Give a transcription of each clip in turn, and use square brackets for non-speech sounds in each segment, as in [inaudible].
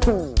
Mm-hmm.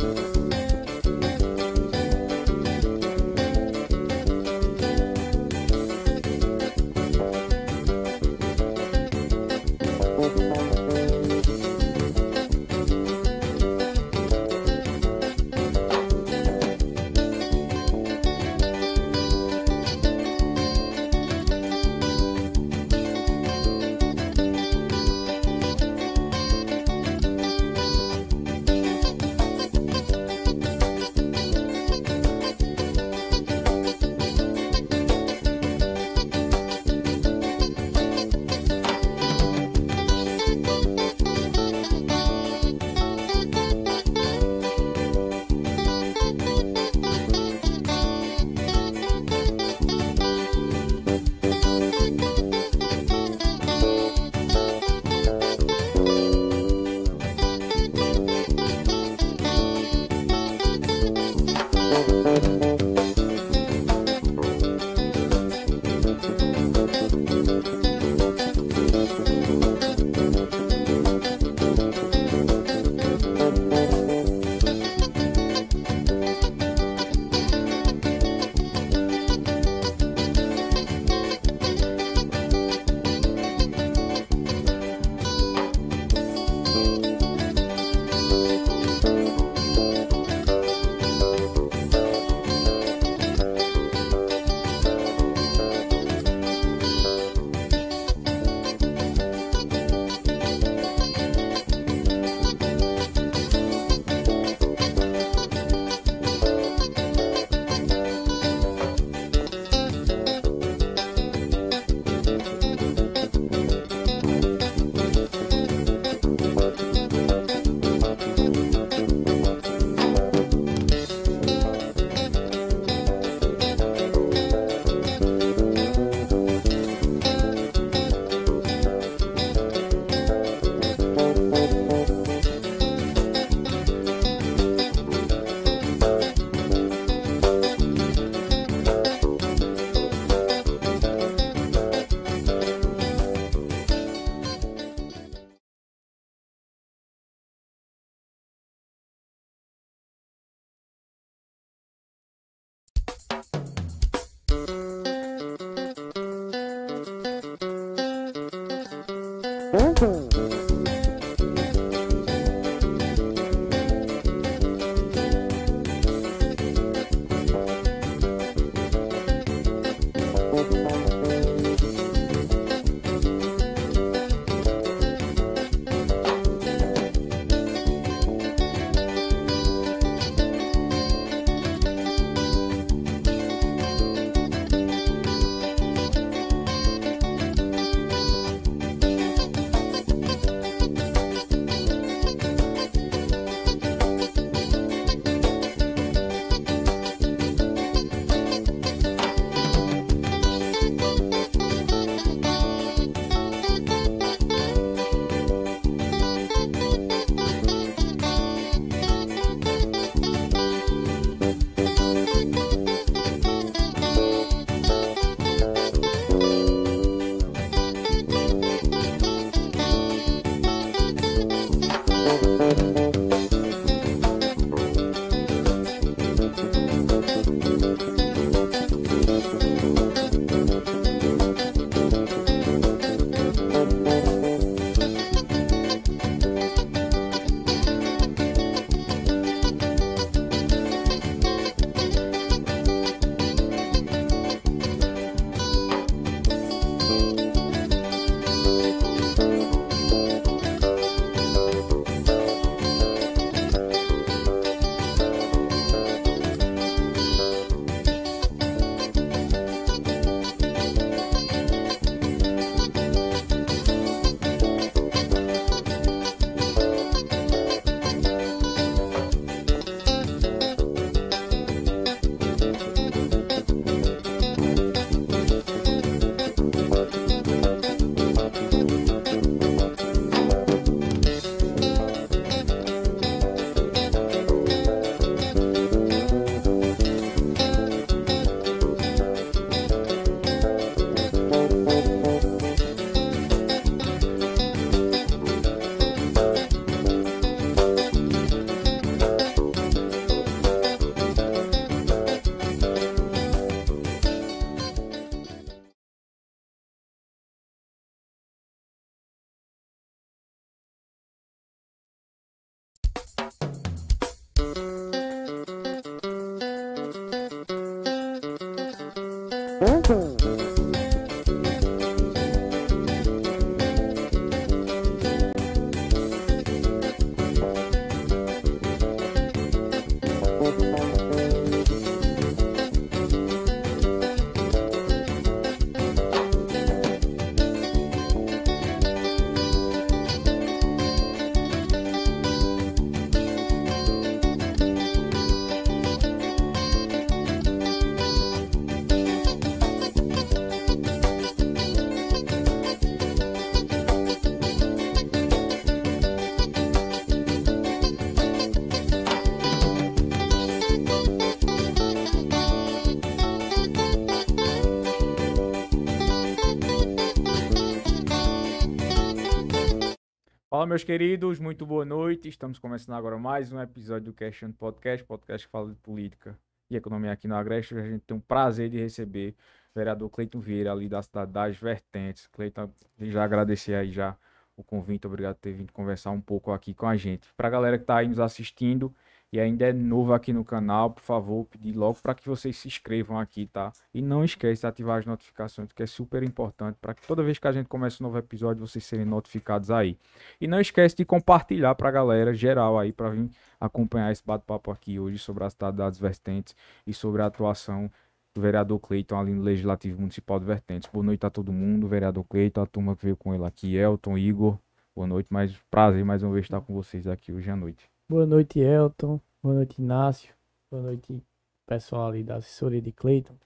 Fala, meus queridos, muito boa noite. Estamos começando agora mais um episódio do Question Podcast, podcast que fala de política e economia aqui na Agreste. A gente tem um prazer de receber o vereador Cleiton Vieira, ali da cidade das Vertentes. Cleiton, já agradecer aí já o convite, obrigado por ter vindo conversar um pouco aqui com a gente. Para a galera que está aí nos assistindo, e ainda é novo aqui no canal, por favor, pedir logo para que vocês se inscrevam aqui, tá? E não esquece de ativar as notificações, que é super importante para que toda vez que a gente começa um novo episódio vocês serem notificados aí. E não esquece de compartilhar para a galera geral aí para vir acompanhar esse bate-papo aqui hoje sobre as das vertentes e sobre a atuação do vereador Cleiton ali no Legislativo Municipal de Vertentes. Boa noite a todo mundo, vereador Cleiton, a turma que veio com ele aqui, Elton, Igor. Boa noite, mais prazer mais uma vez estar com vocês aqui hoje à noite. Boa noite, Elton. Boa noite, Inácio. Boa noite, pessoal ali da assessoria de Cleiton,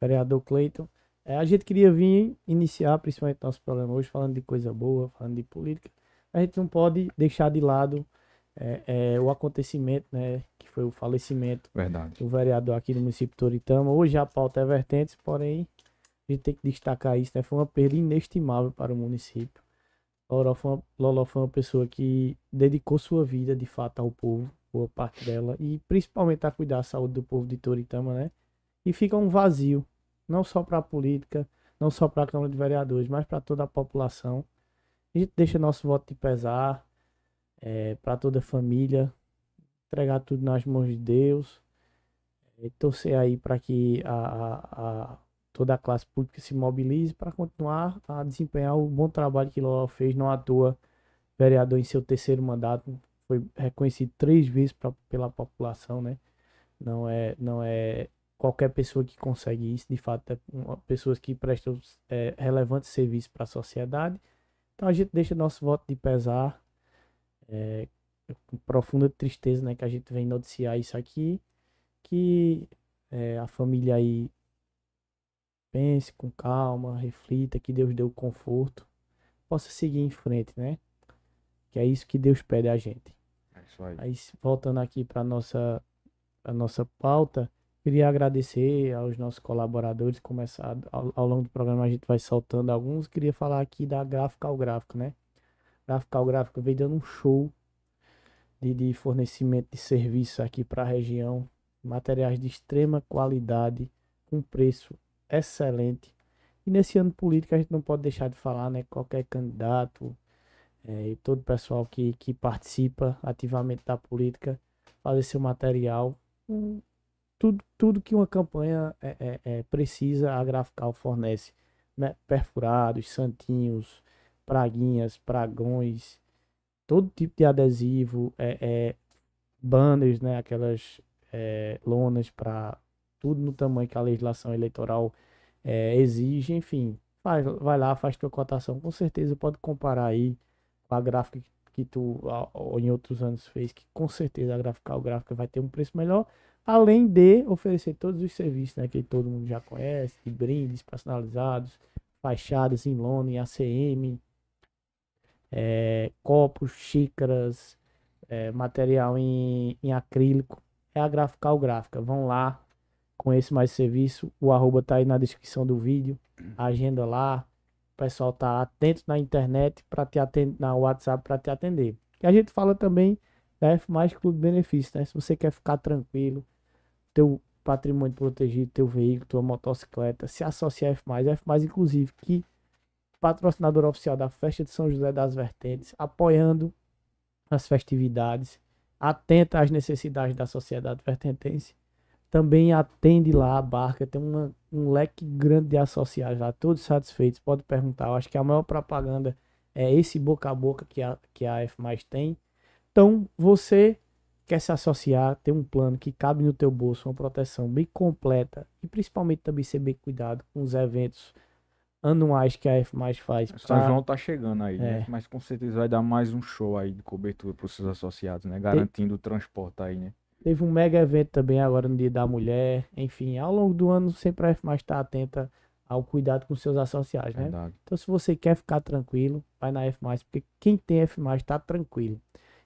vereador Cleiton. É, a gente queria vir iniciar, principalmente nosso programa hoje, falando de coisa boa, falando de política. A gente não pode deixar de lado é, é, o acontecimento, né, que foi o falecimento Verdade. do vereador aqui do município de Toritama. Hoje a pauta é vertentes, porém a gente tem que destacar isso, né? Foi uma perda inestimável para o município. Loló foi, uma, foi uma pessoa que dedicou sua vida de fato ao povo, boa parte dela, e principalmente a cuidar da saúde do povo de Toritama, né? E fica um vazio, não só para a política, não só para a Câmara de Vereadores, mas para toda a população. A gente deixa nosso voto de pesar é, para toda a família, entregar tudo nas mãos de Deus, e torcer aí para que a, a, a toda a classe pública se mobilize para continuar a desempenhar o bom trabalho que Lula fez, não à toa, vereador em seu terceiro mandato, foi reconhecido três vezes pra, pela população, né? Não é, não é qualquer pessoa que consegue isso, de fato, é uma, pessoas que prestam é, relevantes serviços para a sociedade. Então a gente deixa nosso voto de pesar, é, com profunda tristeza, né, que a gente vem noticiar isso aqui, que é, a família aí Pense com calma, reflita que Deus deu conforto, possa seguir em frente, né? Que é isso que Deus pede a gente. É aí. aí. voltando aqui para nossa a nossa pauta, queria agradecer aos nossos colaboradores, começar ao, ao longo do programa a gente vai soltando alguns, queria falar aqui da Gráfica ao Gráfico, né? Gráfica ao Gráfico veio dando um show de, de fornecimento de serviço aqui para a região, materiais de extrema qualidade, com preço excelente. E nesse ano político a gente não pode deixar de falar, né? Qualquer candidato é, e todo o pessoal que, que participa ativamente da política fazer seu material. tudo, tudo que uma campanha é, é, é, precisa, a Grafical fornece. Né? Perfurados, santinhos, praguinhas, pragões, todo tipo de adesivo, é, é banners, né? aquelas é, lonas para tudo no tamanho que a legislação eleitoral é, exige, enfim, vai, vai lá, faz tua cotação, com certeza pode comparar aí com a gráfica que, tu ou em outros anos fez, que com certeza a gráfica, a gráfica vai ter um preço melhor, além de oferecer todos os serviços né, que todo mundo já conhece, de brindes personalizados, fachadas em lona, em ACM, é, copos, xícaras, é, material em, em acrílico. É a Grafical Gráfica. Vão lá, esse mais serviço. O arroba tá aí na descrição do vídeo. Uhum. Agenda lá. O pessoal tá atento na internet para te atender, na WhatsApp para te atender. E a gente fala também da né, F mais Clube Benefício, né? Se você quer ficar tranquilo, teu patrimônio protegido, teu veículo, tua motocicleta, se associa a F mais, F mais inclusive que patrocinador oficial da festa de São José das Vertentes, apoiando as festividades, atenta às necessidades da sociedade vertentense também atende lá a barca, tem uma, um leque grande de associados lá, todos satisfeitos, pode perguntar. Eu acho que a maior propaganda é esse boca a boca que a, que a F mais tem. Então, você quer se associar, tem um plano que cabe no teu bolso, uma proteção bem completa e principalmente também ser bem cuidado com os eventos anuais que a F mais faz. o São João tá chegando aí, né? é. né? mas com certeza vai dar mais um show aí de cobertura para os seus associados, né? Garantindo tem... o transporte aí, né? Teve um mega evento também agora no Dia da Mulher. Enfim, ao longo do ano sempre a mais está atenta ao cuidado com seus associados, né? Verdade. Então, se você quer ficar tranquilo, vai na F+, porque quem tem F+, está tranquilo.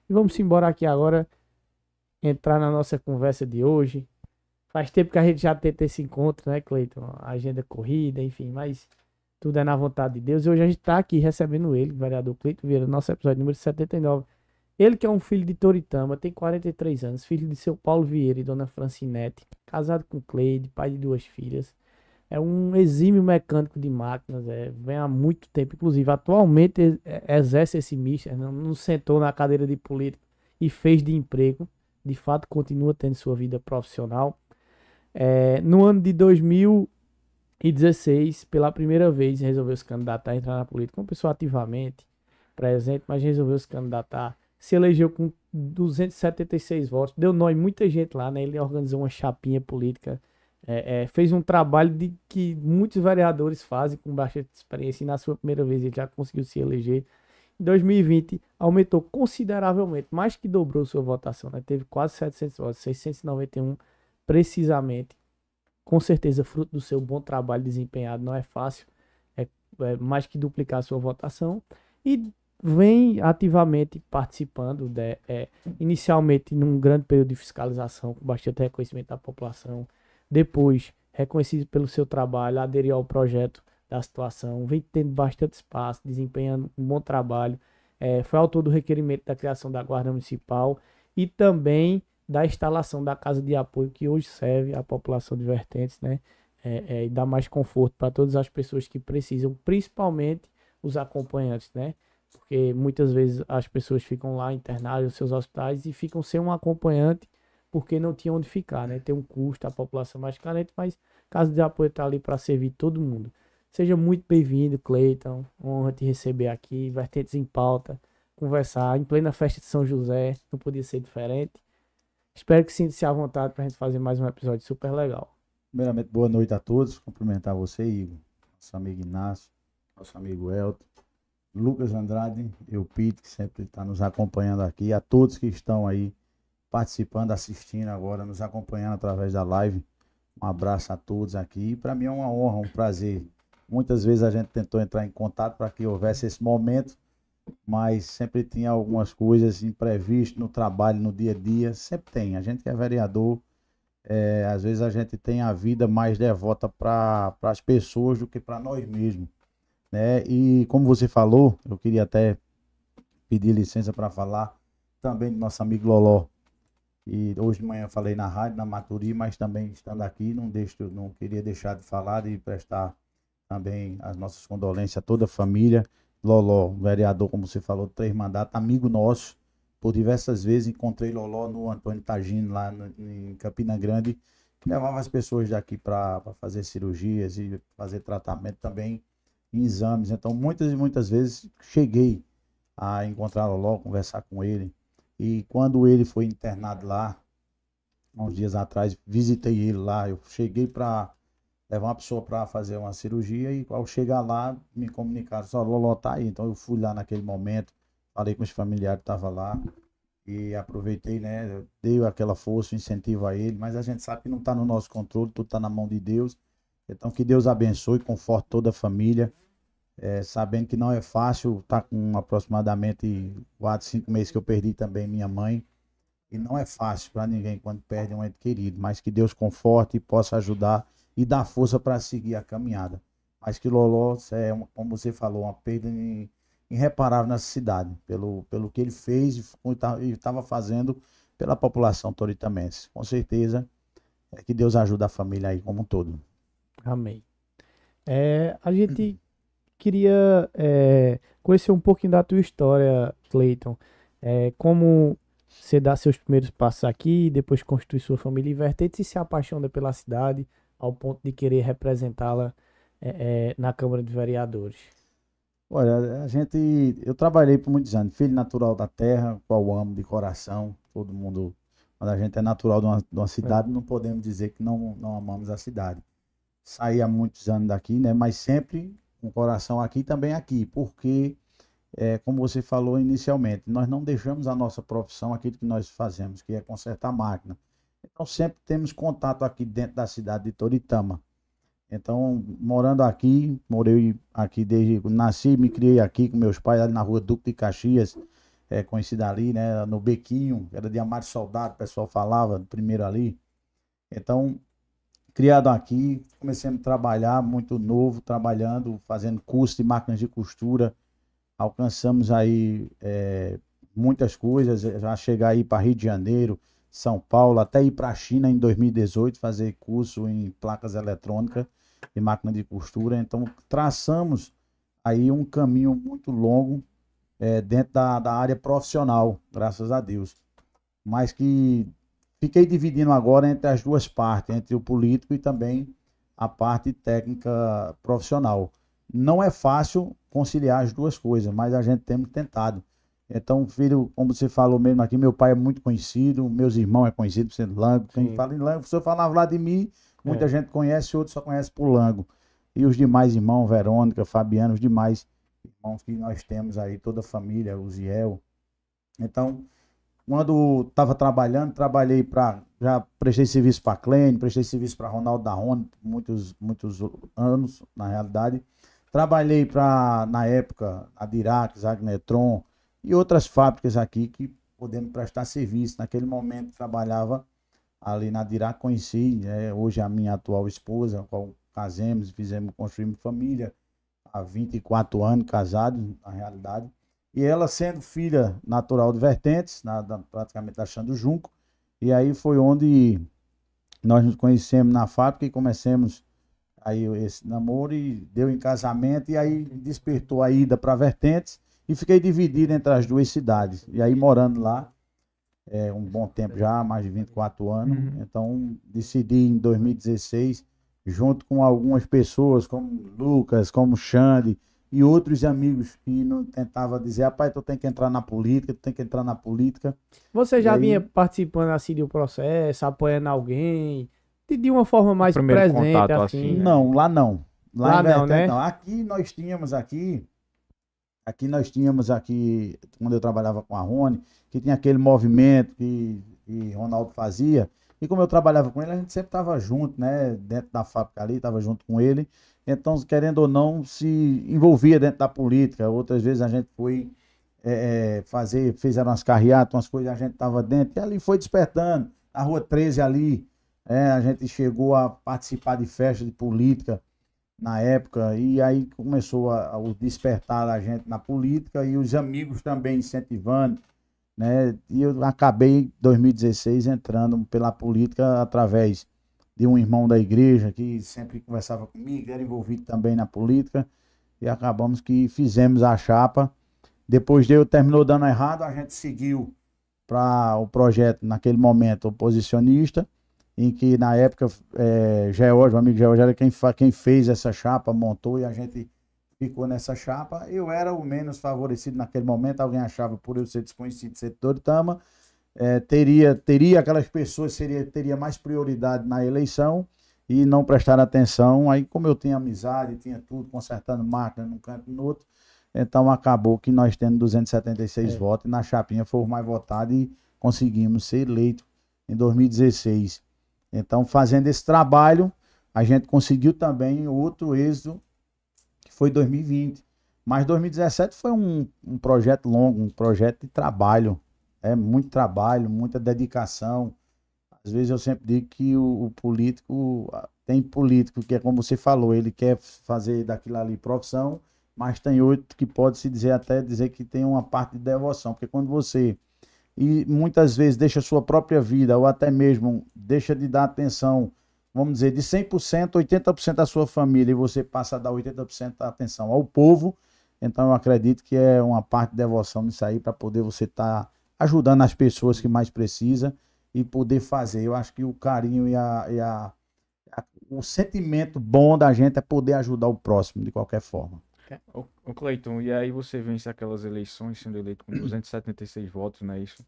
E vamos embora aqui agora, entrar na nossa conversa de hoje. Faz tempo que a gente já tenta esse encontro, né, Cleiton? Agenda corrida, enfim, mas tudo é na vontade de Deus. E hoje a gente está aqui recebendo ele, o vereador Cleiton Vieira, nosso episódio número 79. Ele que é um filho de Toritama, tem 43 anos, filho de seu Paulo Vieira e Dona Francinete, casado com Cleide, pai de duas filhas. É um exímio mecânico de máquinas, é, vem há muito tempo, inclusive atualmente é, exerce esse mister, não, né? não sentou na cadeira de político e fez de emprego. De fato, continua tendo sua vida profissional. É, no ano de 2016, pela primeira vez, resolveu se candidatar a entrar na política. Uma pessoa ativamente presente, mas resolveu se candidatar se elegeu com 276 votos. Deu nó em muita gente lá, né? Ele organizou uma chapinha política, é, é, fez um trabalho de que muitos vereadores fazem com baixa experiência e na sua primeira vez ele já conseguiu se eleger. Em 2020 aumentou consideravelmente, mais que dobrou sua votação, né? Teve quase 700 votos, 691 precisamente. Com certeza fruto do seu bom trabalho desempenhado, não é fácil. É, é mais que duplicar sua votação. E vem ativamente participando, de, né, é, inicialmente num grande período de fiscalização, com bastante reconhecimento da população, depois reconhecido pelo seu trabalho, aderiu ao projeto da situação, vem tendo bastante espaço, desempenhando um bom trabalho, é, foi autor do requerimento da criação da Guarda Municipal e também da instalação da Casa de Apoio, que hoje serve à população de Vertentes, né? É, é, e dá mais conforto para todas as pessoas que precisam, principalmente os acompanhantes, né? porque muitas vezes as pessoas ficam lá internadas nos seus hospitais e ficam sem um acompanhante porque não tinha onde ficar, né? Tem um custo, a população mais carente, mas Casa de Apoio está ali para servir todo mundo. Seja muito bem-vindo, Cleiton. Honra te receber aqui, Vertentes em Pauta, conversar em plena festa de São José, não podia ser diferente. Espero que sinta-se à vontade para a gente fazer mais um episódio super legal. Primeiramente, boa noite a todos. Cumprimentar você, Igor, nosso amigo Inácio, nosso amigo Elton, Lucas Andrade, eu Pete, que sempre está nos acompanhando aqui, a todos que estão aí participando, assistindo agora, nos acompanhando através da live. Um abraço a todos aqui. Para mim é uma honra, um prazer. Muitas vezes a gente tentou entrar em contato para que houvesse esse momento, mas sempre tinha algumas coisas imprevistas no trabalho, no dia a dia. Sempre tem. A gente que é vereador, é, às vezes a gente tem a vida mais devota para as pessoas do que para nós mesmos. Né? E como você falou, eu queria até pedir licença para falar também do nosso amigo Loló. E hoje de manhã falei na rádio, na Maturi, mas também estando aqui, não, deixo, não queria deixar de falar e prestar também as nossas condolências a toda a família. Loló, vereador, como você falou, três mandatos, amigo nosso. Por diversas vezes encontrei Loló no Antônio Tagino, lá no, em Campina Grande, que levava as pessoas daqui para fazer cirurgias e fazer tratamento também exames. Então, muitas e muitas vezes cheguei a encontrá-lo logo, conversar com ele. E quando ele foi internado lá, uns dias atrás, visitei ele lá. Eu cheguei para levar uma pessoa para fazer uma cirurgia e ao chegar lá, me comunicaram, só Lolo tá aí. Então eu fui lá naquele momento, falei com os familiares que estavam lá e aproveitei, né? Dei aquela força, incentivo a ele, mas a gente sabe que não está no nosso controle, tudo está na mão de Deus. Então, que Deus abençoe, e conforte toda a família. É, sabendo que não é fácil, tá com aproximadamente 4, 5 meses que eu perdi também minha mãe. E não é fácil para ninguém quando perde um ente querido, mas que Deus conforte e possa ajudar e dar força para seguir a caminhada. Mas que Loló, é, como você falou, uma perda irreparável nessa cidade, pelo, pelo que ele fez e estava fazendo pela população toritamense. Com certeza, é que Deus ajuda a família aí como um todo. Amém. É, a gente queria é, conhecer um pouquinho da tua história, Clayton. É, como você dá seus primeiros passos aqui, depois constitui sua família em vertentes e se apaixona pela cidade ao ponto de querer representá-la é, é, na Câmara de Vereadores. Olha, a gente. Eu trabalhei por muitos anos, filho natural da terra, qual amo de coração, todo mundo. Quando a gente é natural de uma, de uma cidade, é. não podemos dizer que não, não amamos a cidade sair há muitos anos daqui, né? Mas sempre com um o coração aqui também aqui, porque é, como você falou inicialmente, nós não deixamos a nossa profissão, aquilo que nós fazemos, que é consertar máquina. Então sempre temos contato aqui dentro da cidade de Toritama. Então, morando aqui, morei aqui desde nasci, me criei aqui com meus pais ali na rua Duque de Caxias, é, conhecida ali, né, no Bequinho, era de Amar Soldado, o pessoal falava primeiro ali. Então, criado aqui, comecei a trabalhar muito novo, trabalhando, fazendo curso de máquinas de costura. Alcançamos aí é, muitas coisas, já chegar aí para Rio de Janeiro, São Paulo, até ir para a China em 2018, fazer curso em placas eletrônicas e máquina de costura. Então, traçamos aí um caminho muito longo é, dentro da, da área profissional, graças a Deus. Mas que Fiquei dividindo agora entre as duas partes, entre o político e também a parte técnica profissional. Não é fácil conciliar as duas coisas, mas a gente tem tentado. Então, filho, como você falou mesmo aqui, meu pai é muito conhecido, meus irmãos é conhecido por ser Lango. Quem fala em Lango, se eu falar Vladimir, muita é. gente conhece, outros só conhece por Lango. E os demais irmãos, Verônica, Fabiano, os demais irmãos que nós temos aí, toda a família, o Ziel. Então, quando estava trabalhando, trabalhei para. Já prestei serviço para Clênio, prestei serviço para Ronaldo da Rony, muitos, muitos anos, na realidade. Trabalhei para, na época, a Dirac, Agnetron e outras fábricas aqui que podemos prestar serviço. Naquele momento, trabalhava ali na Dirac, conheci, né? hoje a minha atual esposa, qual casemos, fizemos, construímos família há 24 anos, casados, na realidade. E ela sendo filha natural de Vertentes, na, da, praticamente da Junco, e aí foi onde nós nos conhecemos na fábrica e começamos aí esse namoro e deu em casamento e aí despertou a ida para Vertentes e fiquei dividido entre as duas cidades. E aí morando lá é, um bom tempo já, mais de 24 anos. Uhum. Então decidi em 2016 junto com algumas pessoas como Lucas, como Xande, e outros amigos que não tentava dizer, rapaz, tu tem que entrar na política, tu tem que entrar na política. Você já vinha participando assim de um processo, apoiando alguém, de, uma forma mais Primeiro presente contato, assim? assim né? Não, lá não. Lá, lá não, né? Não. Aqui nós tínhamos aqui, aqui nós tínhamos aqui, quando eu trabalhava com a Rony, que tinha aquele movimento que, que Ronaldo fazia, e como eu trabalhava com ele, a gente sempre estava junto, né? Dentro da fábrica ali, estava junto com ele então, querendo ou não, se envolvia dentro da política. Outras vezes a gente foi é, é fazer, fizeram umas carreatas, umas coisas, a gente estava dentro, e ali foi despertando. Na Rua 13 ali, é, a gente chegou a participar de festas de política na época, e aí começou a, a despertar a gente na política e os amigos também incentivando. Né? E eu acabei em 2016 entrando pela política através de um irmão da igreja que sempre conversava comigo, era envolvido também na política, e acabamos que fizemos a chapa. Depois deu, terminou dando errado, a gente seguiu para o projeto, naquele momento, oposicionista, em que na época é, George, o amigo George era quem, quem fez essa chapa, montou e a gente ficou nessa chapa. Eu era o menos favorecido naquele momento, alguém achava por eu ser desconhecido, ser Toritama. Tama é, teria, teria aquelas pessoas seria, teria mais prioridade na eleição e não prestaram atenção. Aí, como eu tinha amizade, tinha tudo, consertando máquina num canto e no outro, então acabou que nós tendo 276 é. votos e na chapinha fomos mais votados e conseguimos ser eleito em 2016. Então, fazendo esse trabalho, a gente conseguiu também outro êxito, que foi 2020. Mas 2017 foi um, um projeto longo, um projeto de trabalho é muito trabalho, muita dedicação. Às vezes eu sempre digo que o, o político, tem político que é como você falou, ele quer fazer daquilo ali profissão, mas tem outro que pode se dizer até dizer que tem uma parte de devoção, porque quando você e muitas vezes deixa a sua própria vida ou até mesmo deixa de dar atenção, vamos dizer, de 100%, 80% da sua família e você passa a dar 80% da atenção ao povo, então eu acredito que é uma parte de devoção nisso aí para poder você estar tá ajudando as pessoas que mais precisam e poder fazer. Eu acho que o carinho e, a, e a, a, o sentimento bom da gente é poder ajudar o próximo de qualquer forma. O, Cleiton, e aí você vence aquelas eleições sendo eleito com 276 votos, né isso?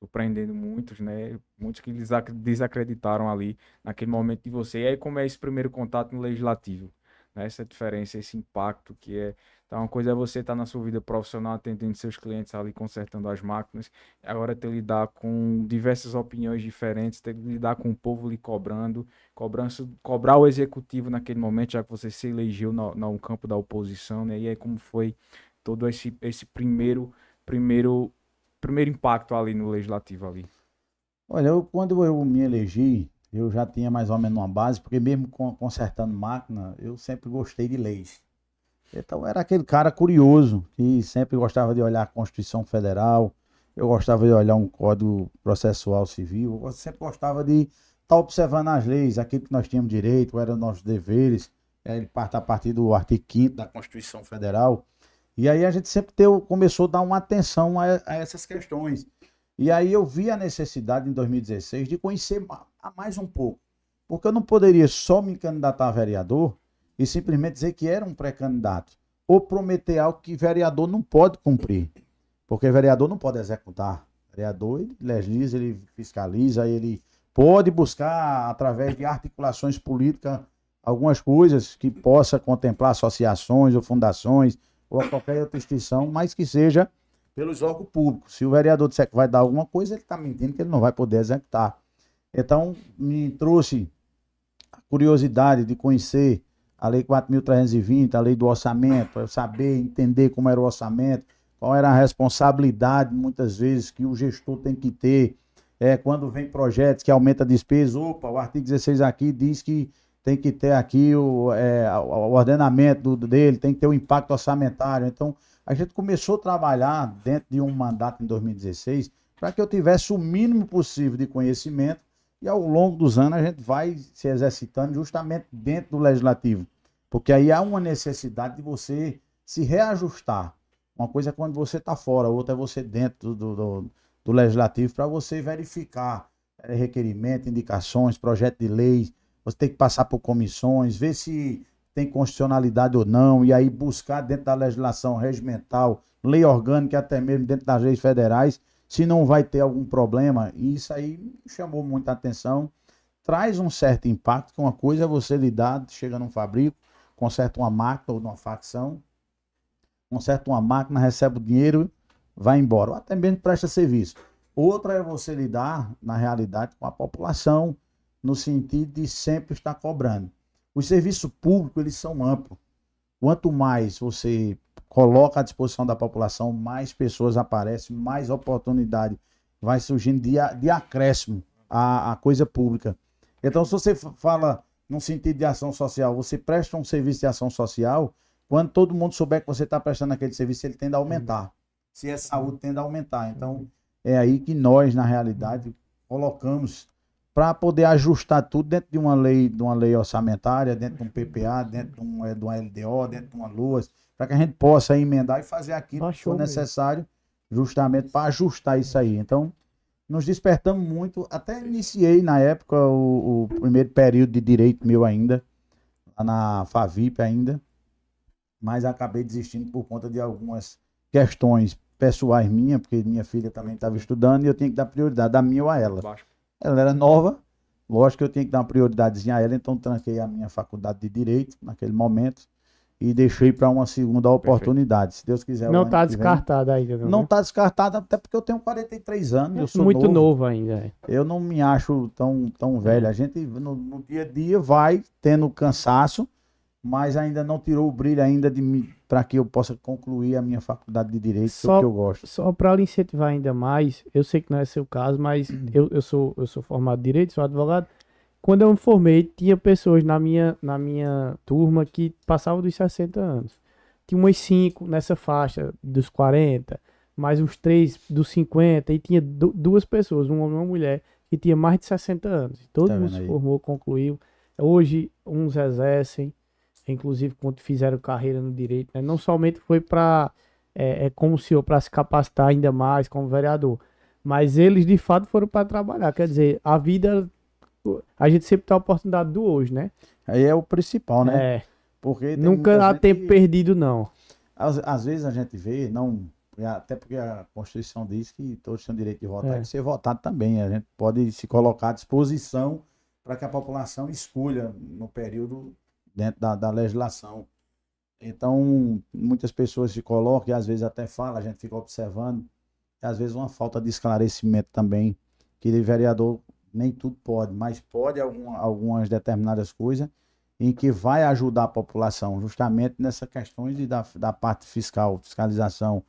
Surpreendendo muitos, né? Muitos que desacreditaram ali naquele momento de você. E aí como é esse primeiro contato no legislativo? né? essa diferença, esse impacto que é. Então, uma coisa é você estar tá na sua vida profissional atendendo seus clientes ali, consertando as máquinas, agora ter que lidar com diversas opiniões diferentes, ter que lidar com o povo lhe cobrando, cobrança, cobrar o executivo naquele momento, já que você se elegeu no, no campo da oposição, né? E aí, como foi todo esse, esse primeiro, primeiro, primeiro impacto ali no legislativo ali? Olha, eu, quando eu me elegi eu já tinha mais ou menos uma base, porque mesmo consertando máquina, eu sempre gostei de leis. Então era aquele cara curioso, que sempre gostava de olhar a Constituição Federal, eu gostava de olhar um Código Processual Civil, eu sempre gostava de estar tá observando as leis, aquilo que nós tínhamos direito, eram nossos deveres, é, ele parte a partir do artigo 5 da Constituição Federal. E aí a gente sempre teu começou a dar uma atenção a, a essas questões. E aí eu vi a necessidade em 2016 de conhecer a mais um pouco. Porque eu não poderia só me candidatar a vereador e simplesmente dizer que era um pré-candidato ou prometer algo que vereador não pode cumprir. Porque vereador não pode executar. Vereador, ele legisla, ele fiscaliza, ele pode buscar, através de articulações políticas, algumas coisas que possa contemplar associações ou fundações ou qualquer outra instituição, mas que seja pelos órgãos públicos. Se o vereador disser que vai dar alguma coisa, ele está mentindo que ele não vai poder executar. Então, me trouxe a curiosidade de conhecer a Lei 4.320, a Lei do Orçamento, saber, entender como era o orçamento, qual era a responsabilidade, muitas vezes, que o gestor tem que ter. É, quando vem projetos que aumenta a despesa, opa, o artigo 16 aqui diz que tem que ter aqui o, é, o ordenamento do, dele, tem que ter o um impacto orçamentário. Então, a gente começou a trabalhar dentro de um mandato em 2016 para que eu tivesse o mínimo possível de conhecimento e ao longo dos anos a gente vai se exercitando justamente dentro do legislativo, porque aí há uma necessidade de você se reajustar. Uma coisa é quando você está fora, outra é você dentro do, do, do legislativo para você verificar eh, requerimento, indicações, projeto de lei. Você tem que passar por comissões, ver se tem constitucionalidade ou não, e aí buscar dentro da legislação regimental, lei orgânica, até mesmo dentro das leis federais, se não vai ter algum problema. E isso aí chamou muita atenção. Traz um certo impacto, que uma coisa é você lidar, chega num fabrico, conserta uma máquina ou numa facção, conserta uma máquina, recebe o dinheiro, vai embora. Ou até mesmo presta serviço. Outra é você lidar, na realidade, com a população, no sentido de sempre estar cobrando. Os serviços públicos, eles são amplos. Quanto mais você coloca à disposição da população, mais pessoas aparecem, mais oportunidade vai surgindo de, de acréscimo à, à coisa pública. Então, se você fala num sentido de ação social, você presta um serviço de ação social, quando todo mundo souber que você está prestando aquele serviço, ele tende a aumentar. Se é saúde, tende a aumentar. Então, é aí que nós, na realidade, colocamos para poder ajustar tudo dentro de uma lei, de uma lei orçamentária, dentro de um PPA, dentro de, um, é, de uma LDO, dentro de uma LUAS, para que a gente possa emendar e fazer aquilo Achou que for mesmo. necessário, justamente para ajustar isso aí. Então, nos despertamos muito. Até iniciei na época o, o primeiro período de direito meu ainda, na FAVIP ainda, mas acabei desistindo por conta de algumas questões pessoais minhas, porque minha filha também estava estudando e eu tinha que dar prioridade da minha ou a ela. Ela era nova, lógico que eu tinha que dar uma prioridadezinha a ela, então tranquei a minha faculdade de direito naquele momento e deixei para uma segunda oportunidade, Perfeito. se Deus quiser. Não está descartada ainda. Não está né? descartada, até porque eu tenho 43 anos, eu sou Muito novo, novo ainda. É. Eu não me acho tão, tão uhum. velho. A gente no, no, dia a dia vai tendo cansaço, mas ainda não tirou o brilho ainda de para que eu possa concluir a minha faculdade de Direito, é só, que eu gosto. Só para incentivar ainda mais, eu sei que não é seu caso, mas uhum. eu, eu, sou, eu sou formado em Direito, sou advogado, quando eu me formei, tinha pessoas na minha, na minha turma que passavam dos 60 anos. Tinha umas 5 nessa faixa dos 40, mais uns 3 dos 50, e tinha duas pessoas, um homem e uma mulher, que tinha mais de 60 anos. Tá todo tá mundo se formou, concluiu. Hoje, uns exercem, inclusive quando fizeram carreira no direito, né? não somente foi para é, é, como senhor para se capacitar ainda mais como vereador, mas eles de fato foram para trabalhar. Quer dizer, a vida a gente sempre tem a oportunidade do hoje, né? Aí é o principal, né? É. Porque nunca há tempo perdido, não. Às, às, vezes a gente vê, não. Até porque a Constituição diz que todos têm o direito de votar é. e de ser votado também. A gente pode se colocar à disposição para que a população escolha no período dentro da, da legislação. Então, muitas pessoas se colocam e às vezes até fala, a gente fica observando, e às vezes uma falta de esclarecimento também, que o vereador nem tudo pode, mas pode algum, algumas determinadas coisas em que vai ajudar a população, justamente nessa questão de, da, da parte fiscal, fiscalização.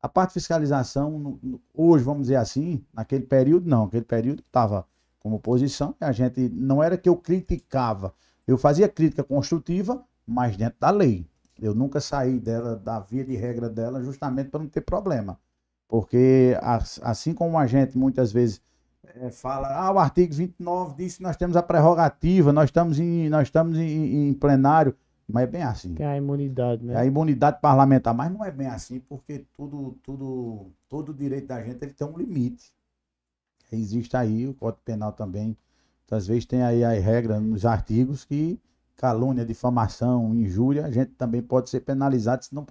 A parte fiscalização, no, no, hoje, vamos dizer assim, naquele período, não, aquele período estava como oposição, a gente não era que eu criticava, eu fazia crítica construtiva, mas dentro da lei. Eu nunca saí dela, da via de regra dela, justamente para não ter problema. Porque, assim como a gente muitas vezes é, fala, ah, o artigo 29 disse que nós temos a prerrogativa, nós estamos em, nós estamos em, em plenário. Mas é bem assim. Tem é a imunidade, né? É a imunidade parlamentar, mas não é bem assim, porque tudo, tudo, todo direito da gente ele tem um limite. Existe aí o Código Penal também. Às vezes tem aí as regras nos artigos que calúnia, difamação, injúria, a gente também pode ser penalizado se não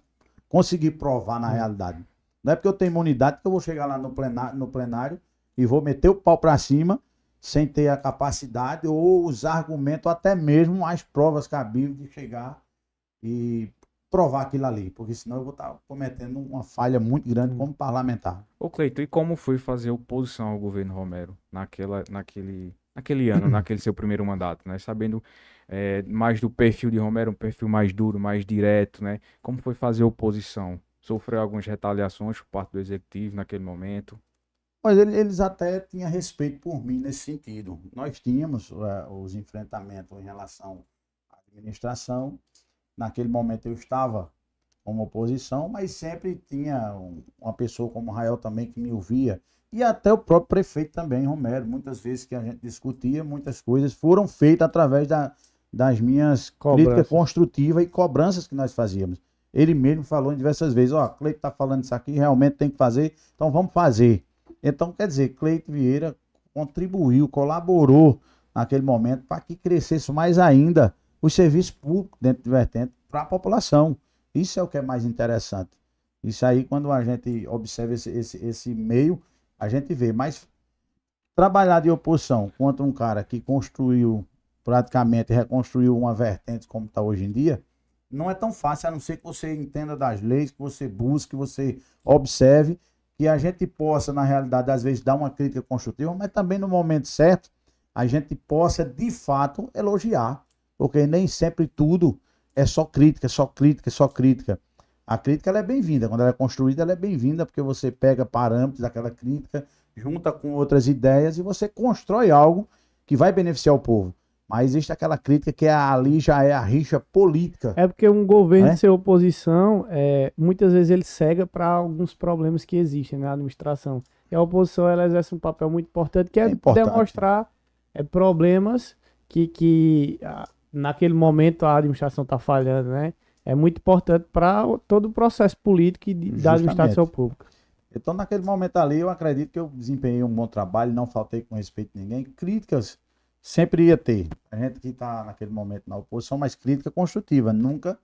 conseguir provar na hum. realidade. Não é porque eu tenho imunidade que eu vou chegar lá no plenário, no plenário e vou meter o pau para cima sem ter a capacidade ou os argumentos, até mesmo as provas cabíveis de chegar e provar aquilo ali, porque senão eu vou estar tá cometendo uma falha muito grande como parlamentar. Ô Cleito, e como foi fazer oposição ao governo Romero naquela, naquele, naquele ano, [clears throat] naquele seu primeiro mandato, né? Sabendo é, mais do perfil de Romero, um perfil mais duro, mais direto, né? Como foi fazer oposição? Sofreu algumas retaliações por parte do executivo naquele momento? Mas eles até tinham respeito por mim nesse sentido. Nós tínhamos uh, os enfrentamentos em relação à administração. Naquele momento eu estava como oposição, mas sempre tinha um, uma pessoa como Rael também que me ouvia. E até o próprio prefeito também, Romero. Muitas vezes que a gente discutia, muitas coisas foram feitas através da, das minhas cobranças. críticas construtivas e cobranças que nós fazíamos. Ele mesmo falou diversas vezes: Ó, oh, Cleito tá falando isso aqui, realmente tem que fazer, então vamos fazer. Então, quer dizer, Cleito Vieira contribuiu, colaborou naquele momento para que crescesse mais ainda o serviço público dentro de vertente para a população. Isso é o que é mais interessante. Isso aí, quando a gente observa esse, esse, esse meio, a gente vê. Mas trabalhar de oposição contra um cara que construiu, praticamente reconstruiu uma vertente como está hoje em dia, não é tão fácil, a não ser que você entenda das leis, que você busque, que você observe que a gente possa, na realidade, às vezes dar uma crítica construtiva, mas também no momento certo, a gente possa, de fato, elogiar. Porque nem sempre tudo é só crítica, só crítica, só crítica. A crítica ela é bem-vinda, quando ela é construída, ela é bem-vinda, porque você pega parâmetros daquela crítica, junta com outras ideias e você constrói algo que vai beneficiar o povo. Mas existe aquela crítica que é, ali já é a rixa política. É porque um governo né? sem oposição, é, muitas vezes ele cega para alguns problemas que existem né, na administração. E a oposição ela exerce um papel muito importante, que é, é importante. demonstrar é, problemas que, que naquele momento a administração está falhando, né? É muito importante para todo o processo político e da administração pública. Então, naquele momento ali, eu acredito que eu desempenhei um bom trabalho, não faltei com respeito a ninguém. Críticas sempre ia ter. A gente que está naquele momento na oposição, mas crítica construtiva, nunca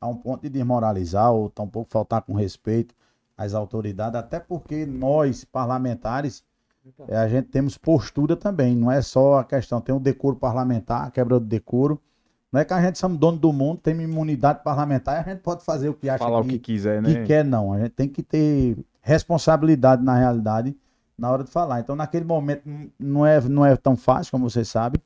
a um ponto de desmoralizar ou tampouco faltar com respeito às autoridades, até porque nós, parlamentares, é, a gente temos postura também, não é só a questão, tem o um decoro parlamentar, a quebra do decoro. Não é que a gente somos dono do mundo, temos imunidade parlamentar e a gente pode fazer o que acha Falar que, o que quiser, né? Que quer, não. A gente tem que ter responsabilidade na realidade na hora de falar. Então, naquele momento, não é, não é tão fácil, como vocês sabem.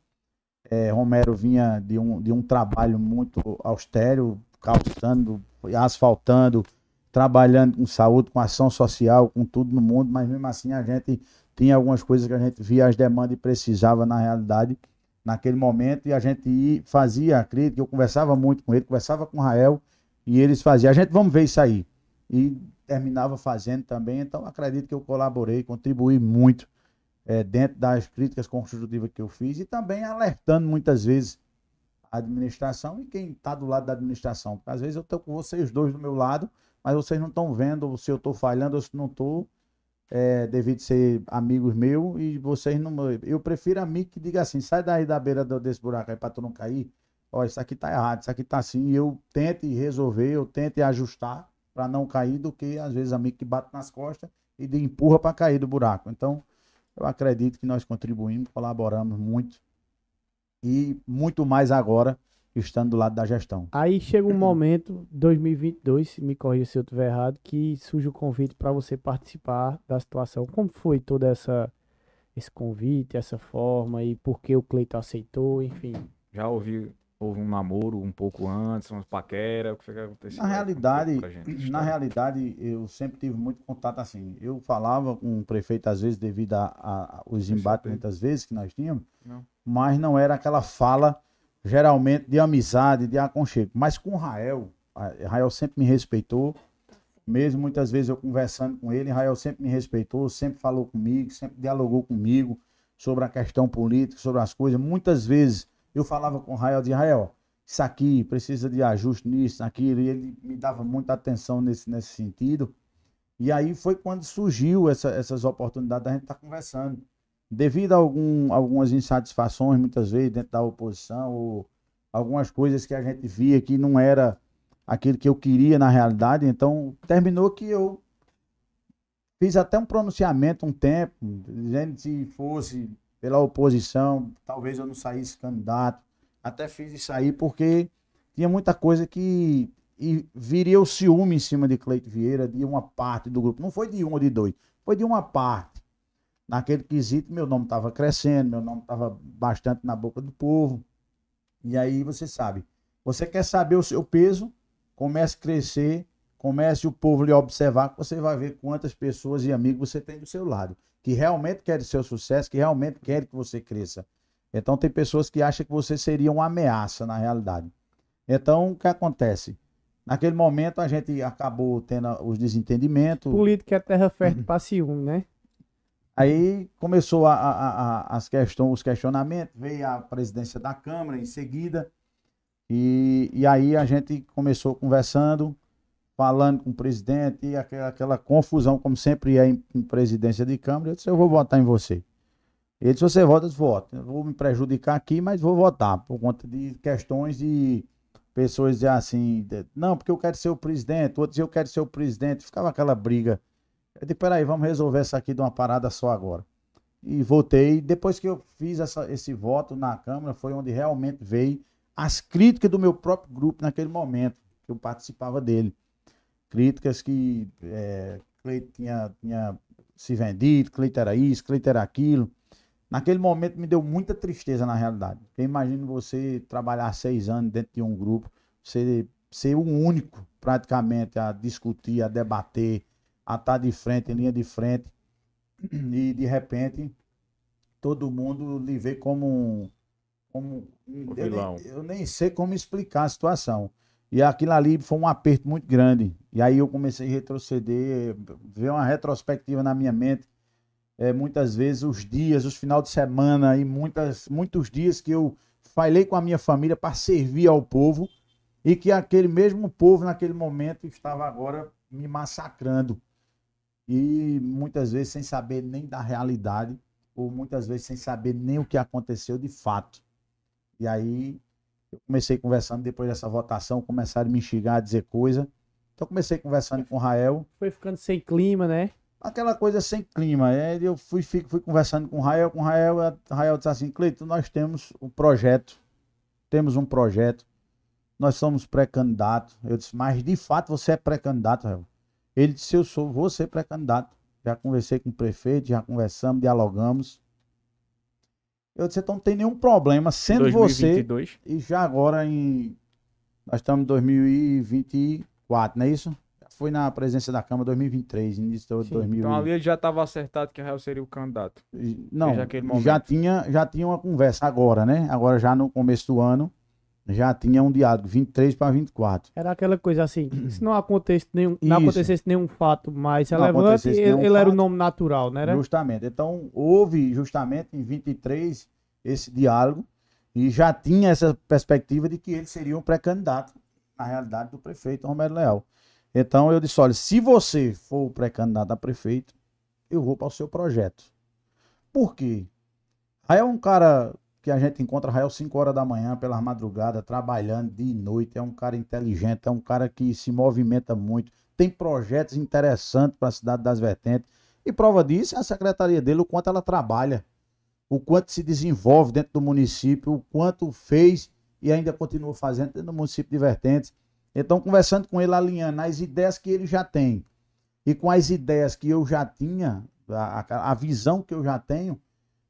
É, Romero vinha de um, de um trabalho muito austério, calçando, asfaltando, trabalhando com saúde, com ação social, com tudo no mundo, mas mesmo assim a gente tinha algumas coisas que a gente via as demandas e precisava na realidade naquele momento e a gente fazia a crítica, eu conversava muito com ele, conversava com o Rael e eles faziam, a gente vamos ver isso aí. E terminava fazendo também. Então, acredito que eu colaborei, contribuí muito é, dentro das críticas construtivas que eu fiz e também alertando muitas vezes a administração e quem está do lado da administração. Porque às vezes eu estou com vocês dois do meu lado, mas vocês não estão vendo se eu estou falhando ou se não estou. Eh, é, devido ser amigos meus e vocês não. Eu prefiro a mim que diga assim: sai daí da beira desse buraco aí para tu não cair. Ó, isso aqui tá errado, isso aqui tá assim. E eu tente resolver, eu tente ajustar para não cair do que às vezes amigo que bate nas costas e de empurra para cair do buraco. Então, eu acredito que nós contribuímos, colaboramos muito e muito mais agora estando do lado da gestão. Aí chega um momento, 2022, se me corrija se eu estiver errado, que surge o convite para você participar da situação. Como foi toda essa esse convite, essa forma e por que o Cleiton aceitou, enfim? Já ouvi Houve um namoro um pouco antes, umas paquera, o que foi que aconteceu? Na realidade, gente, na realidade, eu sempre tive muito contato assim. Eu falava com o prefeito, às vezes, devido aos embates, muitas vezes, que nós tínhamos, não. mas não era aquela fala, geralmente, de amizade, de aconchego. Mas com o Rael, Rael sempre me respeitou, mesmo muitas vezes eu conversando com ele, Rael sempre me respeitou, sempre falou comigo, sempre dialogou comigo sobre a questão política, sobre as coisas. Muitas vezes eu falava com o Rael de Rael, isso aqui precisa de ajuste nisso, naquilo, e ele me dava muita atenção nesse, nesse sentido. E aí foi quando surgiu essa, essas oportunidades da gente estar tá conversando. Devido a algum, algumas insatisfações, muitas vezes, dentro da oposição, ou algumas coisas que a gente via que não era aquilo que eu queria na realidade, então terminou que eu fiz até um pronunciamento um tempo, dizendo se fosse pela oposição, talvez eu não saísse candidato. Até fiz isso aí porque tinha muita coisa que e viria o ciúme em cima de Cleito Vieira, de uma parte do grupo. Não foi de um ou de dois, foi de uma parte. Naquele quesito, meu nome estava crescendo, meu nome estava bastante na boca do povo. E aí você sabe, você quer saber o seu peso, começa a crescer Comece o povo lhe observar, que você vai ver quantas pessoas e amigos você tem do seu lado, que realmente querem seu sucesso, que realmente querem que você cresça. Então tem pessoas que acham que você seria uma ameaça na realidade. Então o que acontece? Naquele momento a gente acabou tendo os desentendimentos. Política é terra fértil uhum. para ciúme, né? Aí começou a, a, a, as questões, os questionamentos, veio a presidência da Câmara em seguida, e, e aí a gente começou conversando, falando com o presidente, e aquela, aquela confusão, como sempre é em, em, presidência de Câmara, eu disse, eu vou votar em você. Ele disse, você vota, eu vou me prejudicar aqui, mas vou votar, por conta de questões de pessoas dizer assim, não, porque eu quero ser o presidente, outros eu quero ser o presidente, ficava aquela briga. Eu disse, peraí, vamos resolver isso aqui de uma parada só agora. E votei, depois que eu fiz essa, esse voto na Câmara, foi onde realmente veio as críticas do meu próprio grupo naquele momento, que eu participava dele críticas que é, Cleito tinha, tinha se vendido, Cleito era isso, Cleito era aquilo. Naquele momento me deu muita tristeza na realidade. Eu imagino você trabalhar seis anos dentro de um grupo, você ser o único praticamente a discutir, a debater, a estar tá de frente, em linha de frente, e de repente todo mundo lhe vê como um, como um, eu, eu nem sei como explicar a situação. E aquilo ali foi um aperto muito grande. E aí eu comecei a retroceder, ver uma retrospectiva na minha mente. É, muitas vezes os dias, os final de semana e muitas, muitos dias que eu falei com a minha família para servir ao povo e que aquele mesmo povo naquele momento estava agora me massacrando. E muitas vezes sem saber nem da realidade ou muitas vezes sem saber nem o que aconteceu de fato. E aí eu comecei conversando depois dessa votação, começaram a me instigar a dizer coisa. Então comecei conversando com o Rael. Foi ficando sem clima, né? Aquela coisa sem clima. É, eu fui, fui, fui conversando com o Rael, com o Rael, o Rael disse assim, Cleiton, nós temos um projeto, temos um projeto, nós somos pré-candidato. Eu disse, mas de fato você é pré-candidato, Rael. Ele disse, eu sou, vou ser pré-candidato. Já conversei com o prefeito, já conversamos, dialogamos. Eu disse, então não tem nenhum problema, sendo 2022. você. E já agora em. Nós estamos em 2024, não é isso? Foi na presença da Câmara 2023, início de 2000. Então ali ele já estava acertado que o Real seria o candidato. Não, já, tinha, já tinha uma conversa agora, né? Agora já no começo do ano já tinha um diálogo, 23 para 24. Era aquela coisa assim, [clears throat] se não, acontecesse nenhum, não acontecesse nenhum fato mais relevante, ele, ele era o nome natural, né, né? Justamente. Então, houve justamente em 23 esse diálogo e já tinha essa perspectiva de que ele seria um pré-candidato, na realidade, do prefeito Romero Leal. Então, eu disse, olha, se você for o pré-candidato a prefeito, eu vou para o seu projeto. Por quê? Aí é um cara que a gente encontra Rael 5 horas da manhã, pelas madrugadas, trabalhando de noite. É um cara inteligente, é um cara que se movimenta muito, tem projetos interessantes para a cidade das vertentes. E prova disso é a secretaria dele, o quanto ela trabalha, o quanto se desenvolve dentro do município, o quanto fez e ainda continua fazendo dentro do município de vertentes. Então, conversando com ele, alinhando as ideias que ele já tem e com as ideias que eu já tinha, a, a visão que eu já tenho,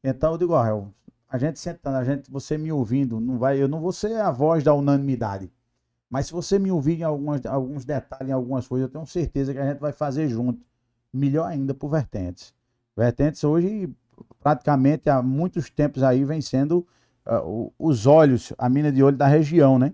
então eu digo, ó, oh, a gente sentando, a gente, você me ouvindo, não vai, eu não vou ser a voz da unanimidade. Mas se você me ouvir em algumas, alguns detalhes, em algumas coisas, eu tenho certeza que a gente vai fazer junto. Melhor ainda por Vertentes. Vertentes hoje, praticamente há muitos tempos aí, vem sendo uh, os olhos, a mina de olho da região, né?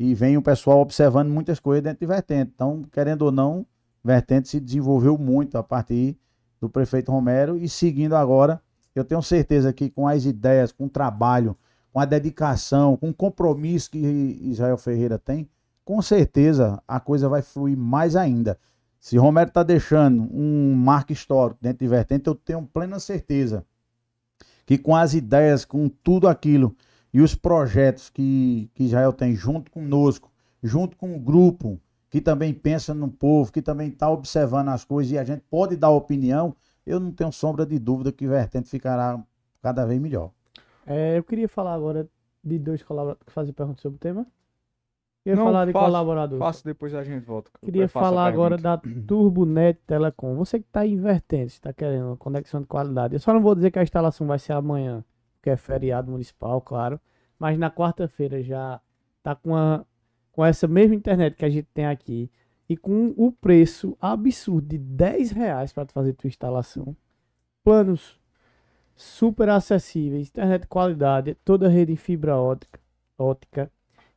E vem o pessoal observando muitas coisas dentro de Vertentes. Então, querendo ou não, Vertentes se desenvolveu muito a partir do prefeito Romero e seguindo agora eu tenho certeza que com as ideias, com o trabalho, com a dedicação, com o compromisso que Israel Ferreira tem, com certeza a coisa vai fluir mais ainda. Se Romero está deixando um marco histórico dentro de vertente, eu tenho plena certeza que com as ideias, com tudo aquilo e os projetos que, que Israel tem junto conosco, junto com o grupo que também pensa no povo, que também está observando as coisas e a gente pode dar opinião, eu não tenho sombra de dúvida que Vertente ficará cada vez melhor. É, eu queria falar agora de dois colaboradores que fazem perguntas sobre o tema. Queria não, falar de faço, colaboradores. Faço depois a gente volta. Queria falar agora da Turbonet Telecom. Você que está em Vertente, está querendo uma conexão de qualidade. Eu só não vou dizer que a instalação vai ser amanhã, porque é feriado municipal, claro. Mas na quarta-feira já está com, com essa mesma internet que a gente tem aqui e com o preço absurdo de 10 reais para fazer tua instalação. Planos super acessíveis, internet de qualidade, toda a rede em fibra ótica, ótica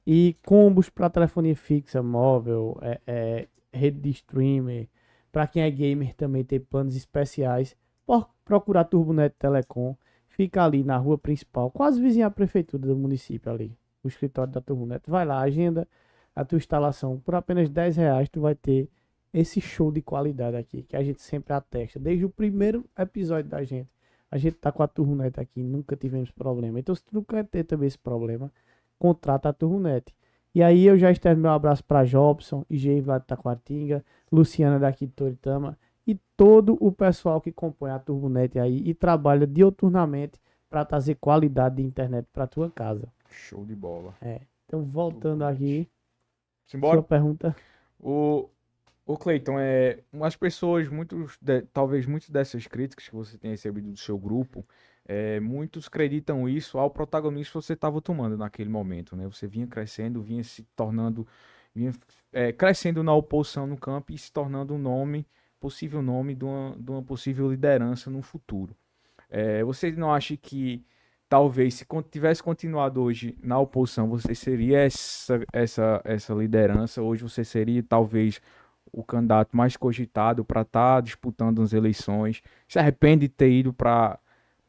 e combos para telefonia fixa, móvel, é, é, rede de streamer. Para quem é gamer também tem planos especiais. Por procurar Turbonet Telecom, fica ali na rua principal, quase vizinha à prefeitura do município ali, o escritório da Turbonet. Vai lá, agenda a tua instalação por apenas 10 reais, tu vai ter esse show de qualidade aqui, que a gente sempre atesta. Desde o primeiro episódio da gente, a gente tá com a Turunet aqui, nunca tivemos problema. Então, se tu não quer ter também esse problema, contrata a Turunet E aí eu já estendo meu abraço para Jobson, IGI lá de Taquatinga, Luciana daqui de Toritama e todo o pessoal que compõe a Turbonet aí e trabalha dioturnamente para trazer qualidade de internet para tua casa. Show de bola. É. Então voltando Turbonete. aqui, Simbora? Sua pergunta. O, o Cleiton, é, as pessoas, muitos de, talvez muitas dessas críticas que você tem recebido do seu grupo, é, muitos acreditam isso ao protagonismo que você estava tomando naquele momento, né? Você vinha crescendo, vinha se tornando, vinha é, crescendo na oposição no campo e se tornando um nome, possível nome de uma, de uma possível liderança no futuro. É, você não acha que talvez se tivesse continuado hoje na oposição, você seria essa, essa, essa liderança, hoje você seria talvez o candidato mais cogitado para estar tá disputando as eleições. Se arrepende de ter ido para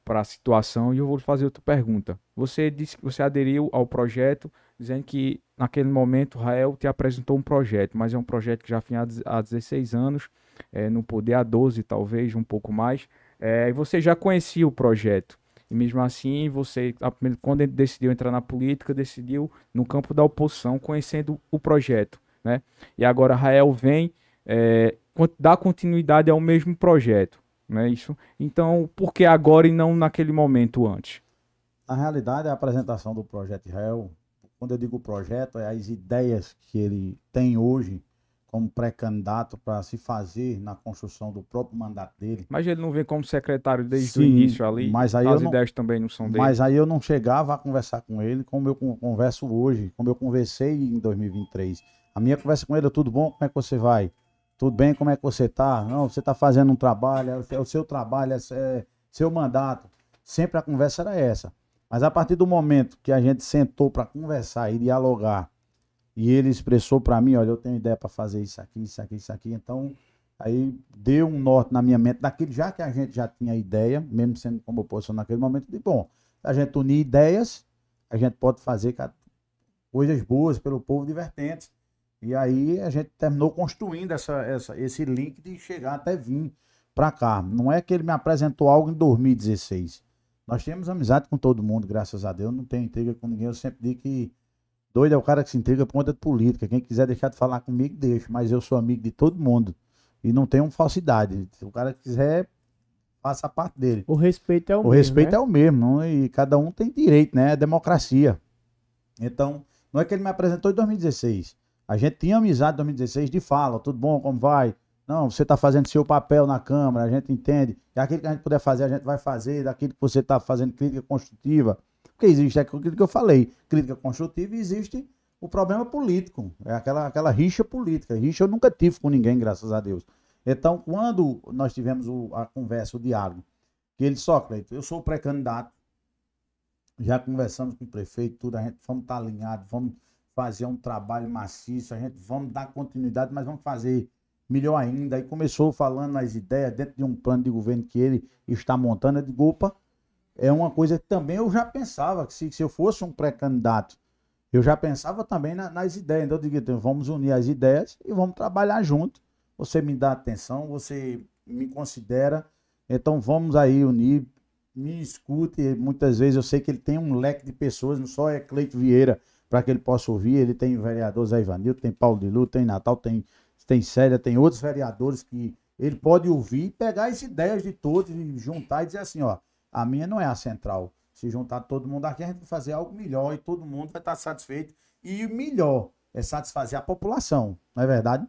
para a situação e eu vou fazer outra pergunta. Você disse que você aderiu ao projeto, dizendo que naquele momento Rael te apresentou um projeto, mas é um projeto que já tinha há 16 anos, é, no poder há 12 talvez, um pouco mais. É, e você já conhecia o projeto. E mesmo assim, você, quando ele decidiu entrar na política, decidiu no campo da oposição, conhecendo o projeto. Né? E agora Rael vem é, dar continuidade ao mesmo projeto. Né? Isso. Então, por que agora e não naquele momento antes? Na realidade, a apresentação do projeto Israel, quando eu digo projeto, é as ideias que ele tem hoje como pré-candidato para se fazer na construção do próprio mandato dele. Mas ele não vem como secretário desde Sim, o início ali. Mas aí as ideias não, também não são dele. Mas aí eu não chegava a conversar com ele como eu converso hoje, como eu conversei em 2023. A minha conversa com ele é tudo bom, como é que você vai? Tudo bem, como é que você tá? Não, você tá fazendo um trabalho, é o seu é trabalho, é, é seu mandato. Sempre a conversa era essa. Mas a partir do momento que a gente sentou para conversar e dialogar e ele expressou para mim, olha, eu tenho ideia para fazer isso aqui, isso aqui, isso aqui. Então, aí deu um norte na minha mente, daquele já que a gente já tinha ideia, mesmo sendo como oposição naquele momento, de bom, a gente unir ideias, a gente pode fazer coisas boas pelo povo divertentes. E aí a gente terminou construindo essa, essa, esse link de chegar até vir para cá. Não é que ele me apresentou algo em 2016. Nós temos amizade com todo mundo, graças a Deus, não tem intriga com ninguém. Eu sempre digo que Doido é o cara que se intriga por conta de política. Quem quiser deixar de falar comigo, deixa. Mas eu sou amigo de todo mundo. E não tenho falsidade. Se o cara quiser, faça a parte dele. O respeito é o, o mesmo. O respeito né? é o mesmo. Né? E cada um tem direito, né? É democracia. Então, não é que ele me apresentou em 2016. A gente tinha amizade em 2016 de fala. Tudo bom? Como vai? Não, você está fazendo seu papel na Câmara, a gente entende. E aquilo que a gente puder fazer, a gente vai fazer. Daquilo que você está fazendo crítica construtiva porque existe é aquilo que eu falei, crítica construtiva, e existe o problema político, é aquela, aquela rixa política. Rixa eu nunca tive com ninguém, graças a Deus. Então, quando nós tivemos o, a conversa, o diálogo, que ele, Cleiton, eu sou pré-candidato, já conversamos com o prefeito, tudo, a gente vamos estar tá alinhado, vamos fazer um trabalho maciço, a gente vamos dar continuidade, mas vamos fazer melhor ainda. Aí começou falando as ideias dentro de um plano de governo que ele está montando. é de golpa é uma coisa que também eu já pensava que se, se eu fosse um pré-candidato, eu já pensava também na, nas ideias. Então eu digo, então, vamos unir as ideias e vamos trabalhar junto. Você me dá atenção, você me considera, então vamos aí unir, me escute. Muitas vezes eu sei que ele tem um leque de pessoas, não só é Cleito Vieira para que ele possa ouvir. Ele tem vereadores Zé Ivanildo, tem Paulo de Lu, tem Natal, tem, tem Célia, tem outros vereadores que ele pode ouvir e pegar as ideias de todos e juntar e dizer assim, ó, a minha não é a central. Se juntar todo mundo aqui, a gente vai fazer algo melhor e todo mundo vai estar satisfeito. E o melhor é satisfazer a população, não é verdade?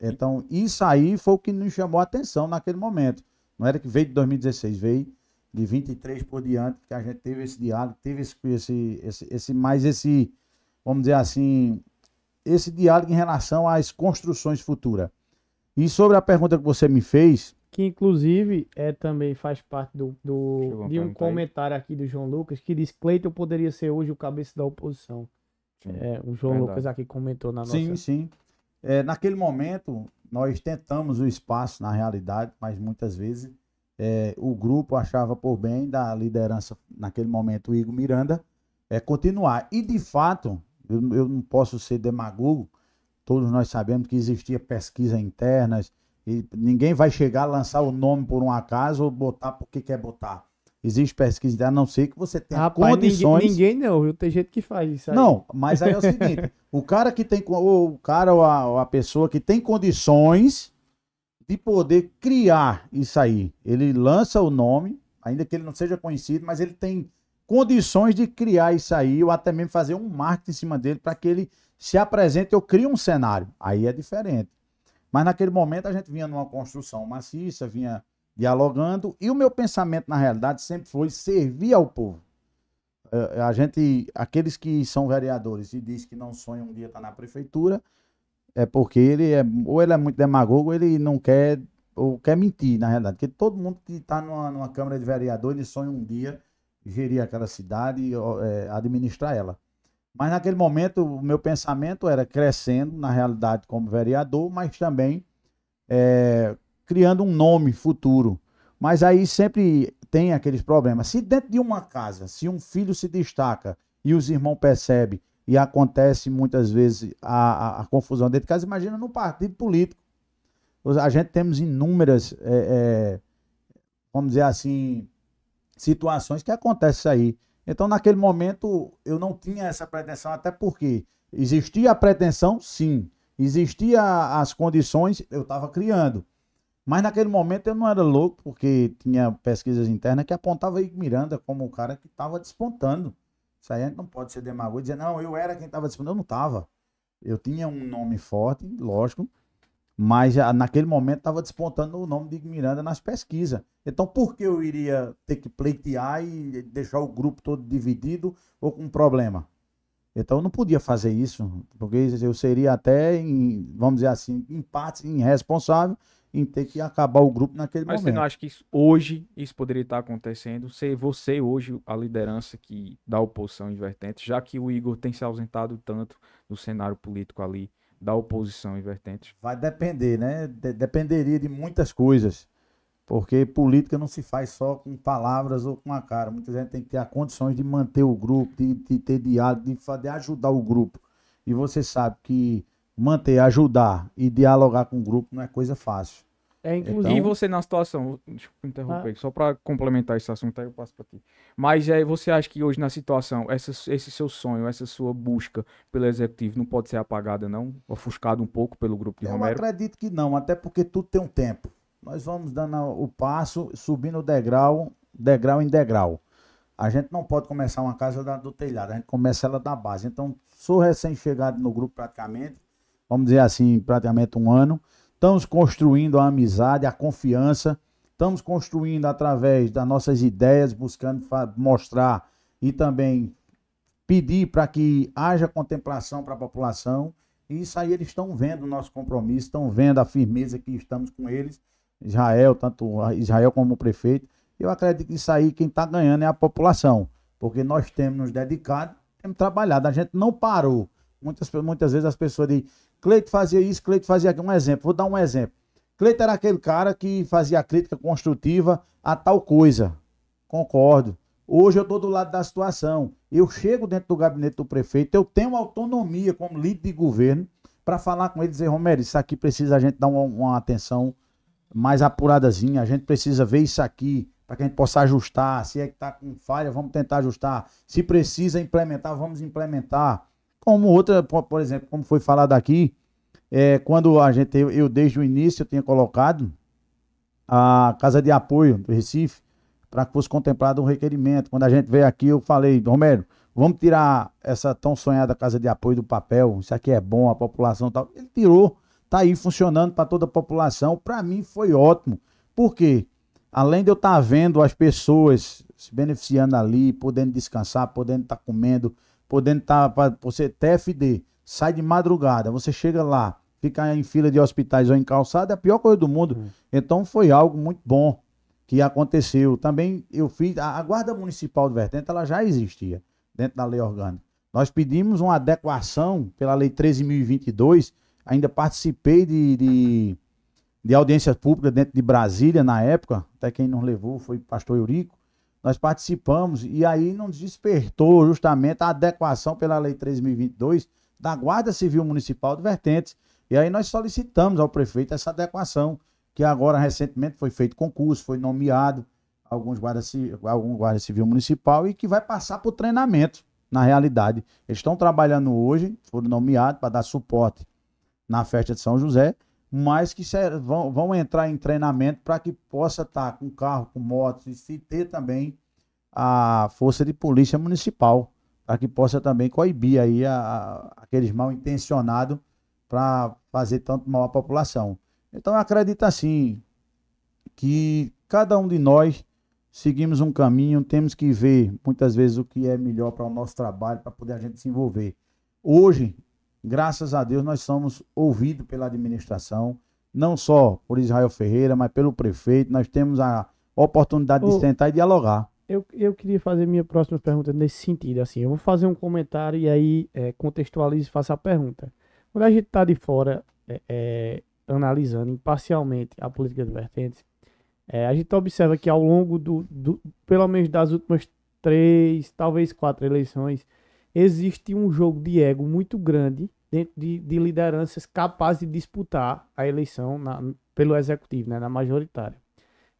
Então, isso aí foi o que nos chamou a atenção naquele momento. Não era que veio de 2016, veio de 23 por diante, que a gente teve esse diálogo, teve esse, esse, esse, esse mais esse, vamos dizer assim, esse diálogo em relação às construções futuras. E sobre a pergunta que você me fez, que inclusive é também faz parte do, do de um comentário aí. aqui do João Lucas que diz que Cleiton poderia ser hoje o cabeça da oposição. É, o João Verdade. Lucas aqui comentou na nossa. Sim, sim. É, naquele momento nós tentamos o espaço na realidade, mas muitas vezes é, o grupo achava por bem da liderança naquele momento o Igor Miranda é, continuar. E de fato eu, eu não posso ser demagogo. Todos nós sabemos que existia pesquisa internas e ninguém vai chegar, lançar o nome por um acaso ou botar porque quer botar. Existe pesquisa, a não ser que você tenha Rapaz, condições. Ninguém, ninguém não, Tem gente que faz isso. Aí. Não, mas aí é o seguinte: o cara que tem. Ou o cara ou a, ou a pessoa que tem condições de poder criar isso aí. Ele lança o nome, ainda que ele não seja conhecido, mas ele tem condições de criar isso aí, ou até mesmo fazer um marketing em cima dele para que ele se apresente ou crie um cenário. Aí é diferente. Mas naquele momento a gente vinha numa construção maciça, vinha dialogando, e o meu pensamento, na realidade, sempre foi servir ao povo. É, é, a gente, aqueles que são vereadores e diz que não sonham um dia estar na prefeitura, é porque ele é, ou ele é muito demagogo, ou ele não quer, ou quer mentir, na realidade. Porque todo mundo que está numa, numa, Câmara de Vereador, ele sonha um dia gerir aquela cidade e é, administrar ela. Mas naquele momento o meu pensamento era crescendo na realidade como vereador, mas também é, criando um nome futuro. Mas aí sempre tem aqueles problemas. Se dentro de uma casa, se um filho se destaca e os irmãos percebem, e acontece muitas vezes a, a, a confusão dentro de casa, imagina no partido político. A gente temos inúmeras, é, é, vamos dizer assim, situações que acontecem aí. Então, naquele momento, eu não tinha essa pretensão, até porque existia a pretensão, sim. Existia as condições, eu estava criando. Mas naquele momento eu não era louco, porque tinha pesquisas internas que apontava aí Miranda como o cara que estava despontando. Isso aí a gente não pode ser demagogo e dizer, não, eu era quem estava despontando. Eu não estava. Eu tinha um nome forte, lógico, mas já, naquele momento estava despontando o nome de Miranda nas pesquisas. Então, por que eu iria ter que pleitear e deixar o grupo todo dividido ou com problema? Então, eu não podia fazer isso, porque eu seria até, em, vamos dizer assim, em parte irresponsável em ter que acabar o grupo naquele mas momento. Mas você não acha que isso, hoje isso poderia estar acontecendo? Se você hoje, a liderança que da oposição invertente, já que o Igor tem se ausentado tanto do cenário político ali, da oposição e vertentes? Vai depender, né? De dependeria de muitas coisas. Porque política não se faz só com palavras ou com a cara. Muita gente tem que ter condições de manter o grupo, de, de ter diálogo, de, de ajudar o grupo. E você sabe que manter, ajudar e dialogar com o grupo não é coisa fácil. É, inclusive. Então... E você na situação, desculpa interromper, ah. só para complementar esse assunto, aí eu passo para ti. Mas é, você acha que hoje na situação, essa, esse seu sonho, essa sua busca pelo executivo não pode ser apagada, não? Ofuscado um pouco pelo grupo de eu Romero? Eu acredito que não, até porque tudo tem um tempo. Nós vamos dando o passo, subindo o degrau, degrau em degrau. A gente não pode começar uma casa da, do telhado, a gente começa ela da base. Então, sou recém-chegado no grupo praticamente, vamos dizer assim, praticamente um ano estamos construindo a amizade, a confiança, estamos construindo através das nossas ideias, buscando mostrar e também pedir para que haja contemplação para a população. E isso aí eles estão vendo o nosso compromisso, estão vendo a firmeza que estamos com eles, Israel, tanto Israel como o prefeito. Eu acredito que isso aí quem está ganhando é a população, porque nós temos nos dedicado, temos trabalhado, a gente não parou. Muitas, muitas vezes as pessoas dizem, Cleito fazia isso, Cleito fazia aquilo. Um exemplo, vou dar um exemplo. Cleito era aquele cara que fazia crítica construtiva a tal coisa. Concordo. Hoje eu estou do lado da situação. Eu chego dentro do gabinete do prefeito, eu tenho autonomia como líder de governo para falar com ele e dizer, Romero, isso aqui precisa a gente dar uma, uma atenção mais apuradazinha, a gente precisa ver isso aqui para que a gente possa ajustar. Se é que está com falha, vamos tentar ajustar. Se precisa implementar, vamos implementar como outra, por exemplo, como foi falado aqui, é, quando a gente, eu, eu, desde o início eu tinha colocado a Casa de Apoio do Recife para que fosse contemplado um requerimento. Quando a gente veio aqui, eu falei, Romero, vamos tirar essa tão sonhada Casa de Apoio do papel, isso aqui é bom, a população tal. Ele tirou, está aí funcionando para toda a população. Para mim foi ótimo. Por quê? Além de eu estar tá vendo as pessoas se beneficiando ali, podendo descansar, podendo estar tá comendo, podendo estar tá, você TFD, sai de madrugada, você chega lá, fica em fila de hospitais ou em calçada, é a pior coisa do mundo. Hum. Então foi algo muito bom que aconteceu. Também eu fiz, a, a Guarda Municipal de Vertente, ela já existia dentro da lei orgânica. Nós pedimos uma adequação pela lei 13.022, ainda participei de, de, de audiências públicas dentro de Brasília na época, até quem nos levou foi o pastor Eurico, nós participamos e aí não despertou justamente a adequação pela Lei 3.022 da Guarda Civil Municipal de Vertentes. E aí nós solicitamos ao prefeito essa adequação, que agora recentemente foi feito concurso, foi nomeado alguns guarda, algum guarda civil municipal e que vai passar por treinamento, na realidade. Eles estão trabalhando hoje, foram nomeados para dar suporte na festa de São José mas que vão, vão entrar em treinamento para que possa estar tá com carro, com moto e se ter também a força de polícia municipal, para que possa também coibir aí a, a, aqueles mal intencionados para fazer tanto mal à população. Então acredita acredito assim que cada um de nós seguimos um caminho, temos que ver muitas vezes o que é melhor para o nosso trabalho, para poder a gente se envolver. Hoje, graças a Deus, nós somos ouvidos pela administração, não só por Israel Ferreira, mas pelo prefeito. Nós temos a oportunidade Ô, de sentar e dialogar. Eu, eu queria fazer minha próxima pergunta nesse sentido. Assim, eu vou fazer um comentário e aí é, contextualizo e faço a pergunta. Quando a gente está de fora é, é, analisando imparcialmente a política de vertentes, é, a gente observa que ao longo do, do, pelo menos das últimas três, talvez quatro eleições, existe um jogo de ego muito grande dentro de, de lideranças capazes de disputar a eleição na, pelo executivo, né, na majoritária.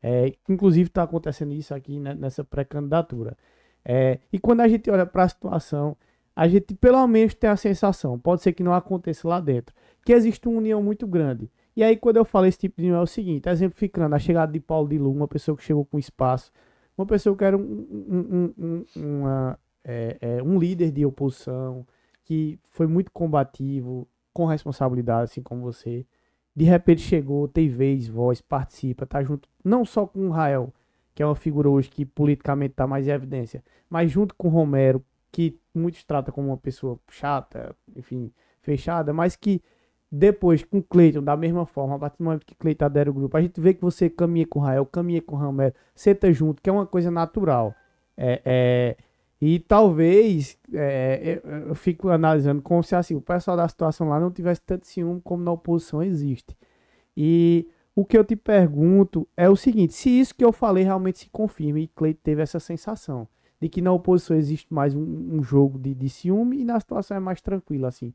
É, inclusive está acontecendo isso aqui né, nessa pré-candidatura. É, e quando a gente olha para a situação, a gente pelo menos tem a sensação, pode ser que não aconteça lá dentro, que existe uma união muito grande. E aí, quando eu falo esse tipo de união, é o seguinte: exemplificando a chegada de Paulo de Lu, uma pessoa que chegou com espaço, uma pessoa que era um, um, um, uma, é, é, um líder de oposição, que foi muito combativo, com responsabilidade, assim como você. De repente chegou, tem vez, voz, participa, tá junto, não só com o Rael, que é uma figura hoje que politicamente tá mais em evidência, mas junto com o Romero, que muitos tratam como uma pessoa chata, enfim, fechada, mas que depois com Cleiton, da mesma forma, a partir do momento que Cleiton adere o grupo, a gente vê que você caminha com o Rael, caminha com o Romero, senta tá junto, que é uma coisa natural. É, é, e talvez é, é, eu fico analisando como se assim, o pessoal da situação lá não tivesse tanto ciúme como na oposição existe. E o que eu te pergunto é o seguinte: se isso que eu falei realmente se confirma, e Cleito teve essa sensação de que na oposição existe mais um, um jogo de, de, ciúme e na situação é mais tranquila, assim.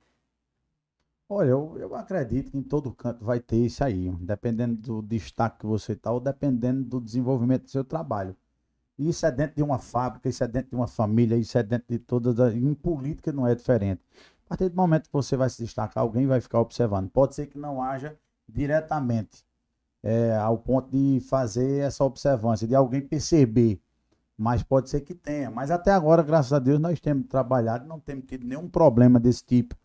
Olha, eu, eu acredito que em todo canto vai ter isso aí, dependendo do destaque que você está ou dependendo do desenvolvimento do seu trabalho. Isso é dentro de uma fábrica, isso é dentro de uma família, isso é dentro de todas. As... Em política não é diferente. A partir do momento que você vai se destacar, alguém vai ficar observando. Pode ser que não haja diretamente, é, ao ponto de fazer essa observância, de alguém perceber. Mas pode ser que tenha. Mas até agora, graças a Deus, nós temos trabalhado, não temos tido nenhum problema desse tipo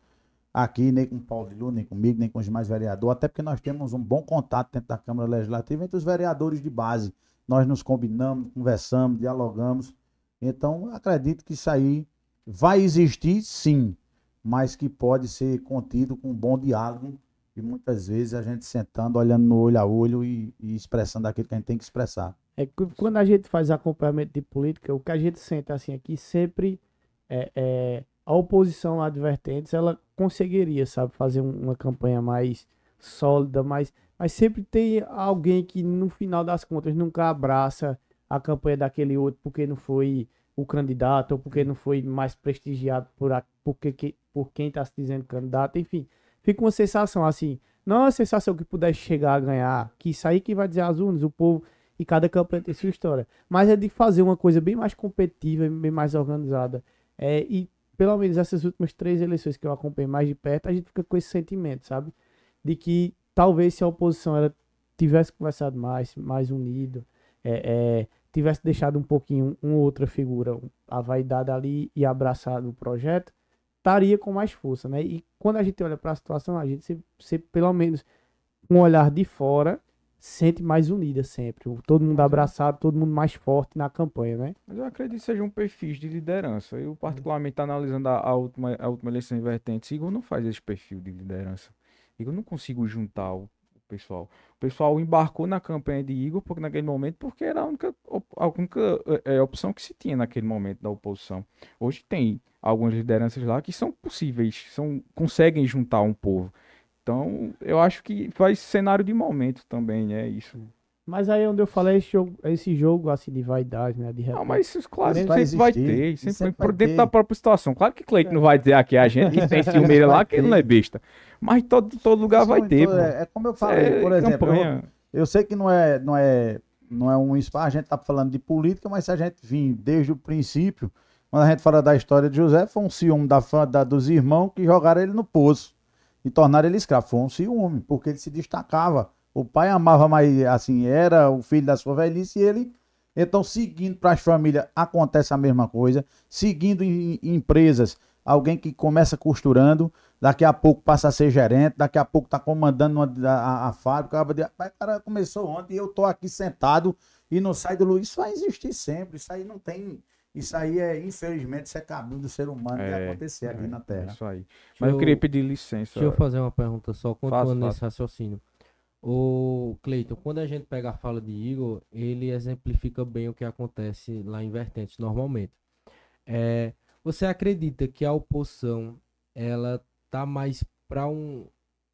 aqui, nem com o Paulo de Lula, nem comigo, nem com os demais vereadores, até porque nós temos um bom contato dentro da Câmara Legislativa entre os vereadores de base nós nos combinamos, conversamos, dialogamos. Então, acredito que isso aí vai existir, sim, mas que pode ser contido com um bom diálogo e muitas vezes a gente sentando, olhando no olho a olho e, e expressando aquilo que a gente tem que expressar. É quando a gente faz acompanhamento de política, o que a gente sente assim aqui é sempre é, é a oposição advertente, ela conseguiria, sabe, fazer uma campanha mais sólida, mas, mas sempre tem alguém que no final das contas nunca abraça a campanha daquele outro porque não foi o candidato ou porque não foi mais prestigiado por, a, por que, por quem está se dizendo candidato, enfim. Fica uma sensação assim, não é uma sensação que pudesse chegar a ganhar, que isso aí que vai dizer as urnas, o povo e cada campanha tem sua história, mas é de fazer uma coisa bem mais competitiva, bem mais organizada. É, e pelo menos essas últimas três eleições que eu acompanhei mais de perto, a gente fica com esse sentimento, sabe? de que talvez se a oposição tivesse conversado mais, mais unido, é, é, tivesse deixado um pouquinho uma outra figura, a vaidade ali e abraçado o projeto, estaria com mais força, né? E quando a gente olha para a situação, a gente se, se, pelo menos um olhar de fora sente mais unida sempre, todo mundo abraçado, todo mundo mais forte na campanha, né? Mas eu acredito que seja um perfil de liderança. Eu particularmente uhum. analisando a, a última a última eleição em vertente, segundo não faz esse perfil de liderança. Eu não consigo juntar o, pessoal. O pessoal embarcou na campanha de Igor porque, naquele momento porque era a única, a única é, opção que se tinha naquele momento da oposição. Hoje tem algumas lideranças lá que são possíveis, são conseguem juntar um povo. Então, eu acho que faz cenário de momento também, é né? isso. Mas aí onde eu falei, esse jogo, esse jogo assim de vaidade, né? De repente. Não, mas isso, claro, sempre vai, vai ter. Sempre, sempre vai por dentro ter. da própria situação. Claro que Cleiton é. não vai dizer aqui a gente que tem ciúme [laughs] lá, que ele não é besta. Mas todo, todo lugar isso vai ter. é, é, como eu falei, é, por exemplo. Eu, eu, sei que não é, não é, não é um espaço, a gente tá falando de política, mas se a gente vir desde o princípio, quando a gente fala da história de José, foi um ciúme da, da, dos irmãos que jogaram ele no poço e tornaram ele escravo. Foi um ciúme, porque ele se destacava o pai amava mais, assim, era o filho da sua velhice e ele. Então, seguindo para as famílias, acontece a mesma coisa. Seguindo em, empresas, alguém que começa costurando, daqui a pouco passa a ser gerente, daqui a pouco está comandando uma, a, a, fábrica. O cara começou ontem e eu estou aqui sentado e não sai do lugar. Isso vai existir sempre, isso aí não tem. Isso aí é, infelizmente, isso é caminho do ser humano é, acontecer é, aqui na Terra. Isso aí. Mas eu, eu, queria pedir licença. Deixa eu fazer uma pergunta só, contando faço, nesse raciocínio. O Cleiton, quando a gente pega a fala de Igor, ele exemplifica bem o que acontece lá em vertentes normalmente. É, você acredita que a oposição ela tá mais para um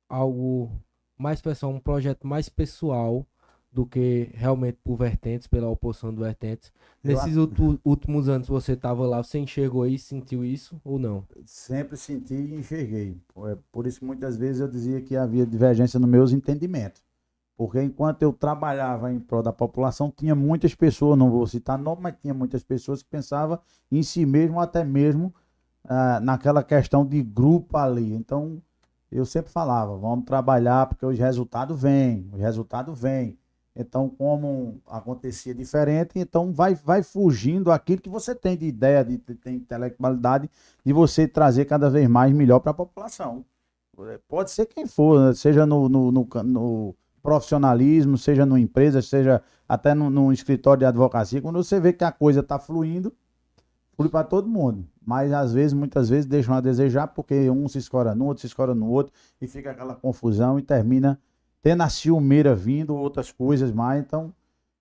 algo mais pessoal, um projeto mais pessoal do que realmente por vertentes, pela oposição do vertentes. Nesses eu... últimos anos você estava lá, você enxergou isso, sentiu isso ou não? Sempre senti e enxerguei. É, por isso muitas vezes eu dizia que havia divergência nos meus entendimentos. Porque enquanto eu trabalhava em prol da população, tinha muitas pessoas, não vou citar nome, mas tinha muitas pessoas que pensavam em si mesmo, até mesmo ah, naquela questão de grupo ali. Então, eu sempre falava, vamos trabalhar porque os resultados vêm, os resultados vêm. Então, como acontecia diferente, então vai, vai fugindo aquilo que você tem de ideia, de, de tem intelectualidade, de você trazer cada vez mais melhor para a população. É, pode ser quem for, né? seja no, no, no, no, profissionalismo, seja numa empresa, seja até no num escritório de advocacia, quando você vê que a coisa está fluindo, flui para todo mundo. Mas às vezes, muitas vezes, deixam a desejar porque um se escora no outro, se escora no outro, e fica aquela confusão e termina tendo a ciumeira vindo, outras coisas mais. Então,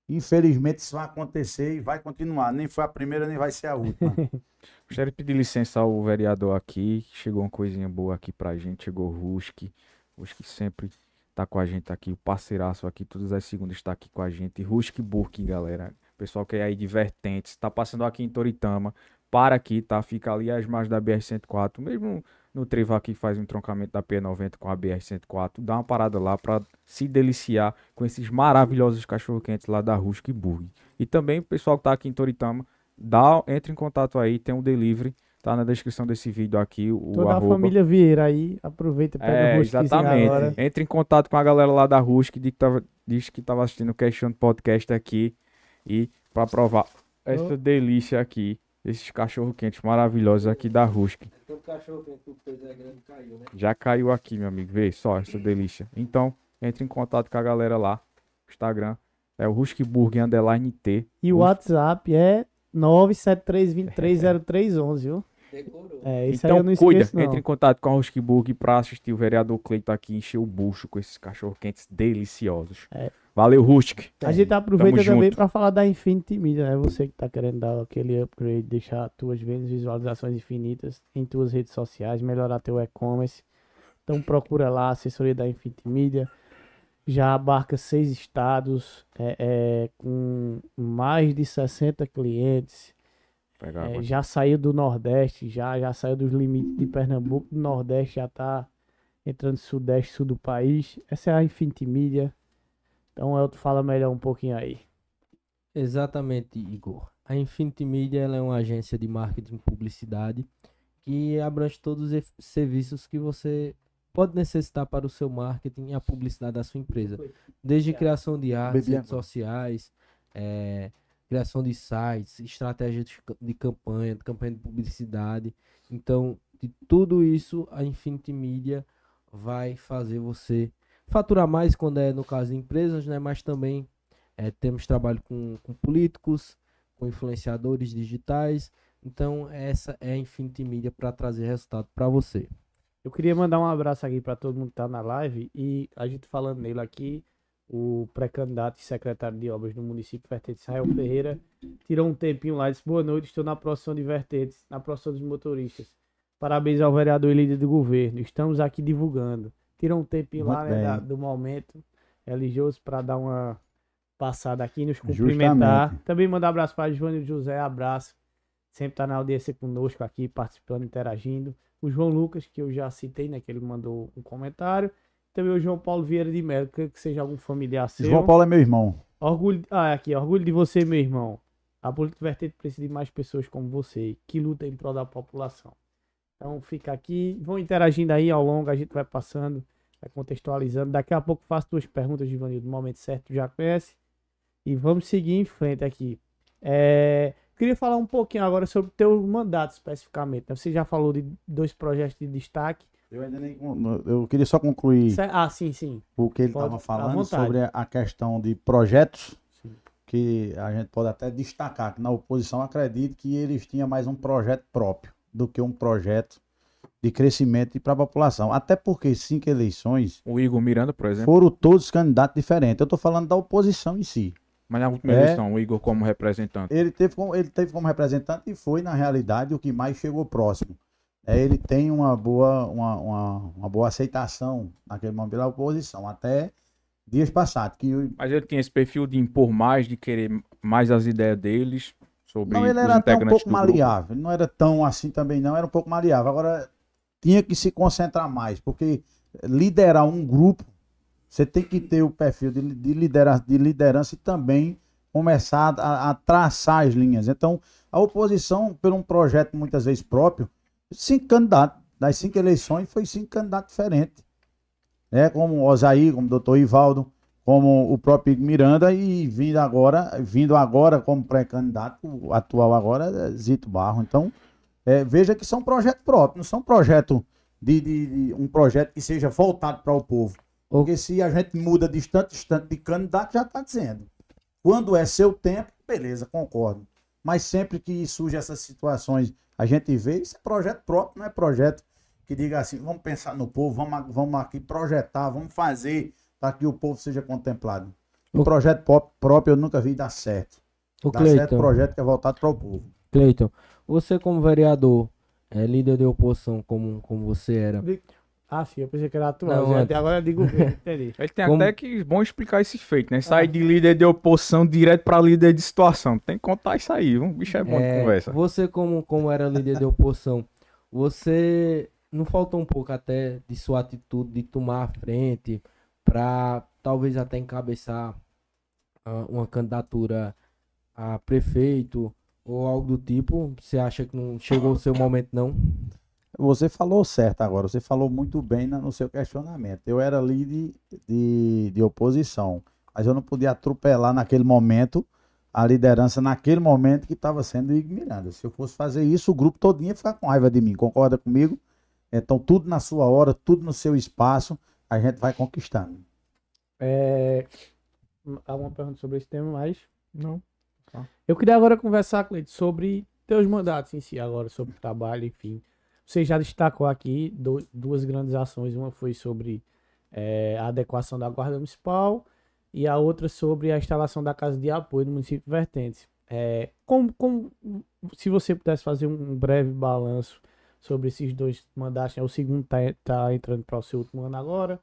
infelizmente, isso vai acontecer e vai continuar. Nem foi a primeira, nem vai ser a última. [laughs] Gostaria de pedir licença ao vereador aqui. Chegou uma coisinha boa aqui pra gente. Chegou o Ruski. Ruski sempre tá com a gente aqui. O parceiraço aqui, todas as segundas está aqui com a gente. Ruski Burke, galera. Pessoal que é aí de vertentes. Tá passando aqui em Toritama. Para aqui, tá? Fica ali as margens da BR-104. Mesmo no trevo aqui faz um troncamento da P90 com a BR-104. Dá uma parada lá para se deliciar com esses maravilhosos cachorro-quentes lá da Rusk Burger E também pessoal que tá aqui em Toritama, dá, entre em contato aí, tem um delivery. Tá na descrição desse vídeo aqui. O Toda arroba. a família Vieira aí, aproveita pega é, o Exatamente. Agora. Entra em contato com a galera lá da Rusk, diz que tava, diz que tava assistindo o Question Podcast aqui. E para provar essa delícia aqui esses cachorro-quentes maravilhosos aqui da Rusk. É né? Já caiu aqui, meu amigo. Vê só essa delícia. Então, entre em contato com a galera lá. Instagram é o Ruskburger Underline T. E o WhatsApp é 973230311, viu? Decorou. É, isso então, aí eu não cuida, esqueço, não. entre em contato com a Hostbook pra assistir o vereador Cleiton tá aqui encher o bucho com esses cachorro-quentes deliciosos. É. Valeu, Rustic. A gente aproveita Tamo também para falar da Infinity Media, né? Você que tá querendo dar aquele upgrade, deixar tuas vendas visualizações infinitas em tuas redes sociais, melhorar teu e-commerce. Então procura lá a assessoria da Infinity Media. Já abarca seis estados, é, é, com mais de 60 clientes. É, já saiu do Nordeste, já, já saiu dos limites de Pernambuco, do Nordeste já está entrando no Sudeste, Sul do país. Essa é a Infinity Media. Então, Elton, fala melhor um pouquinho aí. Exatamente, Igor. A Infinity Media é uma agência de marketing e publicidade que abrange todos os serviços que você pode necessitar para o seu marketing e a publicidade da sua empresa. Desde criação de artes, redes sociais, é, criação de sites, estratégias de campanha, campanha de publicidade. Então, de tudo isso, a Infinity Media vai fazer você faturar mais quando é no caso de empresas, né? Mas também é, temos trabalho com, com políticos, com influenciadores digitais. Então, essa é a Infinity Media para trazer resultado para você. Eu queria mandar um abraço aqui para todo mundo que está na live e a gente falando nele aqui, o pré-candidato e secretário de obras do município Vertentes, Israel Ferreira, tirou um tempinho lá e disse: Boa noite, estou na procissão de Vertentes, na procissão dos motoristas. Parabéns ao vereador e líder do governo, estamos aqui divulgando. Tirou um tempinho Muito lá né, da, do momento religioso para dar uma passada aqui, nos cumprimentar. Justamente. Também mandar um abraço para o João José, abraço. Sempre está na audiência conosco aqui, participando, interagindo. O João Lucas, que eu já citei, né, que ele mandou um comentário. Também o João Paulo Vieira de Melo, que seja algum familiar seu. João Paulo é meu irmão. Orgulho, ah, aqui, orgulho de você, meu irmão. A política vertente precisa de mais pessoas como você, que lutam em prol da população. Então fica aqui, vão interagindo aí ao longo, a gente vai passando, vai contextualizando. Daqui a pouco faço duas perguntas, Givanildo, no momento certo, já conhece. E vamos seguir em frente aqui. É, queria falar um pouquinho agora sobre o teu mandato especificamente. Né? Você já falou de dois projetos de destaque. Eu ainda nem. Eu queria só concluir. É, ah, sim, sim. O que ele estava falando sobre a questão de projetos, sim. que a gente pode até destacar, que na oposição acredito que eles tinham mais um projeto próprio do que um projeto de crescimento para a população. Até porque cinco eleições. O Igor Miranda, por exemplo. Foram todos candidatos diferentes. Eu estou falando da oposição em si. Mas na última é, eleição, o Igor como representante. Ele teve como, ele teve como representante e foi, na realidade, o que mais chegou próximo é, ele tem uma boa, uma, uma, uma boa aceitação naquele momento pela oposição, até dias passados. Que Mas ele tinha esse perfil de impor mais, de querer mais as ideias deles sobre Não, ele era até um pouco maleável, não era tão assim também não, era um pouco maleável. Agora, tinha que se concentrar mais, porque liderar um grupo, você tem que ter o perfil de, de, liderança, de liderança e também começar a, a traçar as linhas. Então, a oposição, por um projeto muitas vezes próprio, cinco candidatos. nas cinco eleições, foi cinco candidatos diferentes. Né? Como o como o doutor Ivaldo, como o próprio Miranda e vindo agora, vindo agora como pré-candidato, atual agora, é Zito Barro. Então, é, veja que são projetos próprios, não são projetos de, de, de, um projeto que seja voltado para o povo. Porque se a gente muda de instante, instante de candidato, já está dizendo. Quando é seu tempo, beleza, concordo mas sempre que surgem essas situações, a gente vê, isso é projeto próprio, não é projeto que diga assim, vamos pensar no povo, vamos, vamos aqui projetar, vamos fazer para que o povo seja contemplado. O, o projeto próprio eu nunca vi dar certo. O Dá Cleiton, certo projeto que é voltado para o povo. Cleiton, você como vereador, é, líder de oposição como, como você era, Victor. Ah, sim, eu pensei que era atual. Não, até agora eu digo [laughs] entendi. Ele tem Como... até que bom explicar esse feito, né? Sair ah. de líder de oposição direto para líder de situação. Tem que contar isso aí, um bicho é bom é, de conversa. Você, como, como era líder de oposição, você não faltou um pouco até de sua atitude de tomar a frente para talvez até encabeçar ah, uma candidatura a prefeito ou algo do tipo? Você acha que não chegou o seu momento, não? Você falou certo agora, você falou muito bem no seu questionamento. Eu era líder de, de, de oposição, mas eu não podia atropelar naquele momento a liderança naquele momento que estava sendo ignorada. Se eu fosse fazer isso, o grupo todinho ia ficar com raiva de mim, concorda comigo? Então, tudo na sua hora, tudo no seu espaço, a gente vai conquistando. É... Alguma pergunta sobre esse tema mais? Não. Eu queria agora conversar, Cleide, sobre teus mandatos em si agora, sobre o trabalho, enfim. Você já destacou aqui do, duas grandes ações. Uma foi sobre é, a adequação da Guarda Municipal e a outra sobre a instalação da Casa de Apoio no município de Vertentes. É, como, como, se você pudesse fazer um breve balanço sobre esses dois mandatos, né? o segundo está tá entrando para o seu último ano agora.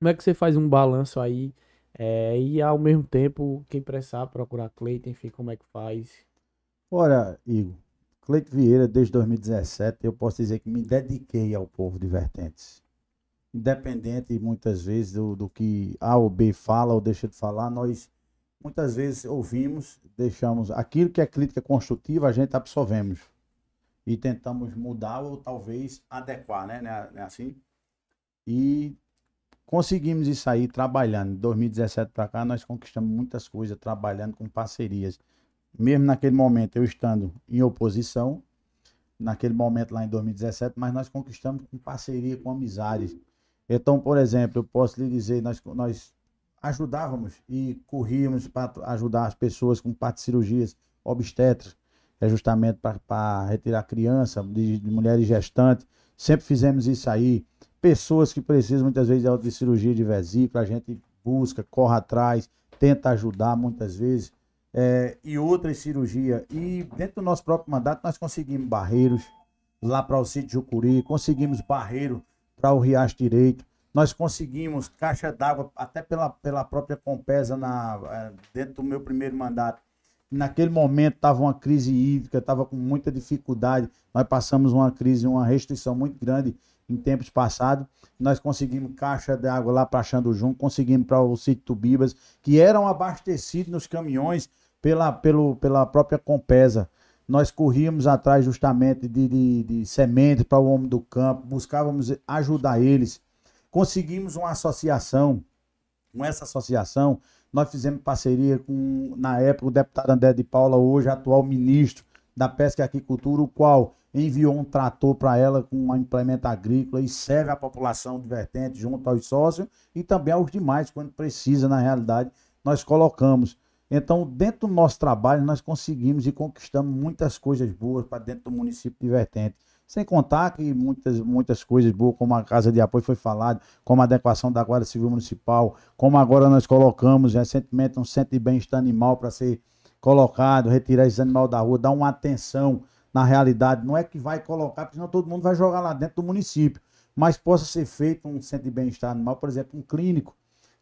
Como é que você faz um balanço aí? É, e ao mesmo tempo, quem precisar procurar Cleiton, enfim, como é que faz? Olha, Igor, Cleito Vieira, desde 2017, eu posso dizer que me dediquei ao povo de Vertentes. Independente, muitas vezes, do, do que A ou B fala ou deixa de falar, nós muitas vezes ouvimos, deixamos aquilo que é crítica construtiva, a gente absorvemos e tentamos mudar ou talvez adequar, né? né assim? E conseguimos isso aí trabalhando. De 2017 para cá, nós conquistamos muitas coisas trabalhando com parcerias mesmo naquele momento eu estando em oposição, naquele momento lá em 2017, mas nós conquistamos com parceria, com amizades. Então, por exemplo, eu posso lhe dizer, nós, nós ajudávamos e corríamos para ajudar as pessoas com parte de cirurgias obstetras, é justamente para retirar criança de, de mulheres gestantes. Sempre fizemos isso aí. Pessoas que precisam muitas vezes de cirurgia de vesícula, a gente busca, corre atrás, tenta ajudar muitas vezes é, e outras cirurgias. E dentro do nosso próprio mandato, nós conseguimos barreiros lá para o sítio Jucuri, conseguimos barreiro para o Riacho Direito, nós conseguimos caixa d'água até pela, pela própria Compesa na, é, dentro do meu primeiro mandato. Naquele momento estava uma crise hídrica, estava com muita dificuldade. Nós passamos uma crise, uma restrição muito grande em tempos passados. Nós conseguimos caixa d'água lá para Xandujum, conseguimos para o sítio Tubibas, que eram abastecidos nos caminhões pela, pelo, pela própria Compesa. Nós corríamos atrás justamente de, de, de sementes para o homem do campo, buscávamos ajudar eles. Conseguimos uma associação. Com essa associação, nós fizemos parceria com, na época, o deputado André de Paula, hoje atual ministro da Pesca e Aquicultura, o qual enviou um trator para ela com uma implementa agrícola e serve à população divertente junto aos sócios e também aos demais, quando precisa, na realidade, nós colocamos. Então, dentro do nosso trabalho, nós conseguimos e conquistamos muitas coisas boas para dentro do município de Vertente. Sem contar que muitas, muitas coisas boas, como a Casa de Apoio foi falado, como a adequação da Guarda Civil Municipal, como agora nós colocamos recentemente um centro de bem-estar animal para ser colocado, retirar esses animais da rua, dar uma atenção na realidade. Não é que vai colocar, porque senão todo mundo vai jogar lá dentro do município. Mas possa ser feito um centro de bem-estar animal, por exemplo, um clínico,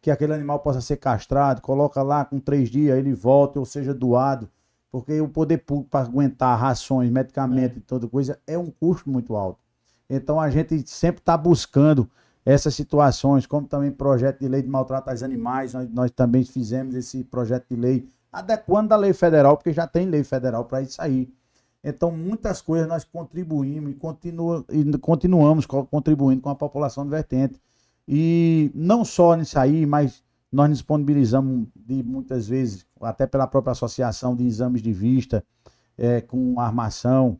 que aquele animal possa ser castrado, coloca lá com três dias, ele volta, ou seja, doado. Porque o poder público para aguentar rações, medicamento é. e toda coisa é um custo muito alto. Então a gente sempre está buscando essas situações, como também projeto de lei de maltrato aos animais, nós, nós também fizemos esse projeto de lei adequando a lei federal, porque já tem lei federal para isso aí. Então, muitas coisas nós contribuímos e, continua, e continuamos contribuindo com a população vertente. E não só nisso aí, mas nós disponibilizamos de muitas vezes, até pela própria associação de exames de vista, é, com armação,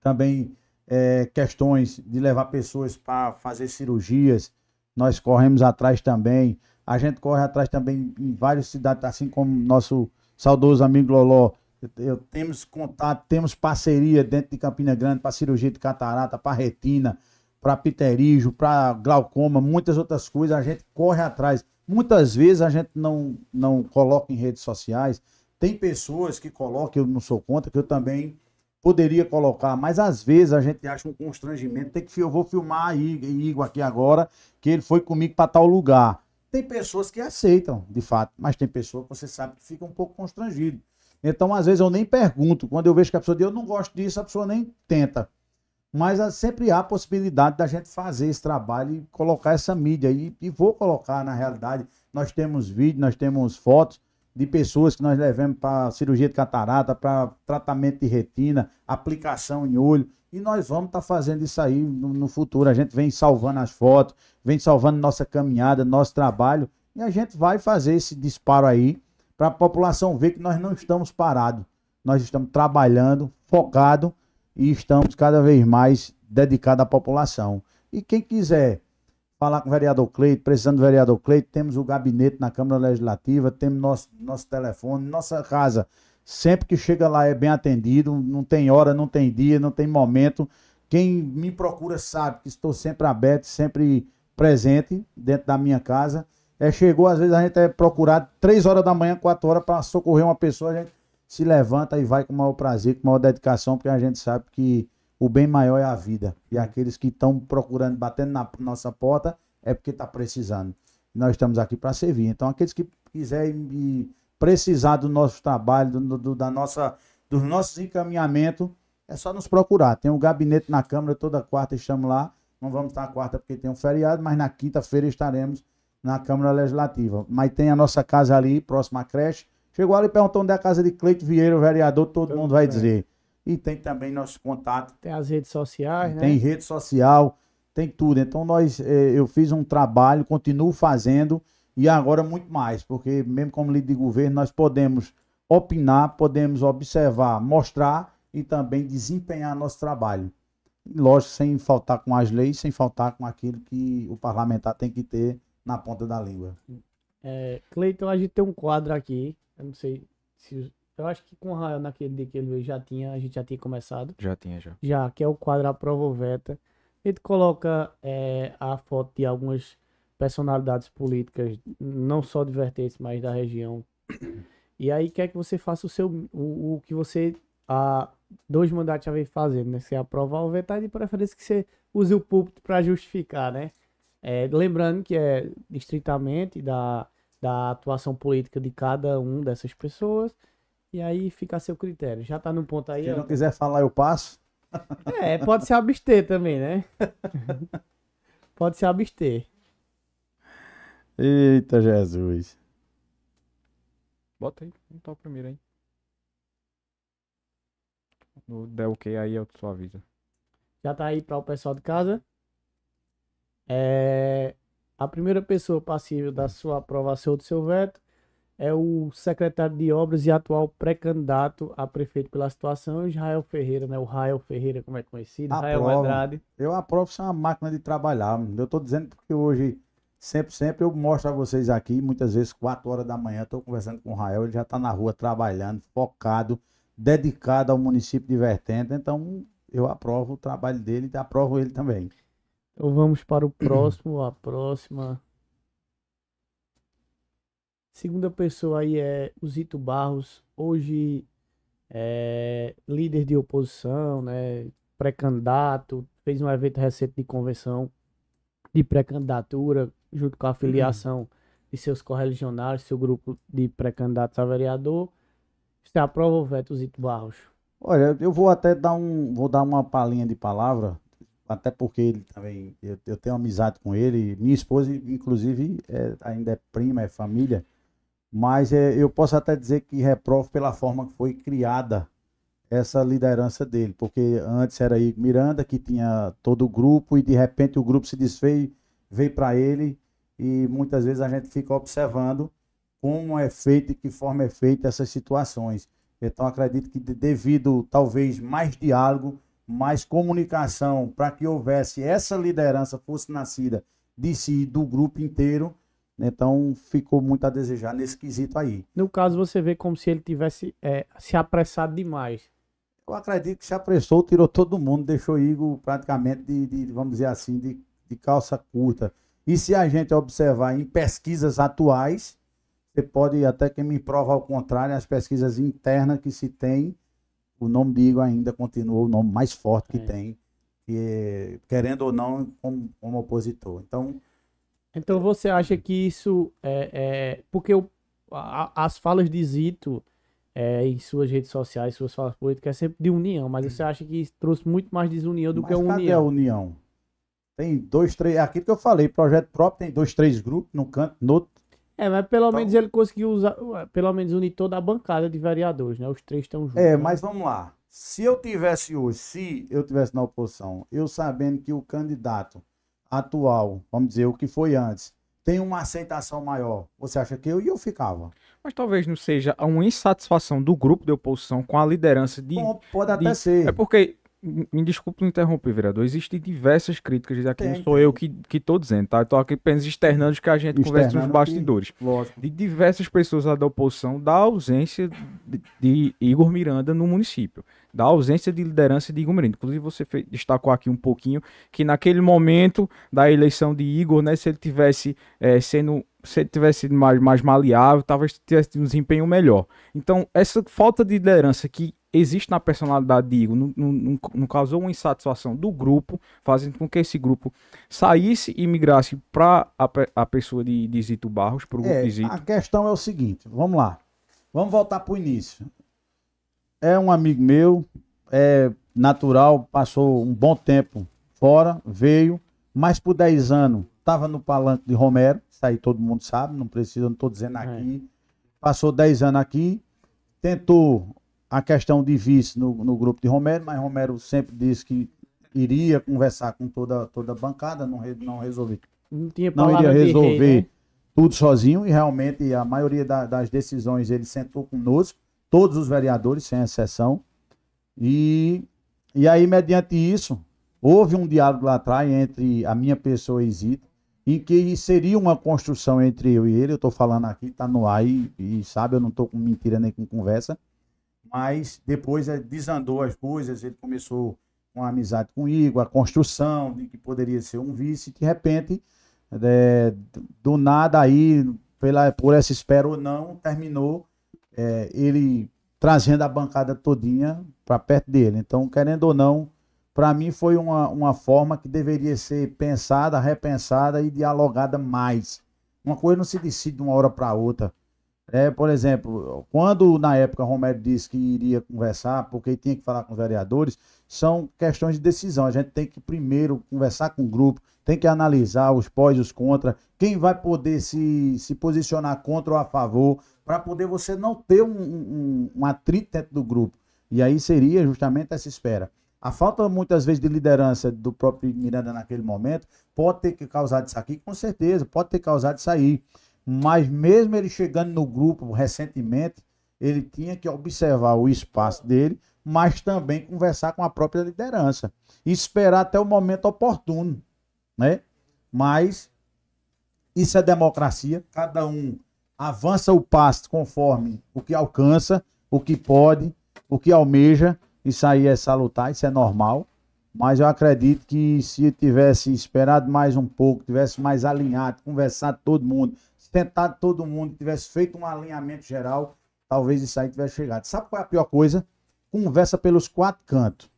também é, questões de levar pessoas para fazer cirurgias, nós corremos atrás também. A gente corre atrás também em várias cidades, assim como nosso saudoso amigo Loló. Eu, eu, temos contato, temos parceria dentro de Campina Grande para cirurgia de catarata, para retina, para pterígio, para glaucoma, muitas outras coisas, a gente corre atrás. Muitas vezes a gente não, não coloca em redes sociais. Tem pessoas que colocam, eu não sou contra, que eu também poderia colocar, mas às vezes a gente acha um constrangimento, tem que eu vou filmar Igor aqui agora, que ele foi comigo para tal lugar. Tem pessoas que aceitam, de fato, mas tem pessoas que você sabe que fica um pouco constrangido. Então, às vezes eu nem pergunto, quando eu vejo que a pessoa diz, eu não gosto disso, a pessoa nem tenta. Mas ah, sempre há a possibilidade da gente fazer esse trabalho e colocar essa mídia. E, e vou colocar, na realidade, nós temos vídeo, nós temos fotos de pessoas que nós levamos para cirurgia de catarata, para tratamento de retina, aplicação em olho. E nós vamos estar tá fazendo isso aí no, no, futuro. A gente vem salvando as fotos, vem salvando nossa caminhada, nosso trabalho. E a gente vai fazer esse disparo aí para a população ver que nós não estamos parados. Nós estamos trabalhando, focado e estamos cada vez mais dedicados à população. E quem quiser falar com o vereador Cleito, precisando do vereador Cleito, temos o gabinete na Câmara Legislativa, temos nosso, nosso telefone, nossa casa. Sempre que chega lá é bem atendido, não tem hora, não tem dia, não tem momento. Quem me procura sabe que estou sempre aberto, sempre presente dentro da minha casa. É, chegou, às vezes a gente é procurado três horas da manhã, quatro horas para socorrer uma pessoa, a gente se levanta e vai com o maior prazer, com a maior dedicação, porque a gente sabe que o bem maior é a vida. E uhum. aqueles que estão procurando, batendo na nossa porta, é porque está precisando. Nós estamos aqui para servir. Então, aqueles que quiserem precisar do nosso trabalho, do, do, da nossa, dos nossos encaminhamentos, é só nos procurar. Tem um gabinete na Câmara, toda quarta estamos lá. Não vamos estar na quarta porque tem um feriado, mas na quinta-feira estaremos na Câmara Legislativa. Mas tem a nossa casa ali, próxima à creche, Chegou ali e perguntou onde é a casa de Cleito Vieira, o vereador, todo, mundo vai bem. dizer. E tem também nosso contato. Tem as redes sociais, tem né? Tem rede social, tem tudo. Então nós, é, eu fiz um trabalho, continuo fazendo e agora muito mais, porque mesmo como líder de governo nós podemos opinar, podemos observar, mostrar e também desempenhar nosso trabalho. Lógico, sem faltar com as leis, sem faltar com aquilo que o parlamentar tem que ter na ponta da língua. É, Cleiton, a gente tem um quadro aqui eu não sei se. Eu acho que com o naquele dia que ele veio já tinha, a gente já tinha começado. Já tinha, já. Já, que é o quadro A Prova ou Veta. A gente coloca é, a foto de algumas personalidades políticas, não só de vertentes, mas da região. E aí quer que você faça o seu. o, o que você há dois mandatos já vem fazendo, né? Você aprovar ou vetar, de preferência que você use o púlpito para justificar, né? É, lembrando que é estritamente da da atuação política de cada um dessas pessoas. E aí fica a seu critério. Já tá no ponto aí. Se não quiser falar, eu passo. É, pode se abster também, né? [laughs] pode se abster. Eita Jesus. Bota aí, tá o primeiro aí. No der ok aí eu sua vida Já tá aí para o pessoal de casa. É... A primeira pessoa passível da hum. sua aprovação do seu veto é o secretário de obras e atual pré-candidato a prefeito pela situação, Israel Ferreira, né? O Rael Ferreira, como é conhecido, Rael Andrade. Eu aprovo, isso é uma máquina de trabalhar. Eu estou dizendo porque hoje, sempre, sempre, eu mostro a vocês aqui, muitas vezes, 4 horas da manhã, estou conversando com o Rael, ele já está na rua trabalhando, focado, dedicado ao município de Vertente. Então, eu aprovo o trabalho dele e aprovo ele também. Então vamos para o próximo, a próxima. Segunda pessoa aí é o Zito Barros, hoje é líder de oposição, né? pré-candidato, fez um evento recente de convenção de pré-candidatura, junto com a filiação de seus correligionários, seu grupo de pré-candidatos a vereador. Você aprova o veto, Zito Barros? Olha, eu vou até dar um, vou dar uma palhinha de palavra até porque ele também, eu, eu tenho amizade com ele, minha esposa, inclusive, é, ainda é prima, é família, mas é, eu posso até dizer que reprovo pela forma que foi criada essa liderança dele, porque antes era Igor Miranda, que tinha todo o grupo, e de repente o grupo se desfez, veio para ele, e muitas vezes a gente fica observando como é feito e que forma é feita essas situações. Então acredito que devido talvez mais diálogo, mais comunicação para que houvesse essa liderança fosse nascida de si, do grupo inteiro. Então ficou muito a desejar nesse quesito aí. No caso, você vê como se ele tivesse é, se apressado demais. Eu acredito que se apressou, tirou todo mundo, deixou Igor praticamente de, de vamos dizer assim, de, de calça curta. E se a gente observar em pesquisas atuais, você pode até que me prova ao contrário, as pesquisas internas que se tem, o nome bigo ainda continua o nome mais forte que é. tem, e querendo ou não, como, como, opositor. Então. Então você acha que isso é. é porque o, a, as falas de Zito é, em suas redes sociais, suas falas políticas, é sempre de união, mas você acha que trouxe muito mais desunião do mas que a união? Cadê a união? Tem dois, três. Aquilo que eu falei, projeto próprio tem dois, três grupos, num canto, no outro é, mas pelo então, menos ele conseguiu usar, pelo menos unir toda a bancada de vereadores, né? Os três estão juntos. É, mas vamos lá. Se eu tivesse hoje, se eu tivesse na oposição, eu sabendo que o candidato atual, vamos dizer, o que foi antes, tem uma aceitação maior, você acha que eu e eu ficava? Mas talvez não seja uma insatisfação do grupo de oposição com a liderança de. Bom, pode até de, ser. É porque me desculpe interromper, vereador. Existem diversas críticas, aqui tem, não sou tem. eu que estou dizendo, tá? Estou aqui apenas externando que a gente Externando conversa nos bastidores. Que... Lógico. De diversas pessoas da oposição da ausência de, de, Igor Miranda no município, da ausência de liderança de Igor Miranda. Inclusive, você fez, destacou aqui um pouquinho que naquele momento da eleição de Igor, né, se ele tivesse é, sendo se ele tivesse sido mais, mais maleável, talvez tivesse um desempenho melhor. Então, essa falta de liderança que existe na personalidade de Igor, não, não, não, causou uma insatisfação do grupo, fazendo com que esse grupo saísse e migrasse para a, a, pessoa de, de Zito Barros, para o grupo é, de Zito. A questão é o seguinte, vamos lá. Vamos voltar para o início. É um amigo meu, é natural, passou um bom tempo fora, veio, mas por 10 anos estava no palanque de Romero, isso aí todo mundo sabe, não precisa, não estou dizendo é. aqui. É. Passou 10 anos aqui, tentou a questão de vice no, no grupo de Romero, mas Romero sempre disse que iria conversar com toda, toda a bancada, não, re, não resolver. Não, tinha não iria resolver rei, né? tudo sozinho e realmente a maioria da, das decisões ele sentou conosco, todos os vereadores, sem exceção. E, e aí, mediante isso, houve um diálogo lá atrás entre a minha pessoa e Zito, em que seria uma construção entre eu e ele. Eu estou falando aqui, está no ar e, e sabe, eu não estou com mentira nem com conversa mas depois eh, desandou as coisas, ele começou uma amizade comigo a construção de que poderia ser um vice, de repente, é, do nada aí, pela, por essa espera ou não, terminou é, ele trazendo a bancada todinha para perto dele. Então, querendo ou não, para mim foi uma, uma forma que deveria ser pensada, repensada e dialogada mais. Uma coisa não se decide de uma hora para outra. É, por exemplo, quando na época Romero disse que iria conversar, porque tinha que falar com os vereadores, são questões de decisão. A gente tem que primeiro conversar com o grupo, tem que analisar os pós e os contra, quem vai poder se, se posicionar contra ou a favor, para poder você não ter um, um, um atrito dentro do grupo. E aí seria justamente essa espera. A falta, muitas vezes, de liderança do próprio Miranda naquele momento pode ter que causado isso aqui, com certeza, pode ter causado isso aí. Mas mesmo ele chegando no grupo recentemente, ele tinha que observar o espaço dele, mas também conversar com a própria liderança. E esperar até o momento oportuno. Né? Mas isso é democracia, cada um avança o passo conforme o que alcança, o que pode, o que almeja. Isso aí é salutar, isso é normal. Mas eu acredito que se tivesse esperado mais um pouco, tivesse mais alinhado, conversado todo mundo, tentado todo mundo, tivesse feito um alinhamento geral, talvez isso aí tivesse chegado. Sabe qual é a pior coisa? Conversa pelos quatro cantos.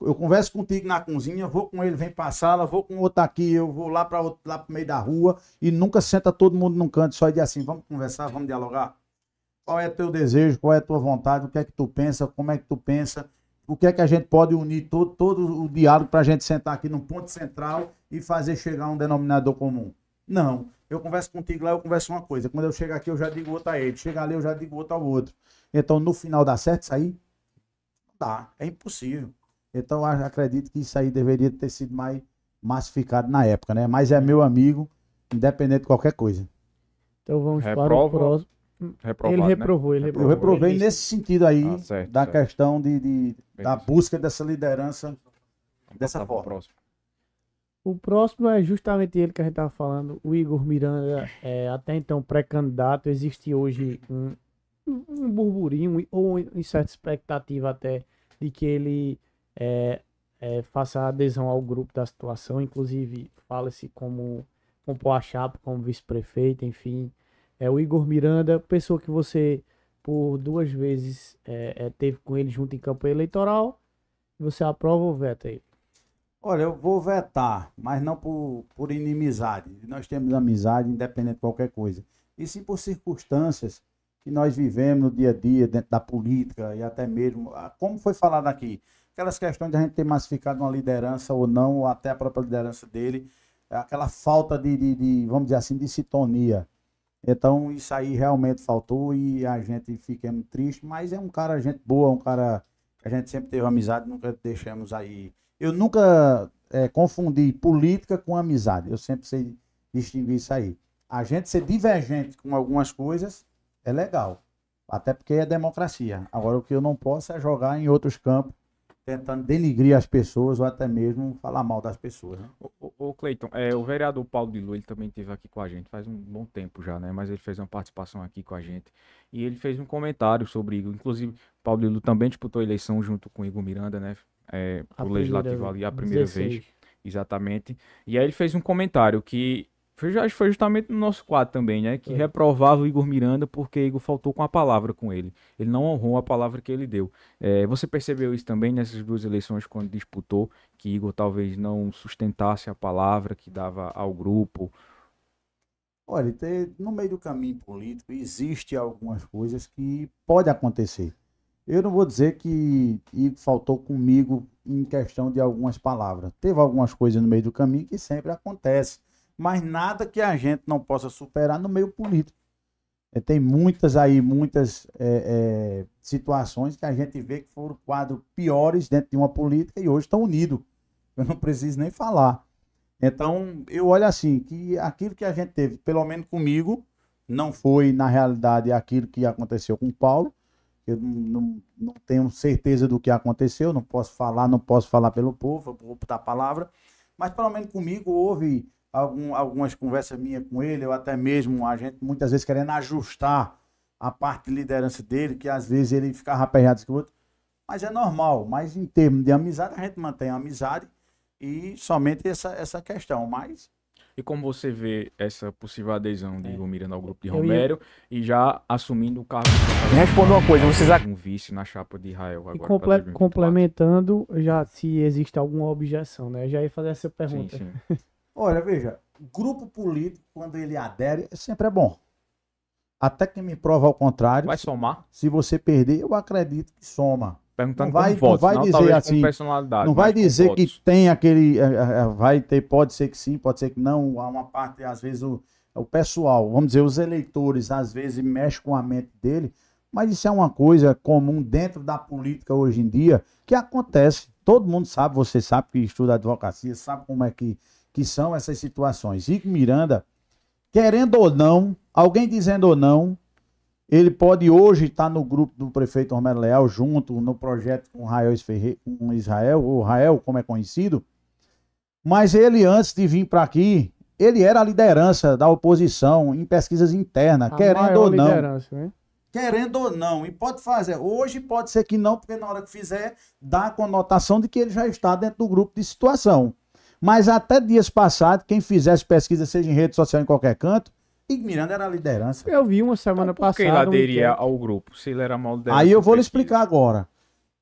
Eu converso contigo na cozinha, vou com ele, vem pra sala, vou com outro aqui, eu vou lá para lá pro meio da rua e nunca senta todo mundo num canto, só e diz assim, vamos conversar, vamos dialogar. Qual é teu desejo, qual é tua vontade, o que é que tu pensa, como é que tu pensa, o que é que a gente pode unir todo, todo o diálogo para a gente sentar aqui num ponto central e fazer chegar um denominador comum. Não. Eu converso contigo lá, eu converso uma coisa. Quando eu chego aqui, eu já digo outra a ele. Chega ali, eu já digo outra ao outro. Então, no final dá certo isso aí? Não dá. É impossível. Então, acredito que isso aí deveria ter sido mais massificado na época, né? Mas é meu amigo, independente de qualquer coisa. Então, vamos Reprova. para o próximo. Né? ele reprovou, né? ele reprovou. Eu reprovei ele... nesse sentido aí, ah, certo, da certo. questão de, de da busca dessa liderança vamos dessa forma. Próximo. O próximo é justamente ele que a gente estava falando, o Igor Miranda, é, até então pré-candidato. Existe hoje um, um burburinho ou uma certa expectativa até de que ele é, é, faça adesão ao grupo da situação. Inclusive, fala-se como compor a chapa, como vice-prefeito, enfim. É o Igor Miranda, pessoa que você por duas vezes é, é teve com ele junto em campanha eleitoral. Você aprova ou veta ele? Olha, eu vou vetar, mas não por, por inimizade. Nós temos amizade independente de qualquer coisa. E sim por circunstâncias que nós vivemos no dia a dia, dentro da política e até mesmo, ah, como foi falado aqui, aquelas questões de a gente ter massificado uma liderança ou não, ou até a própria liderança dele, aquela falta de, de, de vamos dizer assim, de sintonia. Então, isso aí realmente faltou e a gente fica muito triste, mas é um cara, gente boa, um cara que a gente sempre teve amizade, nunca deixamos aí eu nunca é, confundi política com amizade. Eu sempre sei distinguir isso aí. A gente ser divergente com algumas coisas é legal. Até porque é democracia. Agora, o que eu não posso é jogar em outros campos, tentando denigrir as pessoas ou até mesmo falar mal das pessoas. Né? O, Cleiton, é, o vereador Paulo de Lua, ele também esteve aqui com a gente faz um bom tempo já, né? Mas ele fez uma participação aqui com a gente. E ele fez um comentário sobre Igor. Inclusive, Paulo de Lua também disputou a eleição junto com Igor Miranda, né? é, para o Legislativo ali a primeira 16. vez. Exatamente. E aí ele fez um comentário que foi, foi justamente no nosso quadro também, né? Que é. reprovava o Igor Miranda porque Igor faltou com a palavra com ele. Ele não honrou a palavra que ele deu. É, você percebeu isso também nessas duas eleições quando disputou, que Igor talvez não sustentasse a palavra que dava ao grupo? Olha, no meio do caminho político existe algumas coisas que pode acontecer. Eu não vou dizer que Igor faltou comigo em questão de algumas palavras. Teve algumas coisas no meio do caminho que sempre acontece, mas nada que a gente não possa superar no meio político. É, tem muitas aí, muitas é, é, situações que a gente vê que foram quadros piores dentro de uma política e hoje estão unidos. Eu não preciso nem falar. Então, eu olho assim, que aquilo que a gente teve, pelo menos comigo, não foi, na realidade, aquilo que aconteceu com o Paulo, eu não, não tenho certeza do que aconteceu, não posso falar, não posso falar pelo povo, vou optar a palavra. Mas pelo menos comigo houve algum, algumas conversas minhas com ele, ou até mesmo a gente muitas vezes querendo ajustar a parte de liderança dele, que às vezes ele ficava aperreado com o outro. Mas é normal, mas em termos de amizade, a gente mantém a amizade e somente essa, essa questão. Mas e como você vê essa possível adesão de é. Igor Miranda ao grupo de Romero ia... e já assumindo o cargo. Me responda uma coisa, vocês um vice na chapa de Israel agora. E comple... complementando, já se existe alguma objeção, né? Eu já ia fazer essa pergunta. Sim, sim. [laughs] Olha, veja, grupo político, quando ele adere, é sempre é bom. Até que me prova ao contrário. Vai somar? Se você perder, eu acredito que soma. Perguntando não vai, como votos, não vai não, dizer assim, personalidade. Não vai dizer que votos. tem aquele. Eh, eh, eh, vai ter, pode ser que sim, pode ser que não. Há uma parte, às vezes, o, o pessoal, vamos dizer, os eleitores, às vezes, mexe com a mente dele, mas isso é uma coisa comum dentro da política hoje em dia, que acontece. Todo mundo sabe, você sabe que estuda advocacia, sabe como é que, que são essas situações. Rico Miranda, querendo ou não, alguém dizendo ou não, ele pode hoje estar no grupo do prefeito Romero Leal, junto no projeto com Rael Israel, ou Rael, como é conhecido. Mas ele, antes de vir para aqui, ele era a liderança da oposição em pesquisas internas, a querendo ou não. hein? Querendo ou não. E pode fazer. Hoje pode ser que não, porque na hora que fizer, dá a conotação de que ele já está dentro do grupo de situação. Mas até dias passados, quem fizesse pesquisa, seja em rede social, em qualquer canto, e Miranda era a liderança. Eu vi uma semana então, passada. Quem laderia um... ao grupo? Se ele era mal Aí eu vou lhe explicar agora.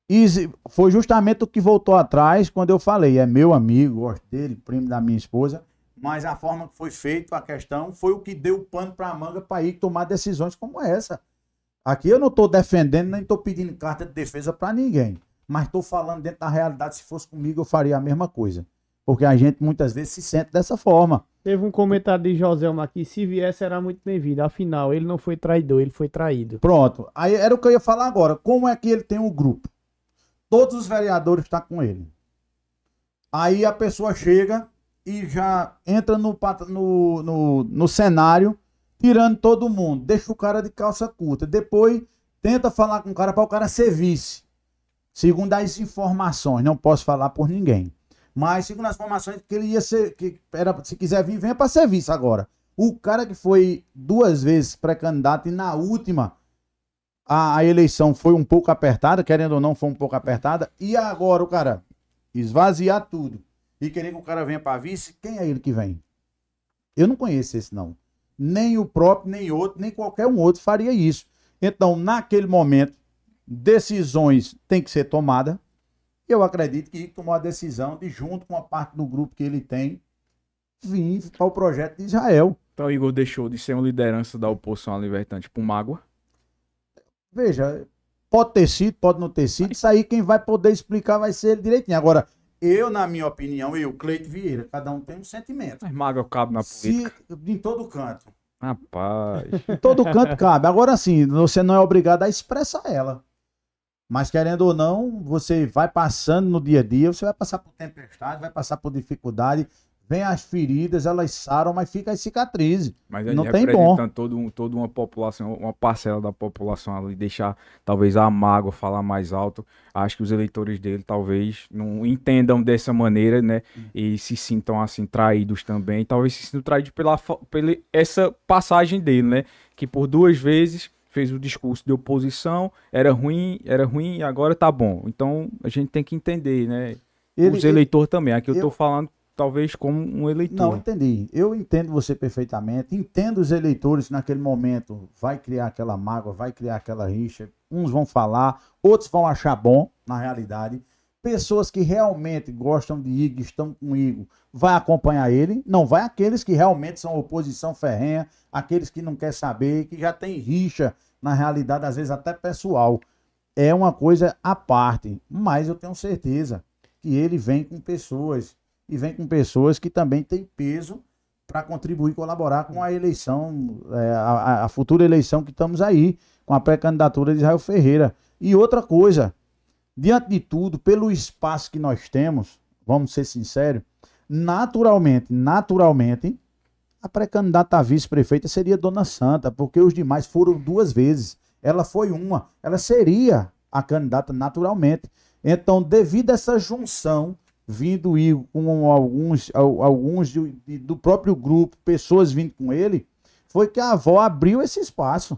E foi justamente o que voltou atrás quando eu falei. É meu amigo, gosto dele, primo da minha esposa. Mas a forma que foi feita a questão foi o que deu o pano para a manga para ir tomar decisões como essa. Aqui eu não estou defendendo nem estou pedindo carta de defesa para ninguém. Mas estou falando dentro da realidade. Se fosse comigo, eu faria a mesma coisa. Porque a gente muitas vezes se sente dessa forma. Teve um comentário de José aqui, se viesse era muito bem-vindo. Afinal, ele não foi traidor, ele foi traído. Pronto. Aí era o que eu ia falar agora. Como é que ele tem um grupo? Todos os vereadores estão tá com ele. Aí a pessoa chega e já entra no, no, no, no cenário, tirando todo mundo. Deixa o cara de calça curta. Depois tenta falar com o cara para o cara ser vice. Segundo as informações, não posso falar por ninguém. Mas, segundo as informações, que ele ia ser. Que era, se quiser vir, venha para serviço agora. O cara que foi duas vezes pré-candidato e na última a, a, eleição foi um pouco apertada, querendo ou não, foi um pouco apertada. E agora o cara esvaziar tudo e querer que o cara venha para vice, quem é ele que vem? Eu não conheço esse, não. Nem o próprio, nem outro, nem qualquer um outro faria isso. Então, naquele momento, decisões têm que ser tomadas. Eu acredito que a gente tomou a decisão de, junto com a parte do grupo que ele tem, vir para o projeto de Israel. Então, Igor deixou de ser uma liderança da oposição à libertante para mágoa? Veja, pode ter sido, pode não ter sido. Isso aí quem vai poder explicar vai ser ele direitinho. Agora, eu, na minha opinião, eu, Cleito Vieira, cada um tem um sentimento. Mas mago cabe na política. Se, em todo canto. Rapaz. Em todo canto cabe. Agora sim, você não é obrigado a expressar ela. Mas querendo ou não, você vai passando no dia a dia, você vai passar por tempestade, vai passar por dificuldade, vem as feridas, elas saram, mas fica as cicatrizes. Mas não tem bom. Todo, toda uma população, uma parcela da população ali, deixar talvez a mágoa falar mais alto. Acho que os eleitores dele talvez não entendam dessa maneira, né? E se sintam assim traídos também. Talvez se sintam traídos pela, pela essa passagem dele, né? Que por duas vezes fez o discurso de oposição, era ruim, era ruim e agora tá bom. Então a gente tem que entender, né? Ele, Os eleitores também. Aqui eu, eu tô falando talvez como um eleitor. Não, entendi. Eu entendo você perfeitamente. Entendo os eleitores naquele momento. Vai criar aquela mágoa, vai criar aquela rixa. Uns vão falar, outros vão achar bom, na realidade pessoas que realmente gostam de Igor, estão com Igor, vai acompanhar ele. Não vai aqueles que realmente são oposição ferrenha, aqueles que não quer saber, que já tem rixa na realidade, às vezes até pessoal. É uma coisa à parte, mas eu tenho certeza que ele vem com pessoas e vem com pessoas que também têm peso para contribuir, colaborar com a eleição, é, a, a futura eleição que estamos aí, com a pré-candidatura de Israel Ferreira. E outra coisa, Diante de tudo, pelo espaço que nós temos, vamos ser sinceros, naturalmente, naturalmente, a pré-candidata a vice-prefeita seria Dona Santa, porque os demais foram duas vezes. Ela foi uma, ela seria a candidata naturalmente. Então, devido a essa junção, vindo e com alguns, alguns do próprio grupo, pessoas vindo com ele, foi que a avó abriu esse espaço.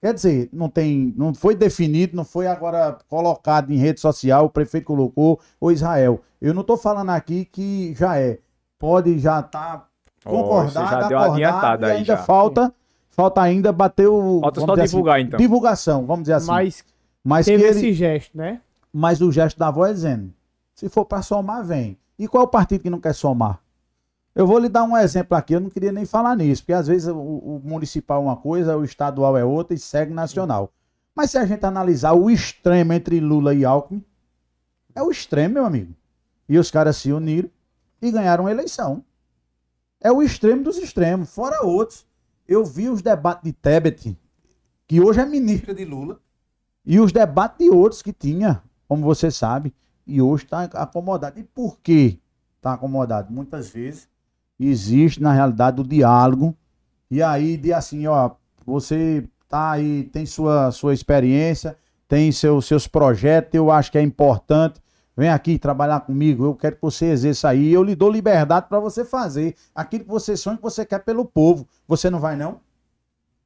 Quer dizer, não tem, não foi definido, não foi agora colocado em rede social, o prefeito colocou, ou Israel. Eu não estou falando aqui que já é. Pode já estar tá concordado, já deu acordado, aí, ainda já. falta, falta ainda bater o... Falta só assim, divulgar, assim, então. Divulgação, vamos dizer assim. Mas, mas teve ele, esse gesto, né? Mas o gesto da voz é dizendo, se for para somar, vem. E qual é o partido que não quer somar? Eu vou lhe dar um exemplo aqui, eu não queria nem falar nisso, porque às vezes o, o municipal é uma coisa, o estadual é outra e segue nacional. Mas se a gente analisar o extremo entre Lula e Alckmin, é o extremo, meu amigo. E os caras se uniram e ganharam a eleição. É o extremo dos extremos, fora outros. Eu vi os debates de Tebet, que hoje é ministra de Lula, e os debates de outros que tinha, como você sabe, e hoje está acomodado. E por que está acomodado? Muitas vezes existe na realidade o diálogo. E aí de assim, ó, você tá aí, tem sua, sua experiência, tem seus seus projetos, eu acho que é importante. Vem aqui trabalhar comigo, eu quero que você exerça aí, eu lhe dou liberdade para você fazer aquilo que você sonha, que você quer pelo povo. Você não vai não?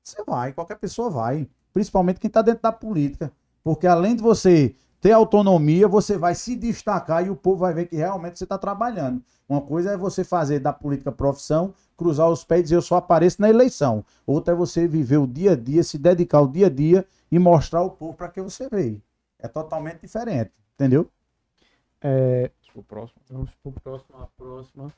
Você vai, qualquer pessoa vai, principalmente quem está dentro da política. Porque além de você ter autonomia, você vai se destacar e o povo vai ver que realmente você está trabalhando. Uma coisa é você fazer da política profissão, cruzar os pés e dizer eu só apareço na eleição. Outra é você viver o dia a dia, se dedicar ao dia a dia e mostrar ao povo para que você veio. É totalmente diferente, entendeu? É... O próximo. Vamos pro próximo, a próxima.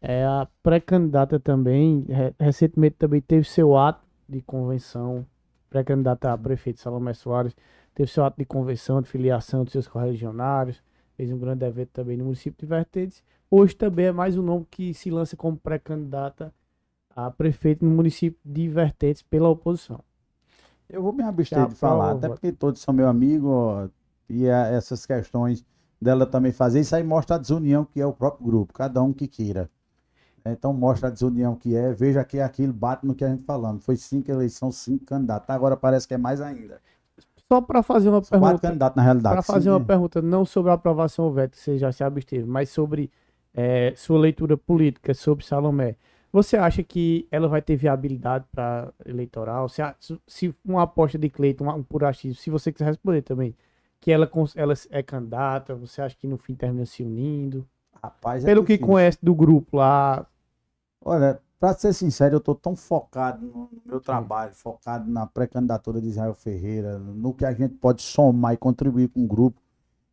É a pré-candidata também, recentemente também teve seu ato de convenção pré-candidata a prefeito Salomé Soares, teve seu ato de convenção, de filiação dos seus correligionários, fez um grande evento também no município de Vertentes. Hoje também é mais um nome que se lança como pré-candidata a prefeito no município de Vertentes pela oposição. Eu vou me abster de falar, até porque todos são meu amigo e essas questões dela também fazer, isso aí mostra a desunião que é o próprio grupo, cada um que queira. Então mostra a desunião que é, veja que é aquilo bate no que a gente falando. Foi cinco eleições, cinco candidatos. Agora parece que é mais ainda. Só para fazer uma pergunta. Quatro candidatos na realidade. Para fazer Sim, uma é. pergunta, não sobre a aprovação ao veto, que você já se absteve, mas sobre é, sua leitura política, sobre Salomé. Você acha que ela vai ter viabilidade para eleitoral? Se, se uma aposta de Cleiton, um purachismo, se você quiser responder também, que ela, ela é candidata, você acha que no fim termina se unindo? Rapaz, é Pelo difícil. que conhece do grupo lá, Olha, para ser sincero, eu estou tão focado no meu trabalho, focado na pré-candidatura de Israel Ferreira, no que a gente pode somar e contribuir com o grupo,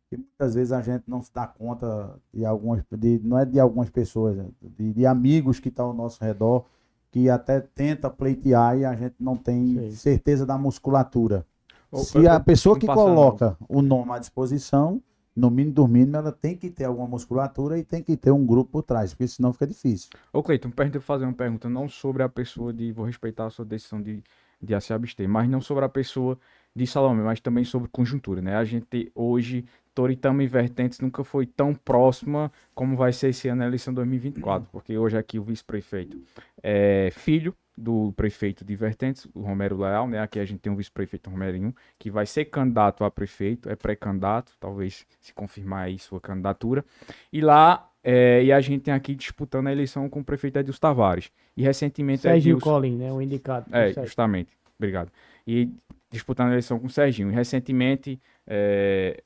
que muitas vezes a gente não se dá conta de algumas, de, não é de algumas pessoas, é de, de amigos que estão tá ao nosso redor, que até tenta pleitear e a gente não tem Sim. certeza da musculatura. Ou, Se eu, a pessoa que coloca não. o nome à disposição, no mínimo dormindo, ela tem que ter alguma musculatura e tem que ter um grupo por trás, porque senão fica difícil. Ô Cleiton, eu fazer uma pergunta, não sobre a pessoa de, vou respeitar a sua decisão de, de se abster, mas não sobre a pessoa de Salomé, mas também sobre conjuntura, né? A gente hoje, Toritama e Vertentes nunca foi tão próxima como vai ser esse ano na eleição 2024, porque hoje aqui o vice-prefeito é filho do prefeito de Vertentes, o Romero Leal, né? Aqui a gente tem um vice-prefeito Romerinho, que vai ser candidato a prefeito, é pré-candidato, talvez se confirmar aí sua candidatura. E lá, é, e a gente tem aqui disputando a eleição com o prefeito Edilson Tavares. E recentemente... Sérgio Edilson... Collin, né? O indicado. É, justamente. Obrigado. E disputando a eleição com o Serginho. E recentemente, é,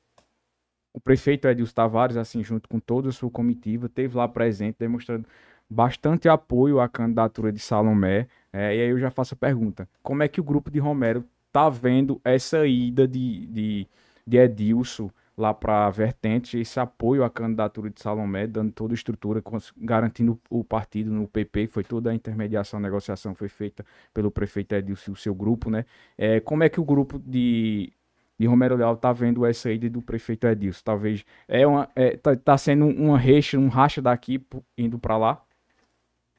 o prefeito Edilson Tavares, assim, junto com toda a sua comitiva, teve lá presente, demonstrando bastante apoio à candidatura de Salomé, é, e aí eu já faço a pergunta: como é que o grupo de Romero tá vendo essa ida de, de, de Edilson lá para a vertente, esse apoio à candidatura de Salomé, dando toda a estrutura, garantindo o partido no PP, foi toda a intermediação, a negociação foi feita pelo prefeito Edilson e o seu grupo, né? É, como é que o grupo de, de Romero Leal tá vendo essa ida do prefeito Edilson? Talvez é uma, é, tá, tá sendo uma recha, um racha daqui indo para lá?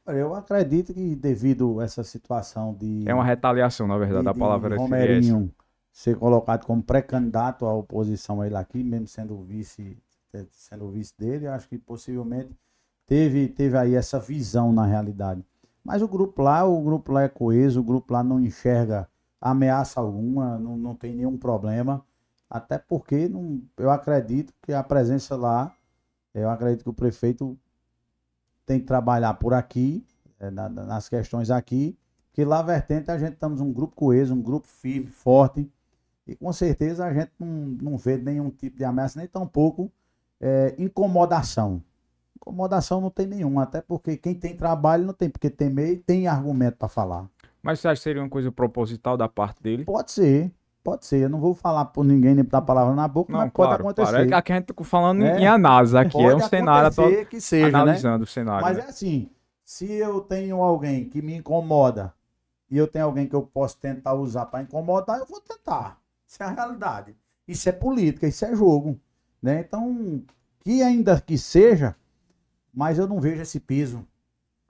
Eu acredito que devido a essa situação de. É uma retaliação, na verdade, de, a palavra de é Romerinho é ser colocado como pré-candidato à oposição ele aqui, mesmo sendo o vice, é, sendo o vice dele, acho que possivelmente teve, teve aí essa visão na realidade. Mas o grupo lá, o grupo lá é coeso, o grupo lá não enxerga ameaça alguma, não, não tem nenhum problema. Até porque não, eu acredito que a presença lá, eu acredito que o prefeito tem que trabalhar por aqui, é, na, nas questões aqui, que lá vertente a gente estamos um grupo coeso, um grupo firme, forte, e com certeza a gente não, não vê nenhum tipo de ameaça, nem tampouco é, incomodação. Incomodação não tem nenhuma, até porque quem tem trabalho não tem porque temer e tem argumento para falar. Mas você acha que seria uma coisa proposital da parte dele? Pode ser, Pode ser, eu não vou falar por ninguém nem dar a palavra na boca, não, mas claro, pode acontecer. Claro. É que aqui a gente está falando né? em análise, aqui pode é um cenário, tô que seja, né? analisando né? o cenário. Mas né? é assim, se eu tenho alguém que me incomoda e eu tenho alguém que eu posso tentar usar para incomodar, eu vou tentar. Isso é a realidade. Isso é política, isso é jogo. Né? Então, que ainda que seja, mas eu não vejo esse piso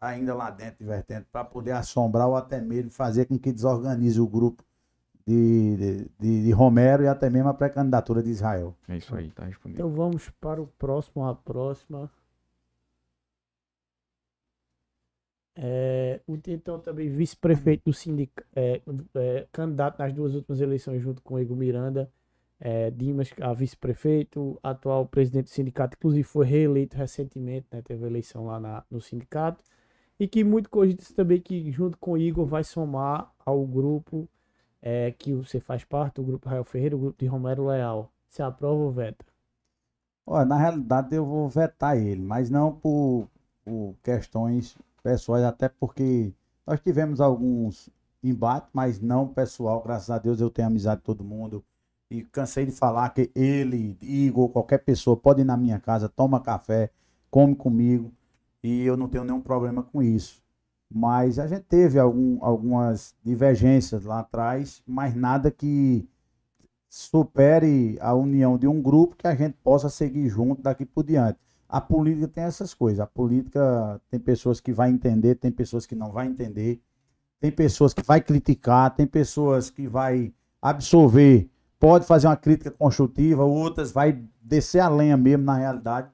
ainda lá dentro, divertendo, para poder assombrar ou até mesmo fazer com que desorganize o grupo de, de, de, Romero e até mesmo a pré-candidatura de Israel. É isso aí, tá respondido. Então vamos para o próximo, a próxima. É, o então também vice-prefeito do sindicato, é, é, candidato nas duas últimas eleições junto com Igor Miranda, é, Dimas, a vice-prefeito, atual presidente do sindicato, inclusive foi reeleito recentemente, né, teve eleição lá na, no sindicato, e que muito cogita também que junto com Igor vai somar ao grupo é, que você faz parte, do grupo Raio Ferreira, o grupo de Romero Leal. Você aprova ou veta? Olha, na realidade eu vou vetar ele, mas não por, por questões pessoais, até porque nós tivemos alguns embates, mas não pessoal. Graças a Deus eu tenho amizade de todo mundo. E cansei de falar que ele, Igor, qualquer pessoa pode ir na minha casa, toma café, come comigo. E eu não tenho nenhum problema com isso. Mas a gente teve algum, algumas divergências lá atrás, mas nada que supere a união de um grupo que a gente possa seguir junto daqui por diante. A política tem essas coisas. A política tem pessoas que vai entender, tem pessoas que não vai entender, tem pessoas que vai criticar, tem pessoas que vai absorver, pode fazer uma crítica construtiva, outras vai descer a lenha mesmo na realidade.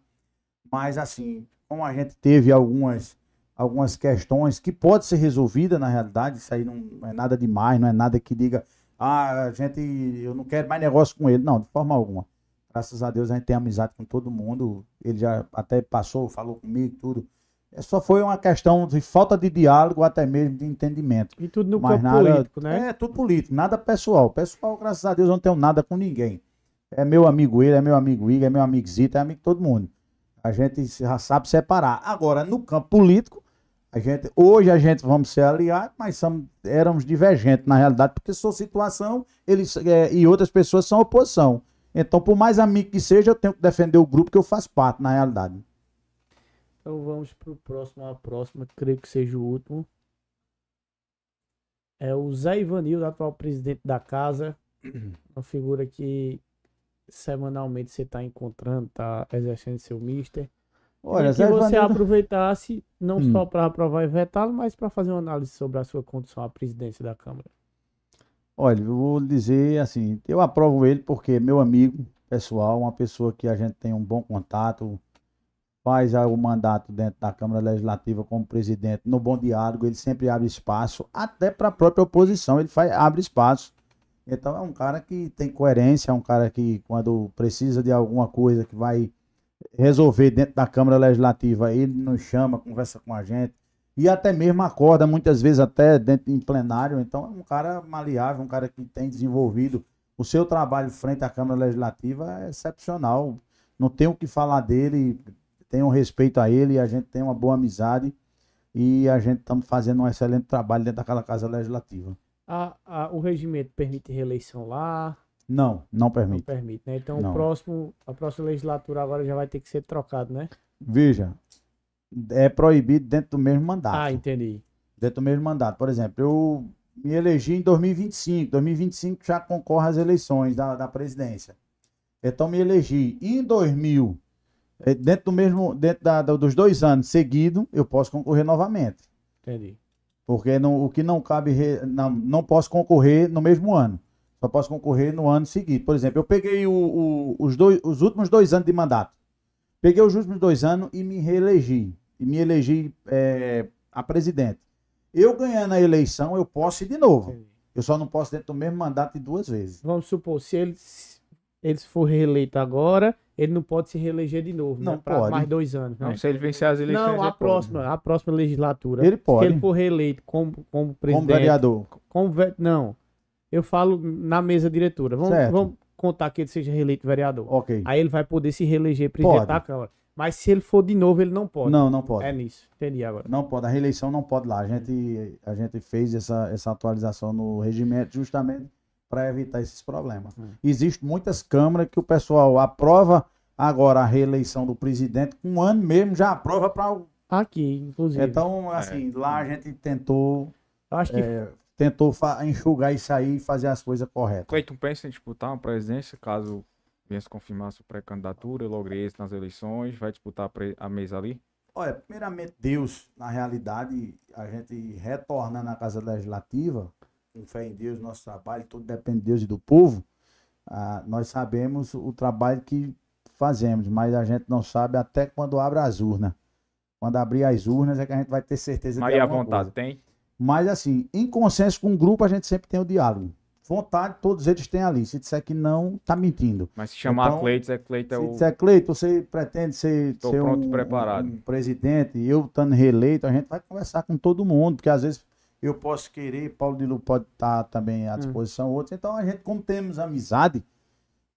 Mas assim, como a gente teve algumas algumas questões que pode ser resolvida na realidade, isso aí não é nada demais, não é nada que diga, ah, a gente, eu não quero mais negócio com ele, não, de forma alguma. Graças a Deus a gente tem amizade com todo mundo, ele já até passou, falou comigo tudo. É, só foi uma questão de falta de diálogo, até mesmo de entendimento. E tudo no Mas nada, político, né? É, tudo político, nada pessoal. Pessoal, graças a Deus, eu não tenho nada com ninguém. É meu amigo ele, é meu amigo Igor, é meu amigo Zita, é amigo de todo mundo. A gente já sabe separar. Agora, no campo político, a gente, hoje a gente vamos ser aliados, mas somos, éramos divergentes na realidade, porque sua situação eles, é, e outras pessoas são oposição. Então, por mais amigo que seja, eu tenho que defender o grupo que eu faço parte, na realidade. Então vamos para o próximo, a próxima, creio que seja o último. É o Zé Ivanildo, atual presidente da casa, uma figura que semanalmente você está encontrando, está exercendo seu mister. Olha, e que Zé você aproveitasse não hum. só para aprovar e vetá-lo, mas para fazer uma análise sobre a sua condição à presidência da Câmara. Olha, eu vou dizer assim, eu aprovo ele porque é meu amigo pessoal, uma pessoa que a gente tem um bom contato, faz o mandato dentro da Câmara Legislativa como presidente no bom diálogo, ele sempre abre espaço, até para a própria oposição, ele faz, abre espaço então é um cara que tem coerência, é um cara que quando precisa de alguma coisa que vai resolver dentro da Câmara Legislativa, ele nos chama, conversa com a gente e até mesmo acorda muitas vezes até dentro em plenário. Então é um cara maleável, um cara que tem desenvolvido o seu trabalho frente à Câmara Legislativa é excepcional. Não tenho o que falar dele, tenho respeito a ele, a gente tem uma boa amizade e a gente estamos fazendo um excelente trabalho dentro daquela Casa Legislativa. A, a, o regimento permite reeleição lá? Não, não permite. Não permite, né? Então o próximo, a próxima legislatura agora já vai ter que ser trocado, né? Veja, é proibido dentro do mesmo mandato. Ah, entendi. Dentro do mesmo mandato. Por exemplo, eu me elegi em 2025. 2025 já concorre às eleições da, da presidência. Então me elegi em 2000, eh, dentro do mesmo, dentro da, dos dois anos seguido, eu posso concorrer novamente. Entendi. Porque não, o que não cabe, re, não, não posso concorrer no mesmo ano. Só posso concorrer no ano seguinte. Por exemplo, eu peguei o, o, os, dois, os últimos dois anos de mandato. Peguei os últimos dois anos e me reelegi. E me elegi é, a presidente. Eu ganhando a eleição, eu posso ir de novo. Eu só não posso dentro do mesmo mandato de duas vezes. Vamos supor, se ele, ele for reeleito agora, ele não pode se reeleger de novo, né? não né? Pra pode. mais dois anos. Né? Não, se ele vencer as eleições. Não, a próxima, pode. Né? a próxima legislatura. Ele pode. Se ele for reeleito como, como presidente. Como vereador. Como ve... Não. Eu falo na mesa diretora. Vamos, vamos contar que ele seja reeleito vereador. Ok. Aí ele vai poder se reeleger presidente da Câmara. Mas se ele for de novo, ele não pode. Não, não pode. É nisso. Entendi agora. Não pode. A reeleição não pode lá. A gente, a gente fez essa, essa atualização no regimento justamente para evitar esses problemas. Hum. Existem muitas câmaras que o pessoal aprova agora a reeleição do presidente, com um ano mesmo já aprova para Aqui, inclusive. Então, assim, é. lá a gente tentou. Eu acho que. É, tentou enxugar isso aí e fazer as coisas corretas. Cleiton, pensa em disputar uma presidência caso venha se confirmar sua pré-candidatura, Logres nas eleições, vai disputar a mesa ali? Olha, primeiramente, Deus, na realidade, a gente retorna na Casa Legislativa, com fé em Deus, nosso trabalho, tudo depende de Deus e do povo, ah, nós sabemos o trabalho que fazemos, mas a gente não sabe até quando abre as urnas. Quando abrir as urnas é que a gente vai ter certeza mas de a vontade coisa. tem? Mas assim, em consenso com o grupo, a gente sempre tem o diálogo. Vontade, todos eles têm ali. Se disser que não, tá mentindo. Mas se chamar então, Cleito, é Cleito é o... Se disser Cleito, você pretende ser, Tô ser pronto, um, preparado. Um presidente, eu estando reeleito, a gente vai conversar com todo mundo, porque às vezes eu posso querer, Paulo de Lu pode estar também à hum. disposição, hum. outros. Então, a gente, como temos amizade,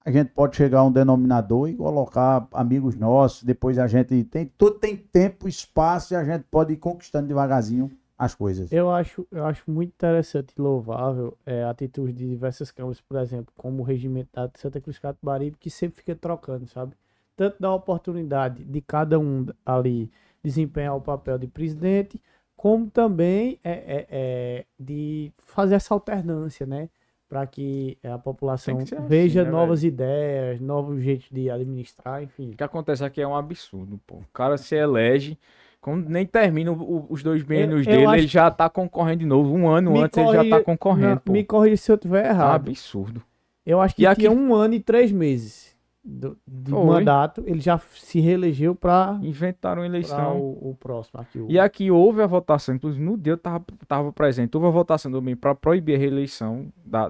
a gente pode chegar a um denominador e colocar amigos nossos, depois a gente tem, tudo tem tempo, espaço, e a gente pode ir conquistando devagarzinho as coisas. Eu acho, eu acho muito interessante e louvável é, eh, atitude de diversas câmaras, por exemplo, como o regimento da Santa Cruz Catubaribe, que sempre fica trocando, sabe? Tanto da oportunidade de cada um ali desempenhar o papel de presidente, como também é, é, é, de fazer essa alternância, né? Para que a população que assim, veja assim, né, novas velho? ideias, novos jeitos de administrar, enfim. O que acontece aqui é um absurdo, pô. O cara se elege, quando nem termina o, os dois bienios dele, acho... ele já tá concorrendo de novo. Um ano me antes ele já tá concorrendo. Não, me corrija se eu tiver tá errado. É um absurdo. Eu acho que e aqui... um ano e três meses do, de Foi. mandato, ele já se reelegeu para inventaram eleição o, o, próximo aqui. O... E aqui houve a votação, inclusive no dia eu tava, tava presente, houve a votação também para proibir a reeleição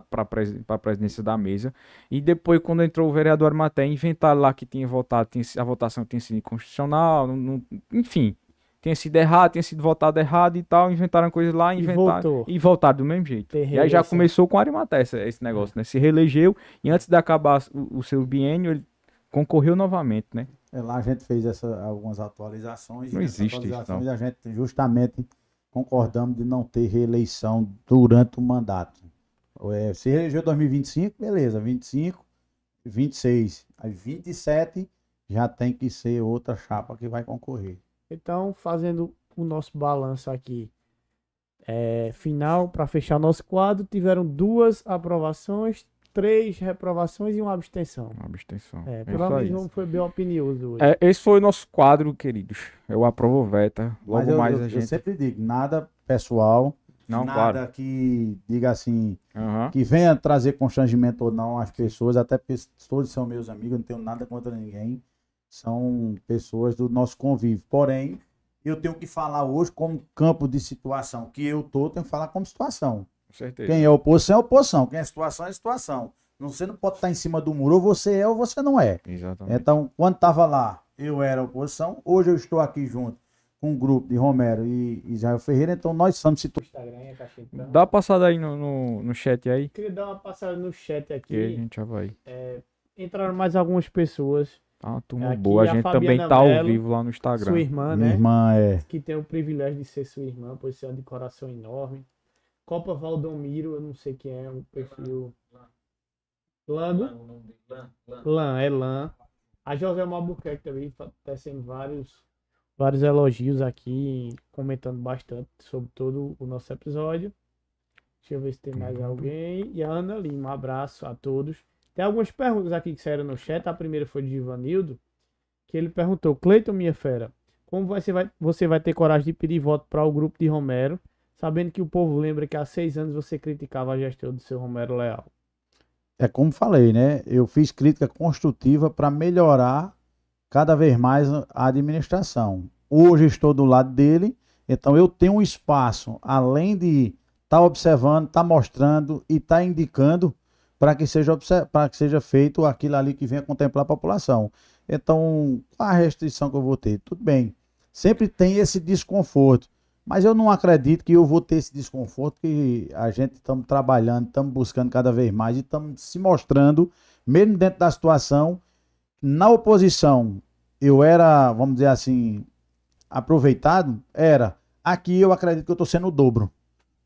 para pres, a presidência da mesa. E depois, quando entrou o vereador Maté, inventaram lá que tinha votado, tinha, a votação tinha sido inconstitucional, não, não, enfim tenha sido errado, tenha sido votado errado e tal, inventaram coisas lá, inventaram e, e voltaram do mesmo jeito. e aí já começou com Arimaté esse, negócio, é. né? Se reelegeu e antes de acabar o, o seu biênio, ele concorreu novamente, né? É, lá a gente fez essa, algumas atualizações. Não né? existe atualizações isso, não. a gente justamente concordamos de não ter reeleição durante o mandato. É, se reelegeu 2025, beleza, 25, 26, aí 27 já tem que ser outra chapa que vai concorrer. Então, fazendo o nosso balanço aqui é, final, para fechar nosso quadro, tiveram duas aprovações, três reprovações e uma abstenção. Uma abstenção. É, pelo é menos não foi bem opinioso hoje. É, esse foi o nosso quadro, queridos. Eu aprovo Veta. Logo eu, mais eu, a gente. Eu sempre digo, nada pessoal. Não, nada claro. que diga assim, uhum. que venha trazer constrangimento ou não às pessoas, até porque todos são meus amigos, não tenho nada contra ninguém são pessoas do nosso convívio. Porém, eu tenho que falar hoje como campo de situação que eu tô, tenho que falar como situação. Com certeza. Quem é oposição é oposição, quem é situação é situação. Você não pode estar em cima do muro, ou você é ou você não é. Exatamente. Então, quando estava lá, eu era oposição, hoje eu estou aqui junto com um grupo de Romero e Israel Ferreira, então nós somos situados. Tá Dá uma passada aí no, no, no, chat aí. Queria dar uma passada no chat aqui. E a gente já vai. É, entraram mais algumas pessoas. Tá ah, uma turma Aqui boa. A, gente também tá Mello, ao vivo lá no Instagram. Sua irmã, Minha né? irmã é. Que tem o privilégio de ser sua irmã, pois é de coração enorme. Copa Valdomiro, eu não sei quem é, um perfil. Lando? Lã, é Lã. A José Albuquerque também está sendo vários, vários elogios aqui, comentando bastante sobre todo o nosso episódio. Deixa eu ver se tem mais uhum. alguém. E a Ana Lima, um abraço a todos. Tem algumas perguntas aqui que saíram no chat. A primeira foi de Ivanildo, que ele perguntou: Cleiton, minha fera, como você vai, você vai ter coragem de pedir voto para o grupo de Romero, sabendo que o povo lembra que há seis anos você criticava a gestão do seu Romero Leal? É como falei, né? Eu fiz crítica construtiva para melhorar cada vez mais a administração. Hoje estou do lado dele, então eu tenho um espaço, além de estar tá observando, estar tá mostrando e estar tá indicando para que, seja que seja feito aquilo ali que venha contemplar a população. Então, qual a restrição que eu vou ter? Tudo bem, sempre tem esse desconforto, mas eu não acredito que eu vou ter esse desconforto, que a gente está trabalhando, estamos buscando cada vez mais e estamos se mostrando, mesmo dentro da situação, na oposição, eu era, vamos dizer assim, aproveitado? Era. Aqui eu acredito que eu estou sendo o dobro.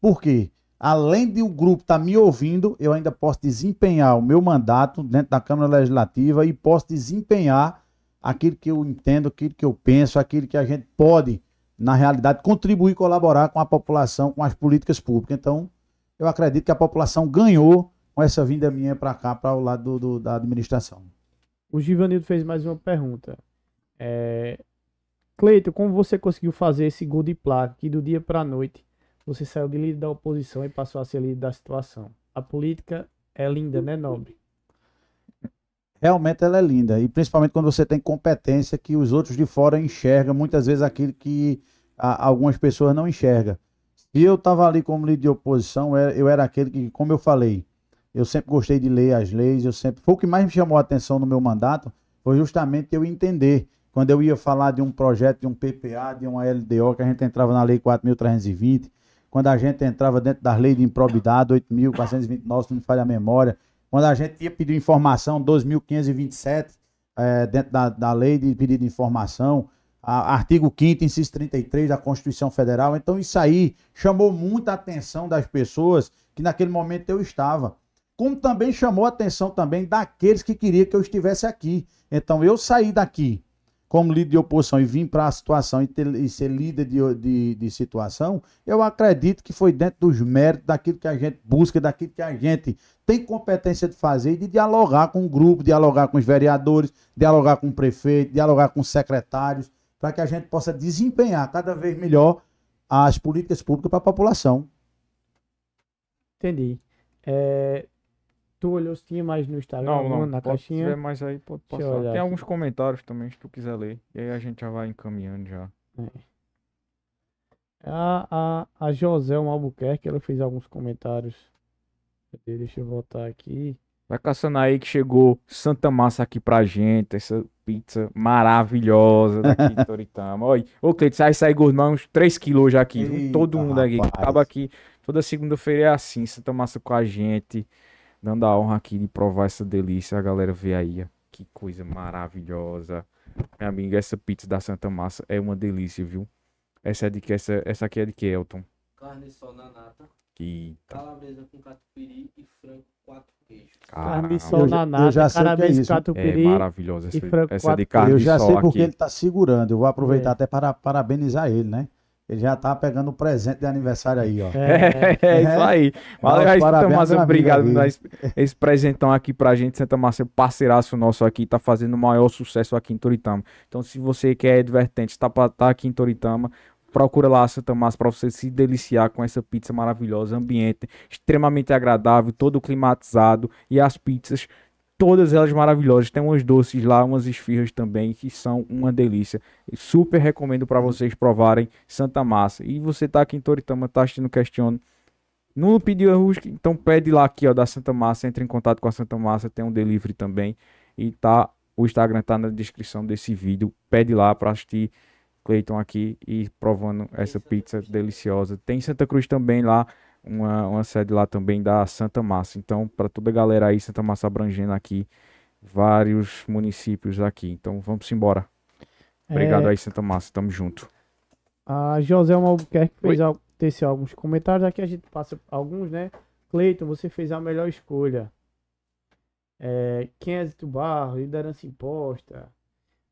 Por quê? além de o grupo estar tá me ouvindo, eu ainda posso desempenhar o meu mandato dentro da Câmara Legislativa e posso desempenhar aquilo que eu entendo, aquilo que eu penso, aquilo que a gente pode, na realidade, contribuir e colaborar com a população, com as políticas públicas. Então, eu acredito que a população ganhou com essa vinda minha para cá, para o lado do, do, da administração. O Givanildo fez mais uma pergunta. É... Cleito, como você conseguiu fazer esse gol de placa que do dia para a noite você saiu de líder da oposição e passou a ser líder da situação. A política é linda, né, Nobre? Realmente ela é linda. E principalmente quando você tem competência que os outros de fora enxergam, muitas vezes aquilo que a, algumas pessoas não enxergam. Se eu estava ali como líder de oposição, eu era aquele que, como eu falei, eu sempre gostei de ler as leis, eu sempre. Foi o que mais me chamou a atenção no meu mandato, foi justamente eu entender. Quando eu ia falar de um projeto, de um PPA, de uma LDO, que a gente entrava na Lei 4.320, quando a gente entrava dentro das leis de improbidade, 8.429, se não me falha a memória, quando a gente ia pedir informação, 2.527, é, eh, dentro da, da lei de pedido de informação, a, artigo 5 inciso 33 da Constituição Federal. Então isso aí chamou muita atenção das pessoas que naquele momento eu estava. Como também chamou a atenção também daqueles que queriam que eu estivesse aqui. Então eu saí daqui como líder de oposição e vir para a situação e, ter, e ser líder de, de, de, situação, eu acredito que foi dentro dos méritos daquilo que a gente busca, daquilo que a gente tem competência de fazer e de dialogar com o grupo, dialogar com os vereadores, dialogar com o prefeito, dialogar com os secretários, para que a gente possa desempenhar cada vez melhor as políticas públicas para a população. Entendi. É, Tu olhou se tinha mais no Instagram, não, não, na caixinha? Se tiver mais aí, pode Tem alguns comentários também, se tu quiser ler. E aí a gente já vai encaminhando já. É. A, ah, a, a José Albuquerque, ela fez alguns comentários. Deixa eu voltar aqui. Vai caçando aí que chegou Santa Massa aqui pra gente. Essa pizza maravilhosa daqui de [laughs] Toritama. Olha, ô Cleiton, sai, sai gourmão, uns 3kg já aqui. Eita, Todo mundo rapaz. aqui. Acaba aqui. Toda segunda-feira é assim, Santa Massa com a gente dando a honra aqui de provar essa delícia. A galera vê aí, que coisa maravilhosa. Minha amiga, essa pizza da Santa Massa é uma delícia, viu? Essa é de que essa, essa aqui é de que, Elton? Carne só na nata. Eita. Calabresa com catupiry e frango quatro queijos. Carne só na nata, eu já sei que é isso. catupiry é maravilhosa essa, e frango essa é de carne Eu já sei porque queijo. ele tá segurando. Eu vou aproveitar é. até para parabenizar ele, né? Ele já tá pegando o presente de aniversário aí, ó. É, é, é, é. isso aí. Valeu, Raiz Santa Márcia. Obrigado por esse, esse, presentão aqui pra gente. Santa Márcia, parceiraço nosso aqui, tá fazendo o maior sucesso aqui em Toritama. Então, se você quer é advertente, tá, tá aqui em Toritama, procura lá Santa Márcia para você se deliciar com essa pizza maravilhosa, ambiente extremamente agradável, todo climatizado e as pizzas todas elas maravilhosas. Tem umas doces lá, umas esfirras também, que são uma delícia. Super recomendo para vocês provarem Santa Massa. E você tá aqui em Toritama, tá assistindo Questiono, não pediu a Rusca, então pede lá aqui, ó, da Santa Massa, entre em contato com a Santa Massa, tem um delivery também. E tá, o Instagram tá na descrição desse vídeo. Pede lá para assistir Cleiton aqui e provando essa pizza deliciosa. Tem Santa Cruz também lá uma, uma sede lá também da Santa Massa. Então, para toda a galera aí, Santa Massa abrangendo aqui vários municípios aqui. Então, vamos embora. Obrigado é... aí, Santa Massa. Tamo junto. A José Albuquerque fez al... teceu alguns comentários. Aqui a gente passa alguns, né? Cleiton, você fez a melhor escolha. É, Kensington Barro, liderança imposta.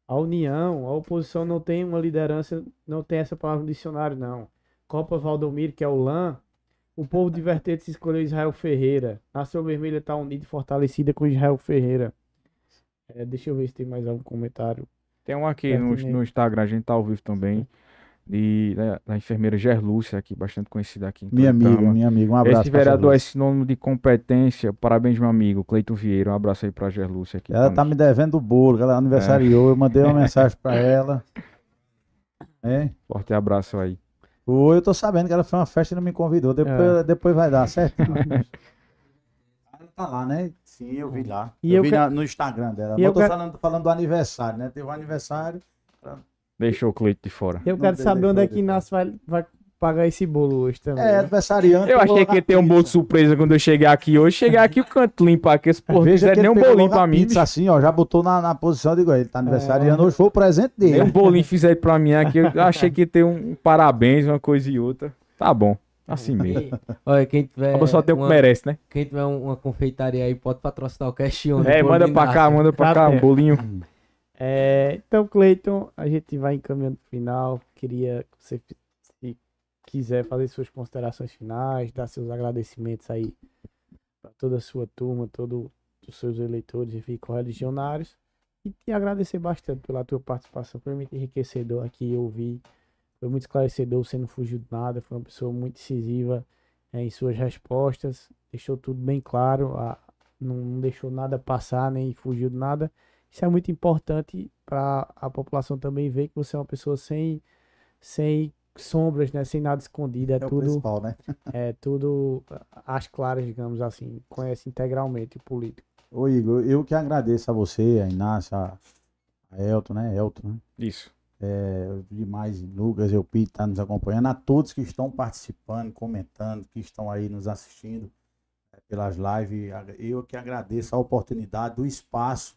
A União, a oposição não tem uma liderança, não tem essa palavra no dicionário, não. Copa Valdomiro, que é o LAN, o povo divertente escolheu Israel Ferreira. Nação Vermelha está unida e fortalecida com Israel Ferreira. É, deixa eu ver se tem mais algum comentário. Tem um aqui no, no, Instagram, a gente tá ao vivo também. E da, né, da enfermeira Gerlúcia, aqui, bastante conhecida aqui. Minha amiga, minha amiga, um abraço. Esse vereador é sinônimo de competência. Parabéns, meu amigo, Cleito Vieira. Um abraço aí a Gerlúcia aqui. Ela estamos... tá me devendo o bolo, ela é. aniversariou. É. Eu mandei uma [laughs] mensagem para ela. É. Forte abraço aí. Ou eu tô sabendo que ela foi uma festa e não me convidou. Depois, é. depois vai dar, certo? [laughs] ela tá lá, né? Sim, eu vi lá. E eu, eu vi que... no Instagram dela. E eu, tô falando, falando do aniversário, né? Teve um aniversário. Deixou o cliente de fora. Eu não quero saber onde é que Inácio vai, vai pagar esse bolo hoje também. É, né? adversariante. Eu achei que ia ter um bolo de surpresa quando eu chegar aqui hoje. Chegar aqui o canto limpo aqui, esse porra não nem um bolinho pra mim. Pizza assim, ó, já botou na, na posição, igual. ele tá aniversariando é. hoje, foi o presente dele. Nem um bolinho fizer pra mim aqui, eu achei que ia ter um parabéns, uma coisa e outra. Tá bom. Assim mesmo. Olha, quem tiver. A só tem o que merece, né? Quem tiver uma confeitaria aí, pode patrocinar o Cash É, manda pra cá, manda pra cá, um é. bolinho. Hum. É, então, Cleiton, a gente vai encaminhando pro final. Queria que você quiser fazer suas considerações finais, dar seus agradecimentos aí para toda a sua turma, todos os seus eleitores e correligionários. E te agradecer bastante pela tua participação, foi muito enriquecedor aqui ouvir, foi muito esclarecedor, você não fugiu de nada, foi uma pessoa muito decisiva é, eh, em suas respostas, deixou tudo bem claro, a, não deixou nada passar, nem fugiu de nada. Isso é muito importante para a população também ver que você é uma pessoa sem, sem sombras, né? Sem nada escondido, é, é tudo. Né? [laughs] é tudo às claras, digamos assim. Conhece integralmente o político. Ô Igor, eu que agradeço a você, a Inácio, a, Elton, né? Elton, né? Isso. É, demais, Lucas, eu Pito, tá nos acompanhando, a todos que estão participando, comentando, que estão aí nos assistindo é, pelas lives. Eu que agradeço a oportunidade do espaço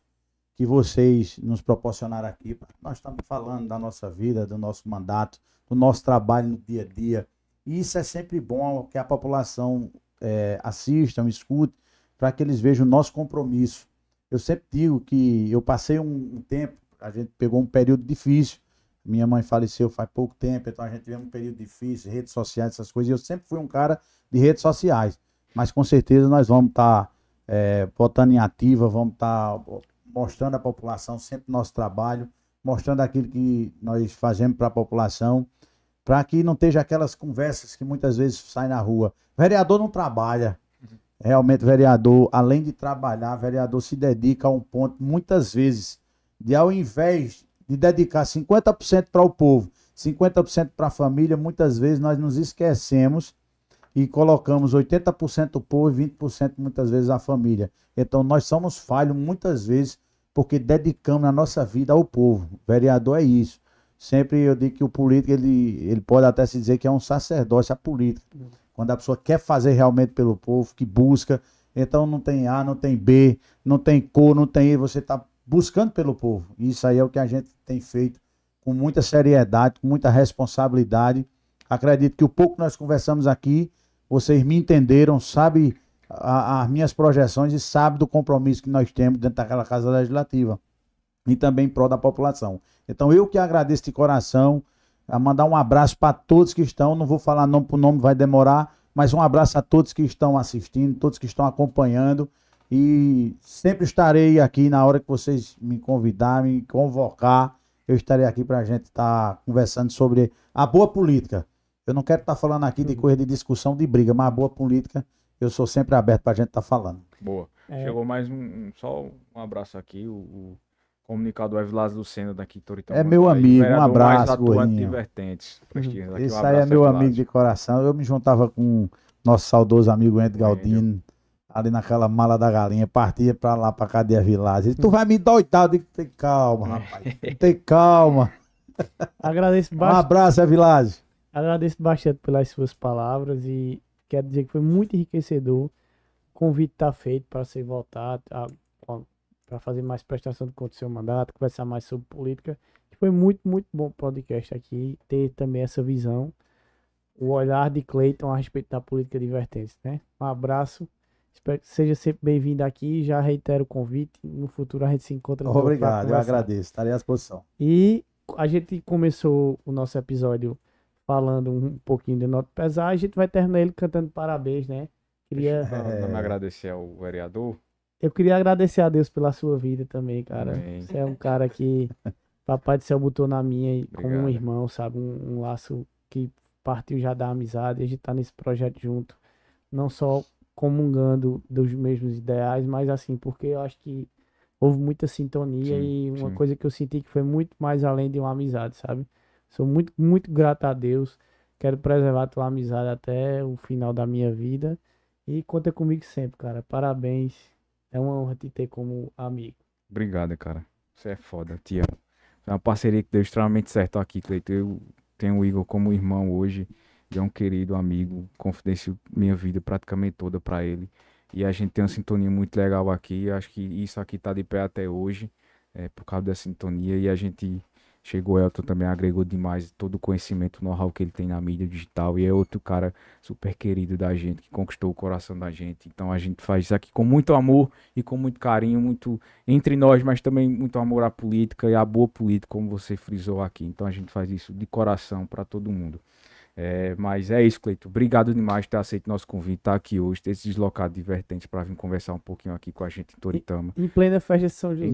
que vocês nos proporcionaram aqui. Nós estamos falando da nossa vida, do nosso mandato, do nosso trabalho no dia a dia. E isso é sempre bom que a população é, assista, escute, para que eles vejam o nosso compromisso. Eu sempre digo que eu passei um, um tempo, a gente pegou um período difícil. Minha mãe faleceu faz pouco tempo, então a gente teve um período difícil, redes sociais, essas coisas. E eu sempre fui um cara de redes sociais. Mas com certeza nós vamos estar tá, é, botando em ativa, vamos estar tá mostrando à população sempre nosso trabalho, mostrando aquilo que nós fazemos para a população, para que não esteja aquelas conversas que muitas vezes saem na rua. vereador não trabalha. Realmente, vereador, além de trabalhar, vereador se dedica a um ponto, muitas vezes, de ao invés de dedicar 50% para o povo, 50% para a família, muitas vezes nós nos esquecemos e colocamos 80% o povo e 20% muitas vezes a família. Então nós somos falhos muitas vezes porque dedicamos a nossa vida ao povo. O vereador é isso. Sempre eu digo que o político ele, ele pode até se dizer que é um sacerdócio a política. Quando a pessoa quer fazer realmente pelo povo, que busca, então não tem A, não tem B, não tem cor, não tem E, você está buscando pelo povo. Isso aí é o que a gente tem feito com muita seriedade, com muita responsabilidade. Acredito que o pouco que nós conversamos aqui vocês me entenderam, sabem as minhas projeções e sabem do compromisso que nós temos dentro daquela Casa Legislativa e também em prol da população. Então eu que agradeço de coração, a mandar um abraço para todos que estão, não vou falar nome por nome, vai demorar, mas um abraço a todos que estão assistindo, todos que estão acompanhando e sempre estarei aqui na hora que vocês me convidarem, me convocar, eu estarei aqui para a gente estar tá conversando sobre a boa política. Eu não quero estar tá falando aqui de uhum. coisa de discussão, de briga, mas a boa política eu sou sempre aberto para a gente estar tá falando. Boa. É... Chegou mais um, só um abraço aqui, o, o comunicado Eves Lázaro Lucena daqui Toritão. É meu amigo, um abraço, Gordinho. Isso um aí é meu amigo de coração. Eu me juntava com nosso saudoso amigo Ed Galdino, ali naquela mala da galinha, partia pra lá, pra cadeia Vilas. tu vai me doitar, eu digo, tem calma, rapaz, [laughs] tem calma. Agradeço bastante. Um abraço, Evilage. Agradeço bastante pelas suas palavras e quero dizer que foi muito enriquecedor. O convite está feito para você voltar para fazer mais prestação de conta do seu mandato, conversar mais sobre política. Foi muito, muito bom o podcast aqui, ter também essa visão, o olhar de Cleiton a respeito da política de vertentes, né? Um abraço, espero que seja sempre bem-vindo aqui, já reitero o convite, no futuro a gente se encontra. Obrigado, eu agradeço, estarei à disposição. E a gente começou o nosso episódio falando um pouquinho de nota pesar, a gente vai terminar ele cantando parabéns, né? Queria. É... me agradecer ao vereador. Eu queria agradecer a Deus pela sua vida também, cara. Amém. Você é um cara que Papai do Céu botou na minha Obrigado. como um irmão, sabe? Um, um, laço que partiu já da amizade. A gente tá nesse projeto junto. Não só comungando dos mesmos ideais, mas assim, porque eu acho que houve muita sintonia sim, e uma sim. coisa que eu senti que foi muito mais além de uma amizade, sabe? Sou muito, muito grato a Deus. Quero preservar tua amizade até o final da minha vida. E conta comigo sempre, cara. Parabéns. É uma honra te ter como amigo. Obrigado, cara. Você é foda, te amo. É uma parceria que deu extremamente certo aqui, Cleiton. Eu tenho o Igor como irmão hoje. Ele é um querido amigo. Confidencio minha vida praticamente toda para ele. E a gente tem uma sintonia muito legal aqui. Acho que isso aqui tá de pé até hoje, é, por causa da sintonia. E a gente Chegou o Elton também, agregou demais todo o conhecimento, know-how que ele tem na mídia digital e é outro cara super querido da gente, que conquistou o coração da gente. Então a gente faz isso aqui com muito amor e com muito carinho, muito entre nós, mas também muito amor à política e à boa política, como você frisou aqui. Então a gente faz isso de coração para todo mundo. É, mas é isso, Cleito. Obrigado demais por ter aceito nosso convite, estar tá aqui hoje, ter se deslocado de para vir conversar um pouquinho aqui com a gente em Toritama. Em, plena festa de São José.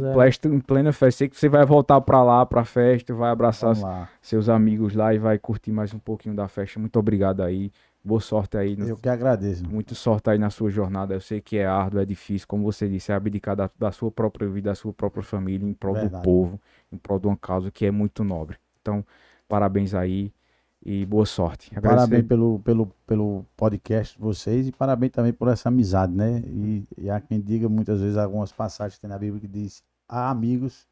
Em, em plena festa. Sei que você vai voltar para lá, para a festa, vai abraçar seus amigos lá e vai curtir mais um pouquinho da festa. Muito obrigado aí. Boa sorte aí. No... Eu que agradeço. Muito sorte aí na sua jornada. Eu sei que é árduo, é difícil, como você disse, é abdicar da, da sua própria vida, da sua própria família, em prol Verdade. do povo, em prol de uma causa que é muito nobre. Então, parabéns aí e boa sorte. Agradecer. Parabéns pelo, pelo, pelo podcast de vocês e parabéns também por essa amizade, né? E, e há quem diga muitas vezes algumas passagens que tem na Bíblia que diz há amigos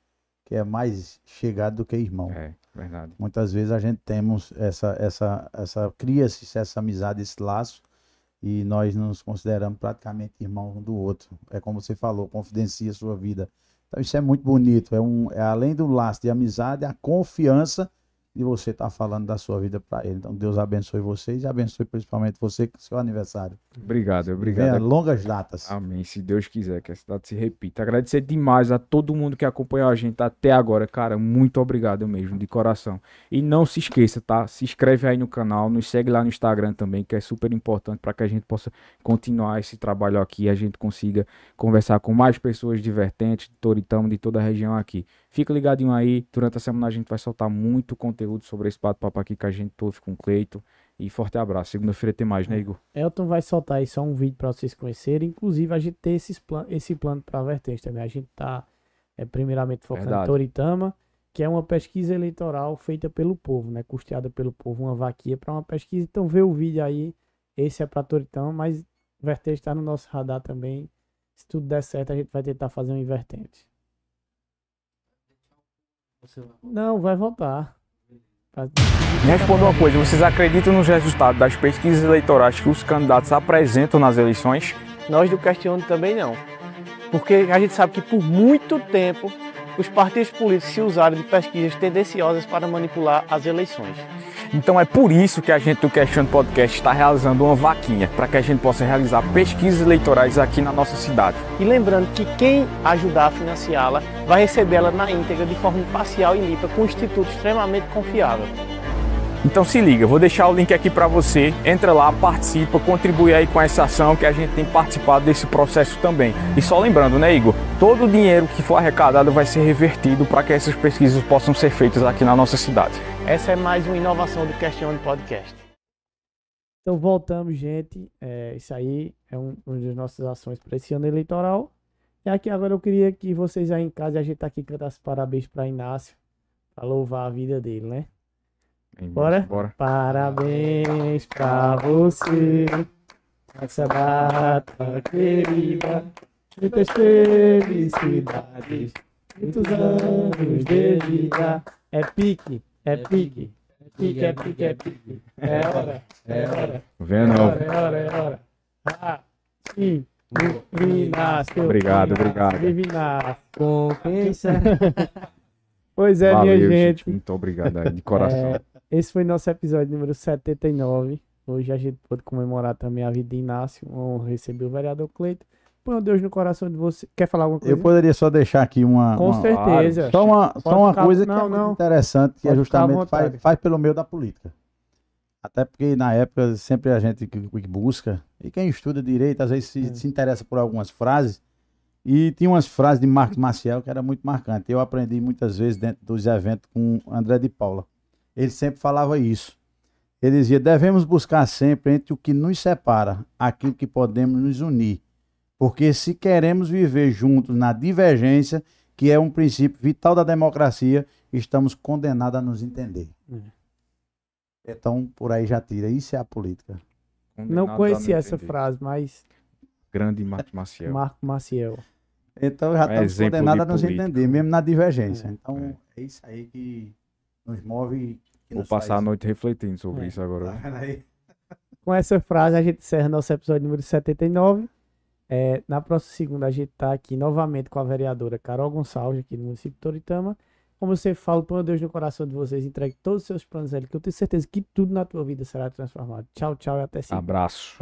que é mais chegado do que irmão. É, verdade. Muitas vezes a gente temos essa essa essa cria-se essa amizade, esse laço e nós nos consideramos praticamente irmãos um do outro. É como você falou, confidencia a sua vida. Então isso é muito bonito, é um é além do laço de amizade, a confiança de você estar tá falando da sua vida para ele. Então, Deus abençoe vocês e abençoe principalmente você com seu aniversário. Obrigado, obrigado. Venha longas datas. Amém, se Deus quiser, que essa data se repita. Agradecer demais a todo mundo que acompanhou a gente até agora, cara. Muito obrigado mesmo, de coração. E não se esqueça, tá? Se inscreve aí no canal, nos segue lá no Instagram também, que é super importante para que a gente possa continuar esse trabalho aqui e a gente consiga conversar com mais pessoas divertentes de Toritama, de toda a região aqui. Fica ligadinho aí. Durante a semana a gente vai soltar muito conteúdo sobre esse bate-papo aqui que a gente teve com o Cleito. E forte abraço. Segunda-feira tem mais, né, Igor? Elton vai soltar aí só um vídeo para vocês conhecerem. Inclusive, a gente tem esses plan esse plano para vertente também. A gente tá é, primeiramente focando em Toritama, que é uma pesquisa eleitoral feita pelo povo, né? Custeada pelo povo, uma vaquia para uma pesquisa. Então, vê o vídeo aí. Esse é para Toritama, mas vertente está no nosso radar também. Se tudo der certo, a gente vai tentar fazer um invertente. Não, vai voltar. Me responda uma coisa, vocês acreditam nos resultados das pesquisas eleitorais que os candidatos apresentam nas eleições? Nós do Castiano também não. Porque a gente sabe que por muito tempo os partidos políticos se usaram de pesquisas tendenciosas para manipular as eleições. Então é por isso que a gente do Questão Podcast está realizando uma vaquinha para que a gente possa realizar pesquisas eleitorais aqui na nossa cidade. E lembrando que quem ajudar a financiá-la vai recebê-la na íntegra de forma parcial e limpa com um instituto extremamente confiável. Então se liga, vou deixar o link aqui para você. Entra lá, participa, contribui aí com essa ação que a gente tem participado desse processo também. E só lembrando, né, Igor? Todo o dinheiro que for arrecadado vai ser revertido para que essas pesquisas possam ser feitas aqui na nossa cidade. Essa é mais uma inovação do Questione Podcast. Então voltamos, gente. É, isso aí é um, uma das nossas ações para esse ano eleitoral. E aqui agora eu queria que vocês aí em casa, a gente tá aqui cantasse parabéns para Inácio, para louvar a vida dele, né? bora? bora? Parabéns para você nessa data querida, muitas felicidades, muitos anos de vida. É pique. É, é pique. É pique, é pique, é pique. É, é hora, é, é hora. Vendo? É hora, é hora, Ah, sim. Vinasco. Obrigado, obrigado. Vinasco. Compensa. [laughs] Pois é, Valeu, minha gente. Muito obrigado aí, de coração. É, esse foi nosso episódio número 79. Hoje a gente pôde comemorar também a vida de Inácio. Receber o vereador Cleito. Põe Deus no coração de você. Quer falar alguma coisa? Eu poderia só deixar aqui uma. Com uma, certeza. Só uma, só uma ficar, coisa não, que é não. interessante, que é justamente faz, faz pelo meio da política. Até porque na época sempre a gente que, que busca, e quem estuda direito às vezes se, é. se, interessa por algumas frases, e tinha umas frases de Marcos Maciel que era muito marcante. Eu aprendi muitas vezes dentro dos eventos com André de Paula. Ele sempre falava isso. Ele dizia: devemos buscar sempre entre o que nos separa, aquilo que podemos nos unir. Porque se queremos viver juntos na divergência, que é um princípio vital da democracia, estamos condenados a nos entender. Uhum. Então, por aí já tira. Isso é a política. Condenado não conhecia essa frase, mas. Grande Marco Maciel. Marco Maciel. Então já estamos condenados a nos entender, mesmo na divergência. É, então, é. é. isso aí que nos move. Que Vou nos passar faz... a noite refletindo sobre é. isso agora. Tá Com essa frase, a gente encerra nosso episódio número 79. É, na próxima segunda a gente está aqui novamente com a vereadora Carol Gonçalves, aqui no município de Toritama. Como você fala, põe Deus no coração de vocês, entregue todos os seus planos a Ele, que eu tenho certeza que tudo na tua vida será transformado. Tchau, tchau e até sempre. Abraço.